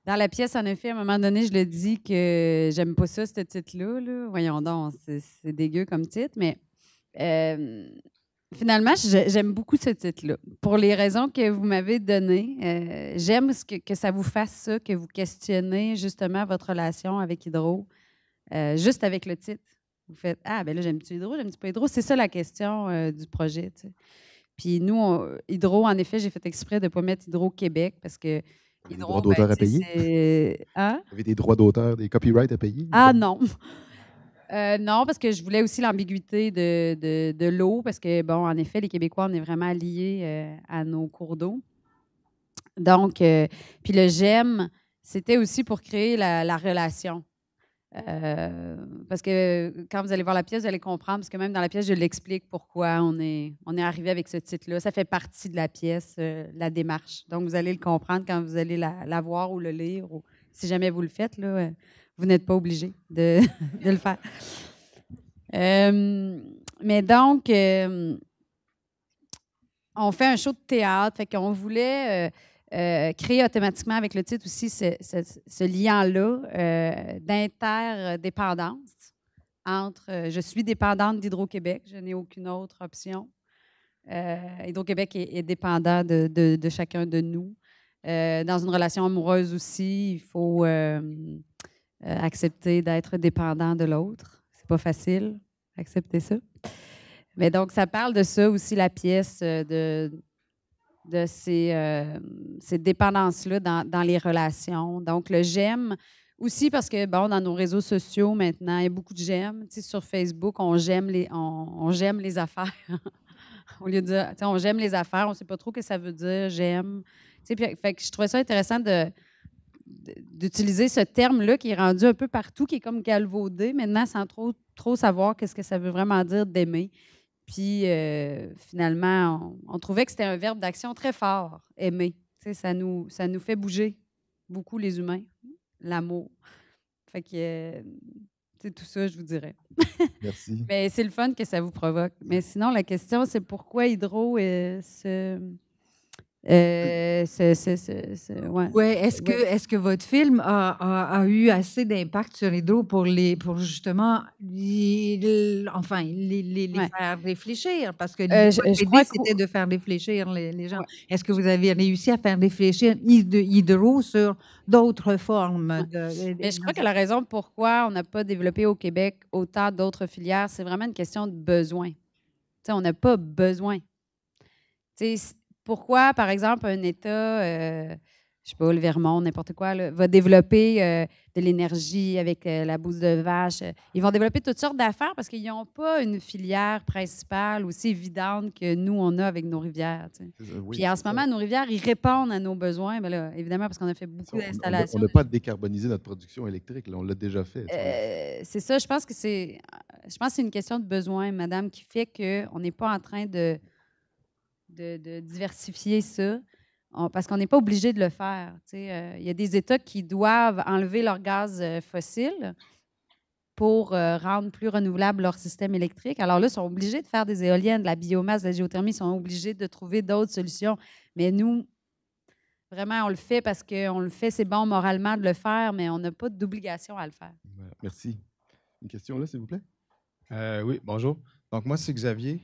Dans la pièce, en effet, à un moment donné, je le dis que j'aime pas ça, ce titre-là. Voyons donc, c'est dégueu comme titre, mais euh, finalement, j'aime beaucoup ce titre-là. Pour les raisons que vous m'avez données, euh, j'aime que, que, ça vous fasse ça, que vous questionnez justement votre relation avec Hydro, euh, juste avec le titre. Vous faites Ah, ben là, j'aime-tu Hydro, j'aime-tu pas Hydro? C'est ça la question du projet. Puis nous, Hydro, en effet, j'ai fait exprès de ne pas mettre Hydro Québec parce que des droits d'auteur à payer. Hein? des droits d'auteur, des copyrights à payer. Ah non. Euh, non, parce que je voulais aussi l'ambiguïté de, l'eau, parce que, bon, en effet, les Québécois, on est vraiment liés euh, à nos cours d'eau. Donc, euh, puis le j'aime, c'était aussi pour créer la relation. Euh, parce que euh, quand vous allez voir la pièce, vous allez comprendre, parce que même dans la pièce, je l'explique pourquoi on est, on est arrivé avec ce titre-là. Ça fait partie de la pièce, euh, la démarche. Donc, vous allez le comprendre quand vous allez la, voir ou le lire. Ou, si jamais vous le faites, là, vous n'êtes pas obligé de, le faire. mais donc, on fait un show de théâtre. Fait qu'on voulait euh, créer automatiquement avec le titre aussi ce, lien-là euh, d'interdépendance entre euh, je suis dépendante d'Hydro-Québec, je n'ai aucune autre option. Hydro-Québec est, dépendant de, de, chacun de nous. dans une relation amoureuse aussi, il faut accepter d'être dépendant de l'autre. C'est pas facile, accepter ça. Mais donc, ça parle de ça aussi, la pièce de de ces, euh, dépendances-là dans, les relations. Donc, le j'aime aussi parce que, bon, dans nos réseaux sociaux maintenant, il y a beaucoup de j'aime. Tu sais, sur Facebook, on j'aime les, on, on j'aime les affaires. Au lieu de tu sais, on j'aime les affaires, on ne sait pas trop ce que ça veut dire, j'aime. Tu sais, fait que je trouvais ça intéressant de, d'utiliser ce terme-là qui est rendu un peu partout, qui est comme galvaudé maintenant sans trop, trop savoir qu'est-ce que ça veut vraiment dire d'aimer. Puis euh, finalement, on, trouvait que c'était un verbe d'action très fort, aimer. ça nous, ça nous fait bouger beaucoup les humains, l'amour. Fait que euh, c'est tout ça, je vous dirais. Merci. Mais c'est le fun que ça vous provoque. Mais sinon, la question, c'est pourquoi Hydro euh, se ouais. est-ce que, votre film a, eu assez d'impact sur Hydro pour, les, justement les, enfin, les, faire réfléchir? Parce que l'idée, euh, c'était de faire réfléchir les, gens. Est-ce que vous avez réussi à faire réfléchir Hydro sur d'autres formes? je crois que la raison pourquoi on n'a pas développé au Québec autant d'autres filières, c'est vraiment une question de besoin. on n'a pas besoin pourquoi, par exemple, un État, euh, je sais pas, le Vermont, n'importe quoi, va développer euh, de l'énergie avec euh, la bouse de vache. Ils vont développer toutes sortes d'affaires parce qu'ils n'ont pas une filière principale aussi évidente que nous, on a avec nos rivières. Puis en ce moment, nos rivières, ils répondent à nos besoins, ben évidemment, parce qu'on a fait beaucoup d'installations. On n'a pas décarbonisé notre production électrique, on l'a déjà fait. c'est ça, je pense que c'est je pense que c'est une question de besoin, madame, qui fait qu'on n'est pas en train de de, diversifier ça. parce qu'on n'est pas obligé de le faire. Euh, il y a des États qui doivent enlever leur gaz euh, fossile pour euh, rendre plus renouvelable leur système électrique. Alors là, ils sont obligés de faire des éoliennes, de la biomasse, de la géothermie, ils sont obligés de trouver d'autres solutions. Mais nous, vraiment, on le fait parce qu'on le fait, c'est bon moralement de le faire, mais on n'a pas d'obligation à le faire. Merci. Une question là, s'il vous plaît? oui, bonjour. Donc moi, c'est Xavier.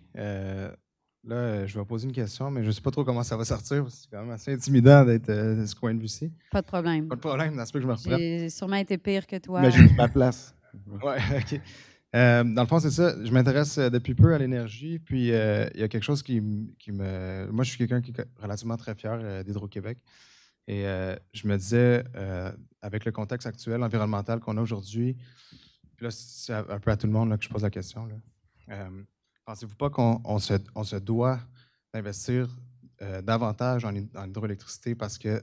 Là, euh, je vais poser une question, mais je ne sais pas trop comment ça va sortir. C'est quand même assez intimidant d'être euh, de ce coin de vue-ci. Pas de problème. Pas de problème, c'est ce que je me reprends. J'ai sûrement été pire que toi. Mais j'ai ma place. ouais, OK. Euh, dans le fond, c'est ça. Je m'intéresse depuis peu à l'énergie, puis il y a quelque chose qui, me. Moi, je suis quelqu'un qui est relativement très fier d'Hydro-Québec. Et je me disais, avec le contexte actuel environnemental qu'on a aujourd'hui, puis là, c'est un peu à tout le monde que je pose la question. Pensez-vous pas qu'on se, on se, doit d'investir euh, davantage en, hydroélectricité parce que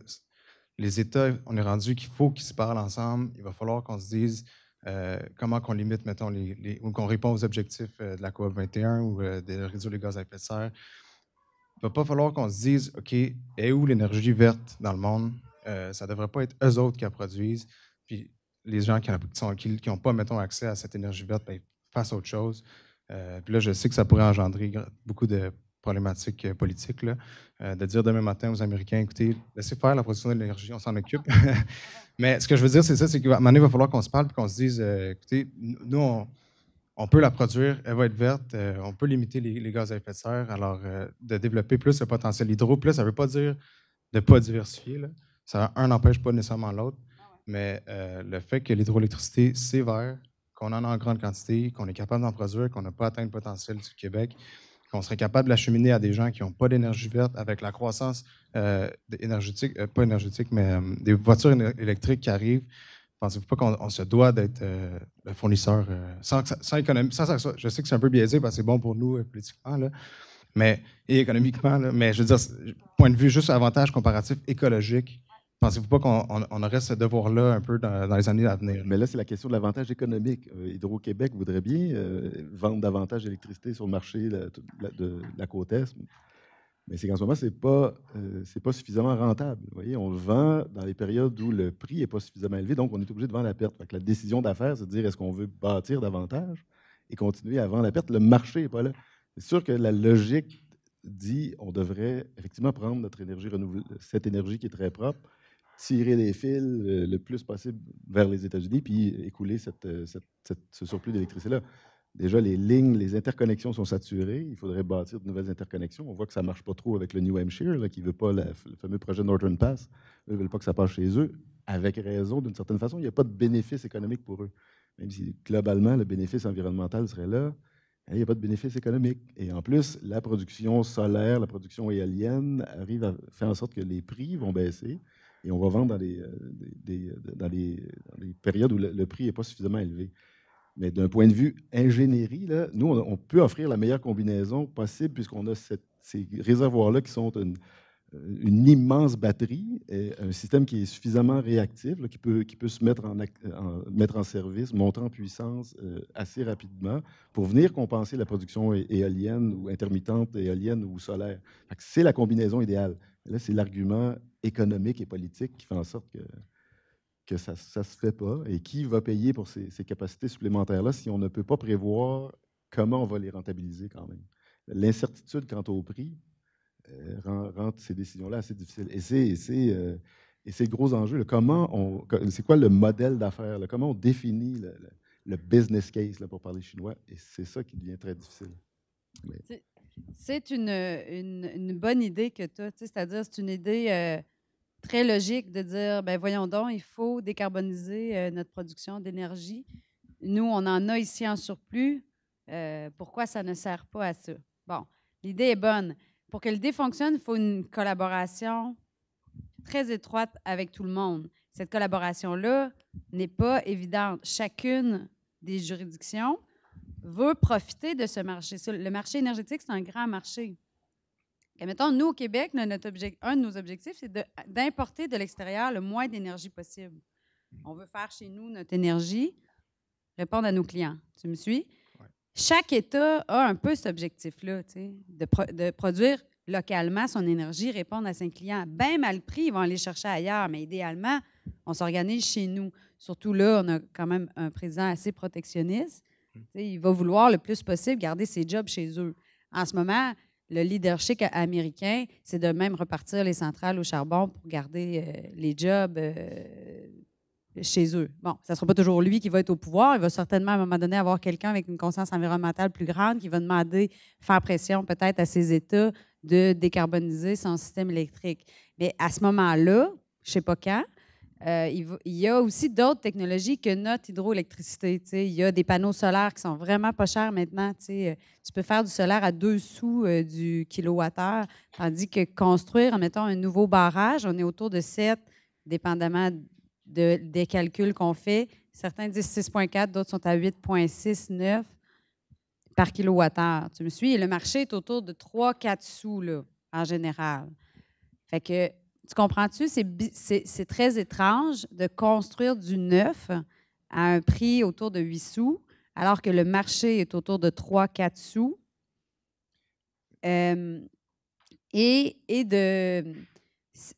les États, on est rendu qu'il faut qu'ils se parlent ensemble. Il va falloir qu'on se dise euh, comment qu'on limite, mettons, ou qu'on répond aux objectifs euh, de la COP 21 ou de réduire les gaz à effet de serre. Il va pas falloir qu'on se dise, OK, est où l'énergie verte dans le monde? ça ne devrait pas être eux autres qui la produisent. Puis les gens qui n'ont pas, mettons, accès à cette énergie verte, ils ben, fassent autre chose. Euh, puis là, je sais que ça pourrait engendrer beaucoup de problématiques euh, politiques, là, euh, de dire demain matin aux Américains, écoutez, laissez faire la production de l'énergie, on s'en occupe. Mais ce que je veux dire, c'est ça, c'est qu'à un moment donné, il va falloir qu'on se parle et qu'on se dise, écoutez, nous, on, peut la produire, elle va être verte, on peut limiter les, gaz à effet de serre, alors de développer plus le potentiel hydro, plus, ça ne veut pas dire de ne pas diversifier. Là. Ça, un n'empêche pas nécessairement l'autre. Ah Mais le fait que l'hydroélectricité, c'est vert, qu'on en a en grande quantité, qu'on est capable d'en produire, qu'on n'a pas atteint le potentiel du Québec, qu'on serait capable de à des gens qui n'ont pas d'énergie verte avec la croissance euh, énergétique, euh, pas énergétique, mais euh, des voitures électriques qui arrivent. Pensez-vous pas qu'on se doit d'être le fournisseur sans, économie? je sais que c'est un peu biaisé parce que c'est bon pour nous politiquement, mais, et économiquement, mais je veux dire, point de vue juste avantage comparatif écologique, Pensez-vous pas qu'on aurait ce devoir-là un peu dans, les années à venir? Mais là, c'est la question de l'avantage économique. Euh, Hydro-Québec voudrait bien euh, vendre davantage d'électricité sur le marché de, la, côte Est. Mais c'est qu'en ce moment, ce n'est pas, euh, c'est pas suffisamment rentable. Vous voyez, on vend dans les périodes où le prix n'est pas suffisamment élevé, donc on est obligé de vendre la perte. la décision d'affaires, c'est de dire est-ce qu'on veut bâtir davantage et continuer à vendre la perte? Le marché n'est pas là. C'est sûr que la logique dit on devrait effectivement prendre notre énergie renouvelable, cette énergie qui est très propre, tirer les fils euh, le plus possible vers les États-Unis puis écouler euh, cette, ce surplus d'électricité-là. Déjà, les lignes, les interconnexions sont saturées. Il faudrait bâtir de nouvelles interconnexions. On voit que ça ne marche pas trop avec le New Hampshire, là, qui ne veut pas le fameux projet Northern Pass. Eux ne veulent pas que ça passe chez eux. Avec raison, d'une certaine façon, il n'y a pas de bénéfice économique pour eux. Même si globalement, le bénéfice environnemental serait là, il n'y a pas de bénéfice économique. Et en plus, la production solaire, la production éolienne arrive à faire en sorte que les prix vont baisser et on va vendre dans les, euh, euh, des, dans les, dans périodes où le, prix n'est pas suffisamment élevé. Mais d'un point de vue ingénierie, là, nous, on, peut offrir la meilleure combinaison possible puisqu'on a ces réservoirs-là qui sont euh, une, immense batterie, et un système qui est suffisamment réactif, qui, peut, qui peut se mettre en, mettre en service, monter en puissance assez rapidement pour venir compenser la production éolienne ou intermittente éolienne ou solaire. C'est la combinaison idéale. Là, c'est l'argument économique et politique qui font en sorte que, que ça ne se fait pas. Et qui va payer pour ces, capacités supplémentaires-là si on ne peut pas prévoir comment on va les rentabiliser quand même? L'incertitude quant au prix euh, rend, rend, ces décisions-là assez difficiles. Et c'est euh, le gros enjeu. Comment on, c'est quoi le modèle d'affaires? Comment on définit le, business case là, pour parler chinois? Et c'est ça qui devient très difficile. C'est une, une, bonne idée que tu as. C'est-à-dire, c'est une idée euh, très logique de dire, ben voyons donc, il faut décarboniser euh, notre production d'énergie. Nous, on en a ici en surplus. Euh, pourquoi ça ne sert pas à ça? Bon, l'idée est bonne. Pour que l'idée fonctionne, il faut une collaboration très étroite avec tout le monde. Cette collaboration-là n'est pas évidente. Chacune des juridictions veut profiter de ce marché. Le marché énergétique, c'est un grand marché mettons, nous, au Québec, un de nos objectifs, c'est d'importer de, l'extérieur le moins d'énergie possible. Mmh. On veut faire chez nous notre énergie, répondre à nos clients. Tu me suis? Chaque État a un peu cet objectif-là, de, produire localement son énergie, répondre à ses clients. Bien mal pris, ils vont aller chercher ailleurs, mais idéalement, on s'organise chez nous. Surtout là, on a quand même un président assez protectionniste. Mmh. il va vouloir le plus possible garder ses jobs chez eux. En ce moment, le leadership américain, c'est de même repartir les centrales au charbon pour garder euh, les jobs euh, chez eux. Bon, ça ne sera pas toujours lui qui va être au pouvoir. Il va certainement, à un moment donné, avoir quelqu'un avec une conscience environnementale plus grande qui va demander, faire pression peut-être à ses États de décarboniser son système électrique. Mais à ce moment-là, je ne sais pas quand, euh, il, y a aussi d'autres technologies que notre hydroélectricité. Il y a des panneaux solaires qui sont vraiment pas chers maintenant. Tu euh, peux faire du solaire à 2 sous euh, du kilowattheure, tandis que construire, mettons, un nouveau barrage, on est autour de 7, dépendamment de, des calculs qu'on fait. Certains disent 6,4, d'autres sont à 8.69 par kilowattheure. Tu me suis? Et le marché est autour de 3-4 sous là, en général. Fait que tu comprends-tu? C'est très étrange de construire du neuf à un prix autour de 8 sous, alors que le marché est autour de 3-4 sous. Euh, et, de.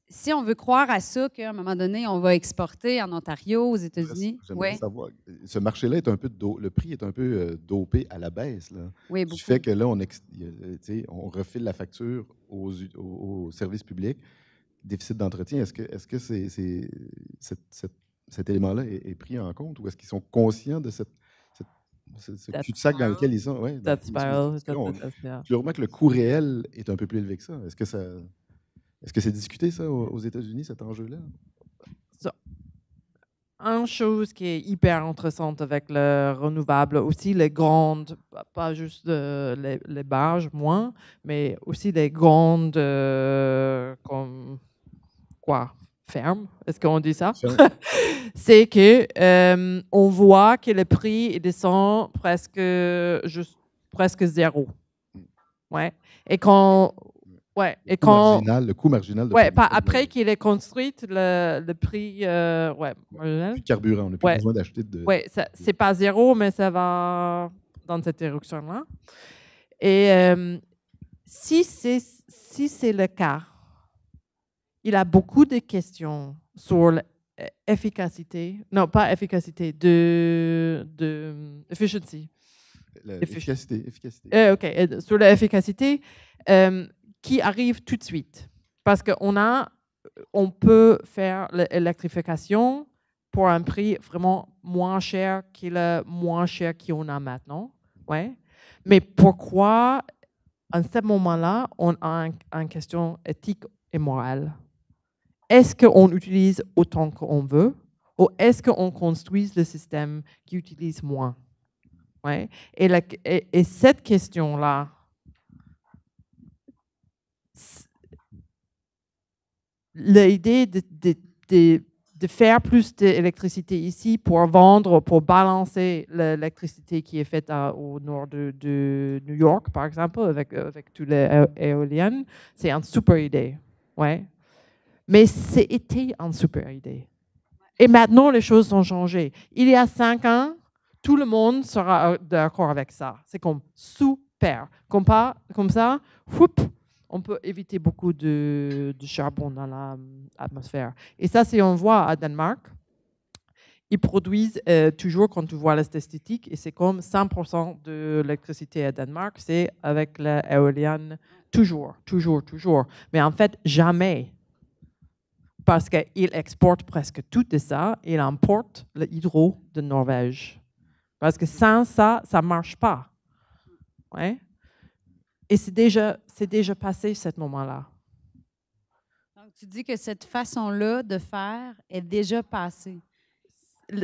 Si on veut croire à ça, qu'à un moment donné, on va exporter en Ontario, aux États-Unis. savoir. Ce marché-là est un peu. dopé le prix est un peu euh, dopé à la baisse. Là, ce fait que là, on, refile la facture aux services publics déficit d'entretien, est-ce que, est-ce que c'est, cet, élément-là est, pris en compte ou est-ce qu'ils sont conscients de cette, ce cul-de-sac dans lequel ils sont? Ouais, que le coût réel est un peu plus élevé que ça. Est-ce que, ça, est-ce que c'est discuté, ça, aux États-Unis, cet enjeu-là? une chose qui est hyper intéressante avec le renouvelable, aussi les grandes, pas juste euh, les, barges, moins, mais aussi les grandes euh, comme ferme, est-ce qu'on dit ça? c'est que euh, on voit que le prix descend presque, presque zéro. Mm. Ouais. Et quand. Ouais. Et quand marginal, le coût marginal. De ouais, pas, après qu'il est construit, le, le prix. Euh, ouais, carburant, on n'a plus besoin d'acheter de. Ouais, c'est pas zéro, mais ça va dans cette direction-là. Et euh, si c'est si le cas, il a beaucoup de questions sur l'efficacité, euh, non pas efficacité, de, de euh, efficiency. L'efficacité. Efficacité. Euh, ok, sur l'efficacité qui arrive tout de suite. Parce qu'on a, on peut faire l'électrification pour un prix vraiment moins cher qu'il est moins cher qu'on a maintenant. Ouais. Mais pourquoi, en ce moment-là, on a une un question éthique et morale est-ce qu'on utilise autant qu'on veut ou est-ce qu'on construit le système qui utilise moins ouais. et, et, cette question-là, l'idée de, faire plus d'électricité ici pour vendre, pour balancer l'électricité qui est faite euh, au nord de, New York, par exemple, avec, avec toutes les éoliennes, c'est une super idée. Ouais. Mais c'était une super idée. Et maintenant, les choses ont changé. Il y a cinq ans, tout le monde sera d'accord avec ça. C'est comme super. Comme, pas, comme ça, whoop, on peut éviter beaucoup de, charbon dans l'atmosphère. Euh, et ça, c'est on voit à Danemark. Ils produisent euh, toujours, quand tu vois l'esthétique, et c'est comme 100% de l'électricité à Danemark, c'est avec l'éolienne, toujours, toujours, toujours. Mais en fait, jamais parce qu'il exporte presque tout de ça, il importe l'hydro de Norvège. Parce que sans ça, ça ne marche pas. Ouais. Et c'est déjà, déjà passé, ce moment-là. Donc, tu dis que cette façon-là de faire est déjà passée.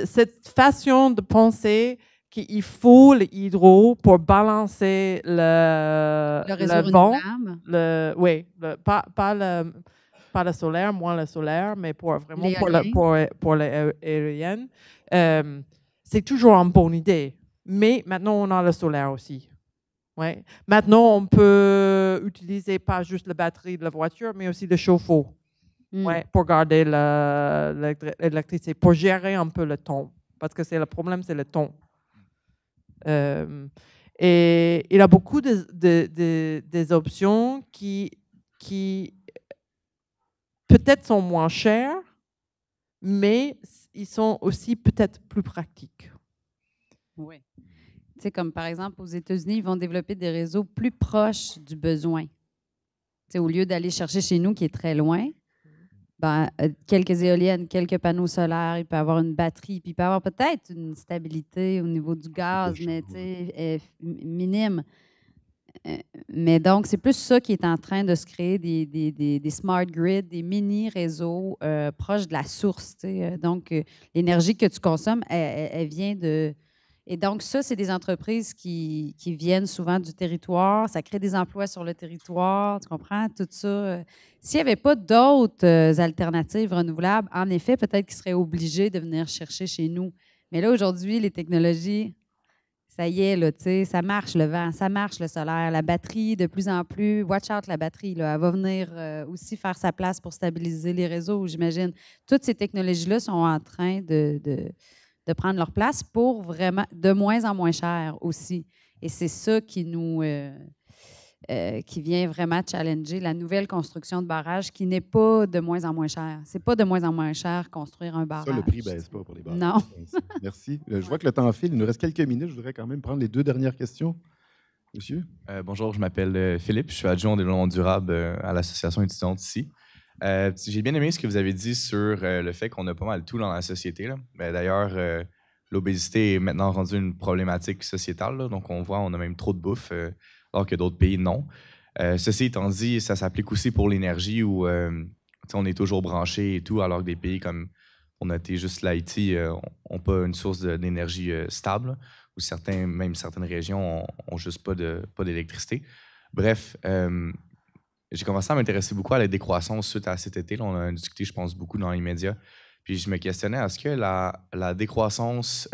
Cette façon de penser qu'il faut l'hydro pour balancer le, le, le vent. Le, oui, pas, pas le pas le solaire, moins le solaire, mais pour vraiment pour, les aériennes, euh, c'est toujours une bonne idée. Mais maintenant, on a le solaire aussi. Ouais. Maintenant, on peut utiliser pas juste la batterie de la voiture, mais aussi le chauffe-eau hmm. ouais, pour garder l'électricité, pour gérer un peu le temps. Parce que c'est le problème, c'est le temps. Euh, et il y a beaucoup de, des options qui, qui peut-être sont moins chers, mais ils sont aussi peut-être plus pratiques. Oui. Tu sais, comme par exemple aux États-Unis, ils vont développer des réseaux plus proches du besoin. Tu sais, au lieu d'aller chercher chez nous qui est très loin, ben, euh, quelques éoliennes, quelques panneaux solaires, il peut avoir une batterie, puis il peut avoir peut-être une stabilité au niveau du gaz, mais tu sais, minime. Euh, mais donc, c'est plus ça qui est en train de se créer, des, des, des, smart grids, des mini-réseaux euh, proches de la source. Euh, donc, l'énergie que tu consommes, elle, vient de... Et donc, ça, c'est des entreprises qui, qui, viennent souvent du territoire. Ça crée des emplois sur le territoire, tu comprends? Tout ça. S'il n'y avait pas d'autres alternatives renouvelables, en effet, peut-être qu'ils seraient obligés de venir chercher chez nous. Mais là, aujourd'hui, les technologies ça y est, là, ça marche le vent, ça marche le solaire, la batterie de plus en plus, watch out la batterie, là, elle va venir euh, aussi faire sa place pour stabiliser les réseaux, j'imagine. Toutes ces technologies-là sont en train de, de, prendre leur place pour vraiment de moins en moins cher aussi. Et c'est ça qui nous, euh, euh, qui vient vraiment challenger la nouvelle construction de barrages qui n'est pas de moins en moins chère. C'est pas de moins en moins cher construire un barrage. Ça, le prix baisse pas pour les barrages. Non. Merci. Euh, je vois que le temps file. Il nous reste quelques minutes. Je voudrais quand même prendre les deux dernières questions. Monsieur? Euh, bonjour, je m'appelle Philippe. Je suis adjoint au développement durable à l'association étudiante ici. J'ai bien aimé ce que vous avez dit sur le fait qu'on a pas mal tout dans la société. Ben, d'ailleurs, l'obésité est maintenant rendue une problématique sociétale. donc, on voit, on a même trop de bouffe alors que d'autres pays, non. Euh, ceci étant dit, ça s'applique aussi pour l'énergie où euh, on est toujours branché et tout, alors que des pays comme on a été juste l'Haïti n'ont euh, pas une source d'énergie stable, ou certains, même certaines régions n'ont juste pas d'électricité. Pas Bref, j'ai commencé à m'intéresser beaucoup à la décroissance suite à cet été. Là, on a discuté, je pense, beaucoup dans les médias. Puis je me questionnais, est-ce que la, la décroissance,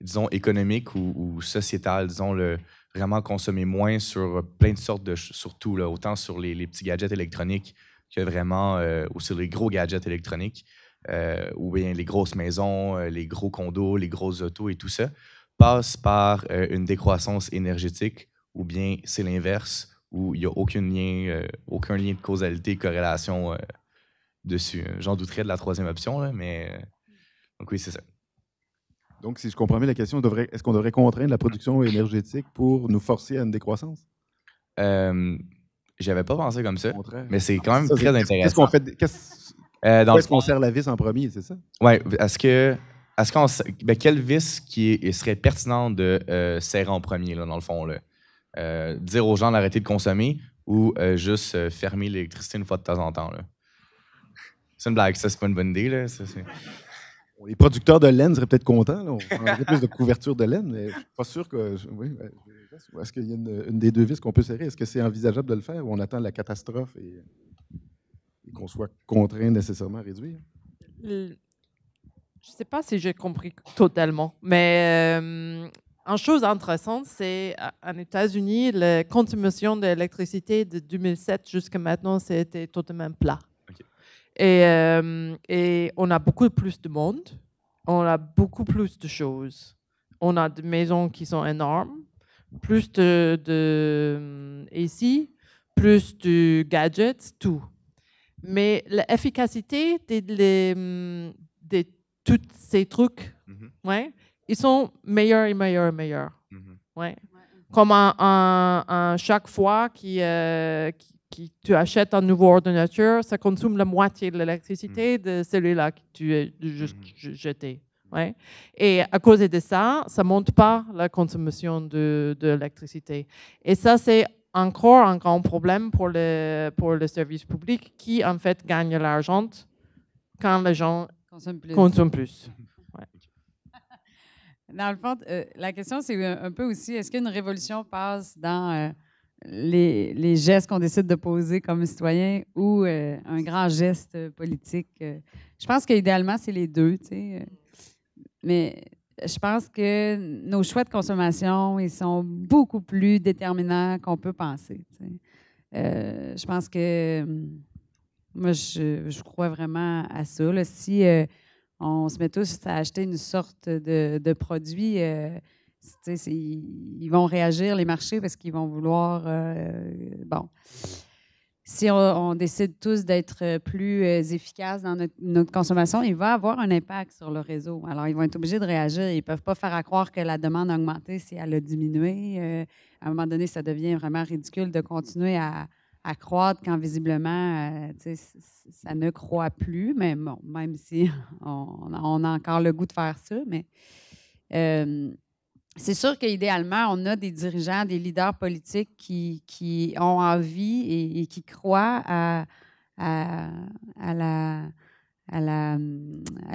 disons, économique ou, ou, sociétale, disons, le, vraiment consommer moins sur euh, plein de sortes de surtout, là, autant sur les, petits gadgets électroniques que vraiment ou euh, sur les gros gadgets électroniques, euh, ou bien les grosses maisons, les gros condos, les grosses autos et tout ça, passe par une décroissance énergétique, ou bien c'est l'inverse, où il n'y a aucun lien, aucun lien de causalité, corrélation dessus. J'en douterais de la troisième option, mais donc oui, c'est ça. Donc, si je comprends bien la question, est-ce qu'on devrait contraindre la production énergétique pour nous forcer à une décroissance? Euh, j'avais pas pensé comme ça, mais c'est quand ah, même très intéressant. Qu'est-ce qu'on fait? est euh, dans ce qu'on serre la vis en premier, c'est ça? Oui, est-ce que est-ce qu'on ben, quelle vis qui serait pertinente de euh, serrer en premier dans le fond dire aux gens d'arrêter de consommer ou juste fermer l'électricité une fois de temps en temps C'est une blague, ça c'est pas une bonne idée là les producteurs de laine seraient peut-être contents. On aurait plus de couverture de laine, mais je suis pas sûr que. Ben, est-ce qu'il y a une, des deux vis qu'on peut serrer? Est-ce que c'est envisageable de le faire ou on attend la catastrophe et, qu'on soit contraint nécessairement à réduire? Je ne sais pas si j'ai compris totalement, mais une euh, chose intéressante, c'est qu'en États-Unis, la consommation d'électricité de 2007 jusqu'à maintenant, c'était totalement plat. Et, euh, et on a beaucoup plus de monde, on a beaucoup plus de choses. On a des maisons qui sont énormes, plus de, euh, ici, plus de gadgets, tout. Mais l'efficacité de, euh, tous ces trucs, mm-hmm. ouais, ils sont meilleurs et meilleurs et meilleurs. Mm-hmm. ouais. Comme un, chaque fois qui, euh, qui qui tu achètes un nouveau ordinateur, ça consomme la moitié de l'électricité mm. de celui-là que tu as juste mm-hmm. jeté. Ouais. Et à cause de ça, ça monte pas la consommation de, l'électricité. Et ça, c'est encore un grand problème pour le, pour le service public qui, en fait, gagne l'argent quand les gens consomment plus. plus. Ouais. Dans le fond, euh, la question, c'est un peu aussi, est-ce qu'une révolution passe dans... Euh, les, gestes qu'on décide de poser comme citoyen ou euh, un grand geste politique. Euh, je pense qu'idéalement, c'est les deux. Tu sais. Euh. Mais je pense que nos choix de consommation, ils sont beaucoup plus déterminants qu'on peut penser. je pense que hum, moi, je, crois vraiment à ça. Si on se met tous à acheter une sorte de, produit, ils vont réagir, les marchés, parce qu'ils vont vouloir. Euh, bon. Si on, décide tous d'être euh, plus euh, efficaces dans notre, consommation, il va avoir un impact sur le réseau. Alors, ils vont être obligés de réagir. Ils ne peuvent pas faire à croire que la demande a augmenté si elle a diminué. à un moment donné, ça devient vraiment ridicule de continuer à, croître quand visiblement, ça ne croit plus. Mais bon, même si on, on, a encore le goût de faire ça, mais c'est sûr qu'idéalement, on a des dirigeants, des leaders politiques qui, ont envie et, qui croient à, à, la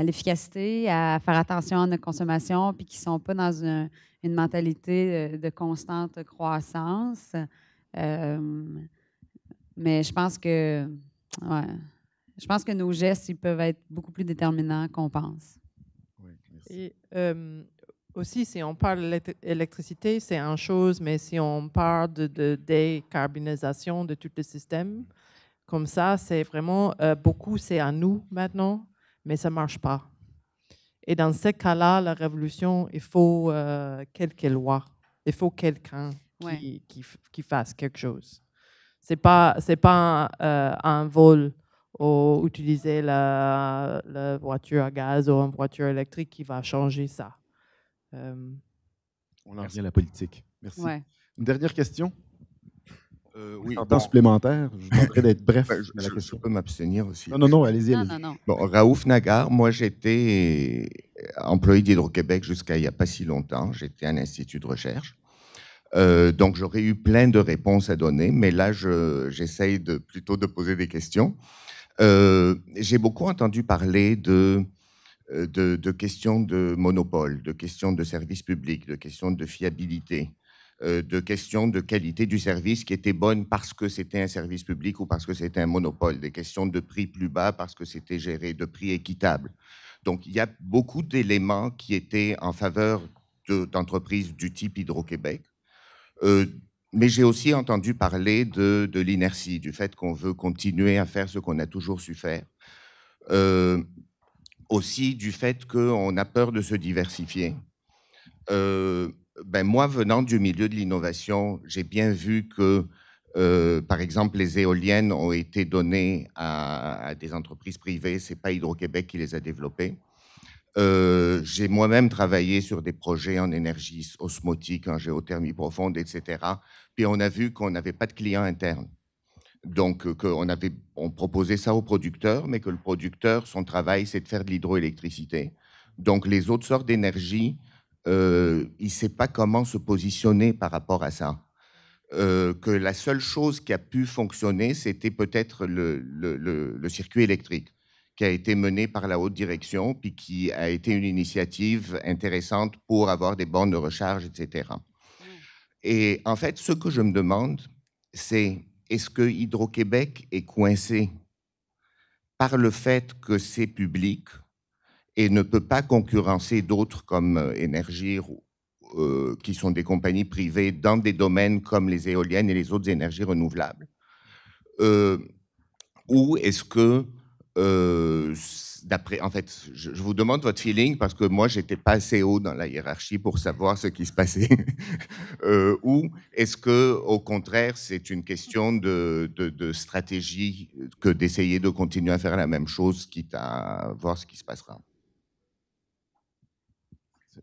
l'efficacité, à faire attention à notre consommation, puis qui ne sont pas dans une, mentalité euh, de, constante croissance. Euh, mais je pense que je pense que nos gestes ils peuvent être beaucoup plus déterminants qu'on pense. merci. Euh, aussi, si on parle d'électricité, c'est une chose, mais si on parle de, décarbonisation de tout le système, comme ça, c'est vraiment euh, beaucoup, c'est à nous maintenant, mais ça ne marche pas. Et dans ce cas-là, la révolution, il faut euh, quelques lois, il faut quelqu'un qui, qui, fasse quelque chose. Ce n'est pas, pas euh, un vol ou utiliser la, la voiture à gaz ou une voiture électrique qui va changer ça on en revient à la politique. Merci. Une dernière question? Euh, oui, en temps supplémentaire, je ben, d'être bref. Ben, peux m'abstenir aussi. Non, non, non, allez Raouf Nagar, moi j'étais euh, employé d'Hydro-Québec jusqu'à il n'y a pas si longtemps. J'étais un institut de recherche. Euh, donc j'aurais eu plein de réponses à donner, mais là j'essaye plutôt de poser des questions. J'ai beaucoup entendu parler de euh, de, questions de monopole, de questions de service public, de questions de fiabilité, euh, de questions de qualité du service qui était bonne parce que c'était un service public ou parce que c'était un monopole, des questions de prix plus bas parce que c'était géré, de prix équitable. Donc il y a beaucoup d'éléments qui étaient en faveur d'entreprises du type Hydro-Québec. Euh, mais j'ai aussi entendu parler de, l'inertie, du fait qu'on veut continuer à faire ce qu'on a toujours su faire. Euh, aussi du fait qu'on a peur de se diversifier. Euh, ben moi, venant du milieu de l'innovation, j'ai bien vu que, euh, par exemple, les éoliennes ont été données à, des entreprises privées. C'est pas Hydro-Québec qui les a développées. Euh, j'ai moi-même travaillé sur des projets en énergie osmotique, en géothermie profonde, etc. Puis on a vu qu'on n'avait pas de clients internes. Donc, euh, qu'on avait, on proposait ça au producteur, mais que le producteur, son travail, c'est de faire de l'hydroélectricité. Donc, les autres sortes d'énergie, euh, il ne sait pas comment se positionner par rapport à ça. Euh, que la seule chose qui a pu fonctionner, c'était peut-être le, circuit électrique, qui a été mené par la haute direction, puis qui a été une initiative intéressante pour avoir des bornes de recharge, etc. Mmh. Et en fait, ce que je me demande, c'est est-ce que Hydro-Québec est coincé par le fait que c'est public et ne peut pas concurrencer d'autres comme euh, Énergir, euh, qui sont des compagnies privées dans des domaines comme les éoliennes et les autres énergies renouvelables euh, Ou est-ce que d'après, en fait, je, vous demande votre feeling parce que moi, j'étais pas assez haut dans la hiérarchie pour savoir ce qui se passait. Euh, ou est-ce que, au contraire, c'est une question de, stratégie que d'essayer de continuer à faire la même chose, quitte à voir ce qui se passera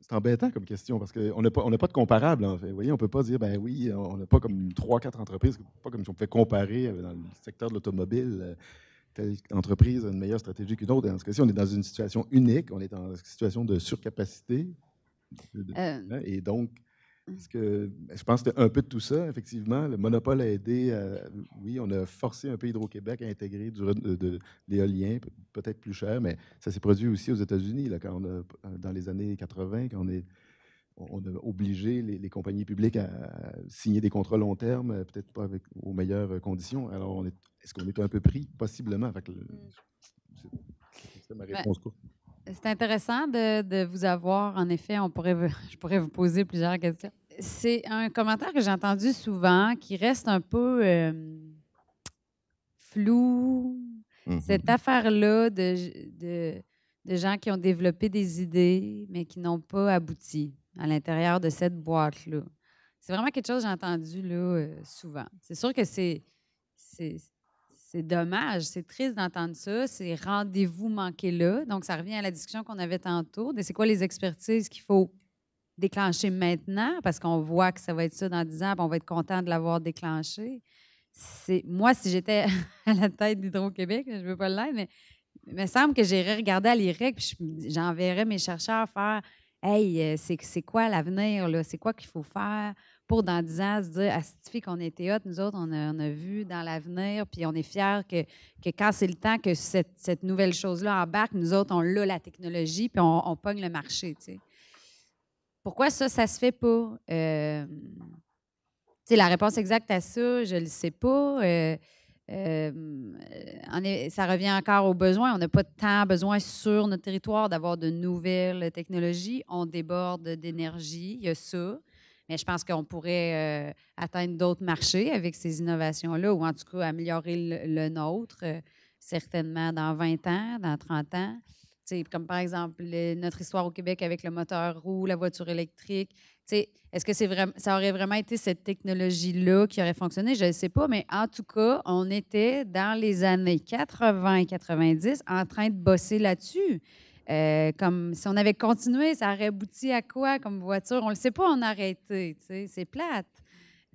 c'est embêtant comme question parce qu'on n'a pas, pas de comparable, en Vous voyez, on ne peut pas dire, ben oui, on n'a pas comme trois, quatre entreprises, pas comme si on pouvait comparer euh, dans le secteur de l'automobile. Euh, telle entreprise a une meilleure stratégie qu'une autre. Dans ce cas-ci, on est dans une situation unique, on est dans une situation de surcapacité. Euh. Hein, et donc, mm. que, ben, je pense que un peu de tout ça, effectivement. Le monopole a aidé. oui, on a forcé un peu Hydro-Québec à intégrer du, de, l'éolien, peut-être plus cher, mais ça s'est produit aussi aux États-Unis, dans les années 80, quand on, est, on a obligé les, compagnies publiques à, signer des contrats long terme, peut-être pas avec, aux meilleures conditions. Alors, on est est-ce qu'on est un peu pris? Possiblement. Mmh. C'est ma ben, réponse C'est intéressant de, vous avoir. En effet, on pourrait, je pourrais vous poser plusieurs questions. C'est un commentaire que j'ai entendu souvent qui reste un peu flou. Mmh cette affaire-là de, gens qui ont développé des idées, mais qui n'ont pas abouti à l'intérieur de cette boîte-là. C'est vraiment quelque chose que j'ai entendu là, euh, souvent. C'est sûr que c'est c'est dommage, c'est triste d'entendre ça. C'est rendez-vous manqué là. Donc, ça revient à la discussion qu'on avait tantôt de c'est quoi les expertises qu'il faut déclencher maintenant parce qu'on voit que ça va être ça dans 10 ans, on va être content de l'avoir déclenché. C'est, moi, si j'étais à la tête d'Hydro-Québec, je ne veux pas le dire, mais il me semble que j'irais regarder à l'IREC, puis j'enverrais mes chercheurs faire Hey, euh, c'est, c'est quoi l'avenir, là? C'est quoi qu'il faut faire pour dans 10 ans se dire, ah, qu'on était hot, nous autres, on a, vu dans l'avenir, puis on est fiers que, quand c'est le temps que cette, nouvelle chose-là embarque, nous autres, on l'a la technologie, puis on, pogne le marché. Pourquoi ça, ça se fait pas? la réponse exacte à ça, je ne le sais pas. Euh, euh, ça revient encore aux besoins. On n'a pas tant besoin sur notre territoire d'avoir de nouvelles technologies. On déborde d'énergie. Il y a ça. Mais je pense qu'on pourrait euh, atteindre d'autres marchés avec ces innovations-là, ou en tout cas améliorer le, nôtre, euh, certainement dans 20 ans, dans 30 ans. comme par exemple notre histoire au Québec avec le moteur roue, la voiture électrique. Est-ce que c'est vraiment, ça aurait vraiment été cette technologie-là qui aurait fonctionné? Je ne sais pas, mais en tout cas, on était dans les années 80 90 en train de bosser là-dessus. Euh, comme si on avait continué, ça aurait abouti à quoi comme voiture? On ne le sait pas, on a arrêté. C'est plate.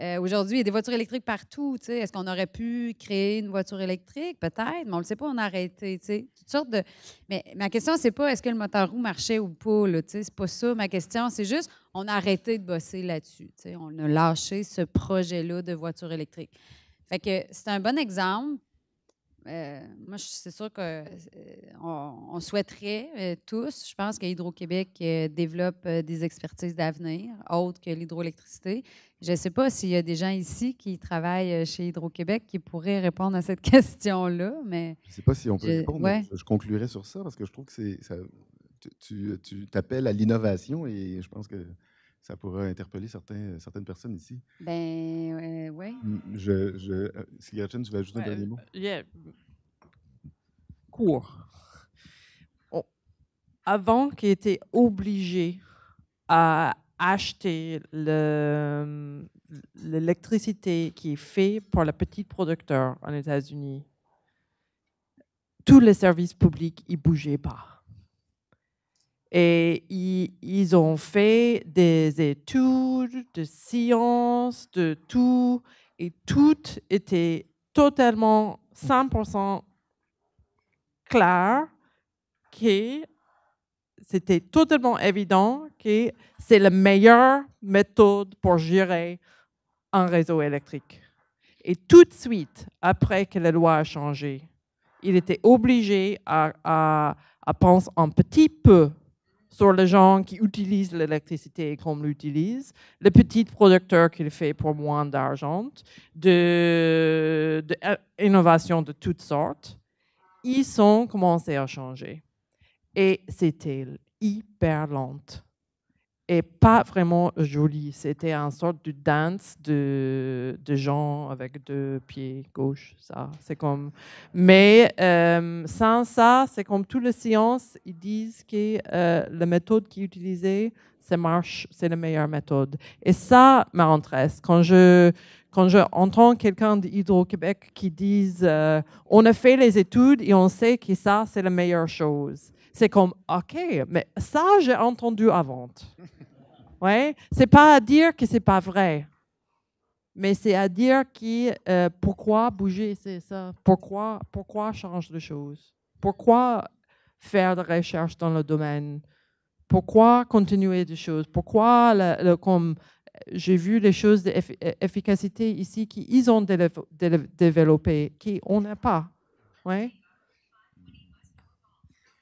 Euh, aujourd'hui, il y a des voitures électriques partout. Est-ce qu'on aurait pu créer une voiture électrique? Peut-être, mais on ne le sait pas, on a arrêté. Toutes sortes de. Mais ma question, c'est pas est-ce que le moteur roue marchait ou pas. Ce n'est pas ça ma question. C'est juste, on a arrêté de bosser là-dessus. On a lâché ce projet-là de voiture électrique. Fait que c'est un bon exemple euh, moi, c'est sûr qu'on euh, souhaiterait euh, tous, je pense qu'Hydro-Québec développe des expertises d'avenir autres que l'hydroélectricité. Je ne sais pas s'il y a des gens ici qui travaillent chez Hydro-Québec qui pourraient répondre à cette question-là, mais... Je ne sais pas si on peut je, répondre. Je conclurai sur ça parce que je trouve que c'est, tu, t'appelles à l'innovation et je pense que ça pourrait interpeller euh, certaines personnes ici. Ben, oui. Hum, je, je, euh, si tu veux ajouter un dernier mot? Euh, yeah. Avant qu'ils était obligé à acheter hum, l'électricité qui est faite par les petits producteur en États-Unis, tous les services publics, ils ne bougeaient pas et ils, ont fait des études de sciences, de tout, et tout était totalement 100% clair que c'était totalement évident que c'est la meilleure méthode pour gérer un réseau électrique. Et tout de suite, après que la loi a changé, il était obligé à, à penser un petit peu sur les gens qui utilisent l'électricité et l'utilisent, les petits producteurs qui le font pour moins d'argent, de, de euh, de toutes sortes, ils ont commencé à changer. Et c'était hyper lente et pas vraiment jolie. C'était une sorte de danse de, de, gens avec deux pieds gauche. Ça, c'est comme. Mais euh, sans ça, c'est comme toutes les sciences, ils disent que euh, la méthode qu'ils utilisaient, ça marche, c'est la meilleure méthode. Et ça m'intéresse. Quand je quand je entends quelqu'un d'Hydro-Québec qui dit euh, on a fait les études et on sait que ça, c'est la meilleure chose. C'est comme, OK, mais ça, j'ai entendu avant. Ouais, c'est pas à dire que c'est pas vrai, mais c'est à dire qui euh, pourquoi bouger, c'est ça. Pourquoi pourquoi changer de choses. Pourquoi faire des recherches dans le domaine. Pourquoi continuer des choses. Pourquoi le, comme j'ai vu les choses d'efficacité ici qu'ils ont développées, qu'on n'a pas. Ouais.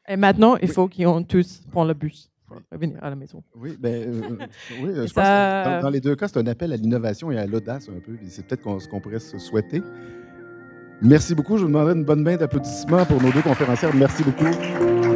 Et maintenant, il faut qu'ils ont tous pour le bus à la maison. Oui, ben, euh, euh, oui je pense que dans, les deux cas, c'est un appel à l'innovation et à l'audace un peu. C'est peut-être ce qu'on pourrait se souhaiter. Merci beaucoup. Je vous demanderai une bonne main d'applaudissements pour nos deux conférencières. Merci beaucoup.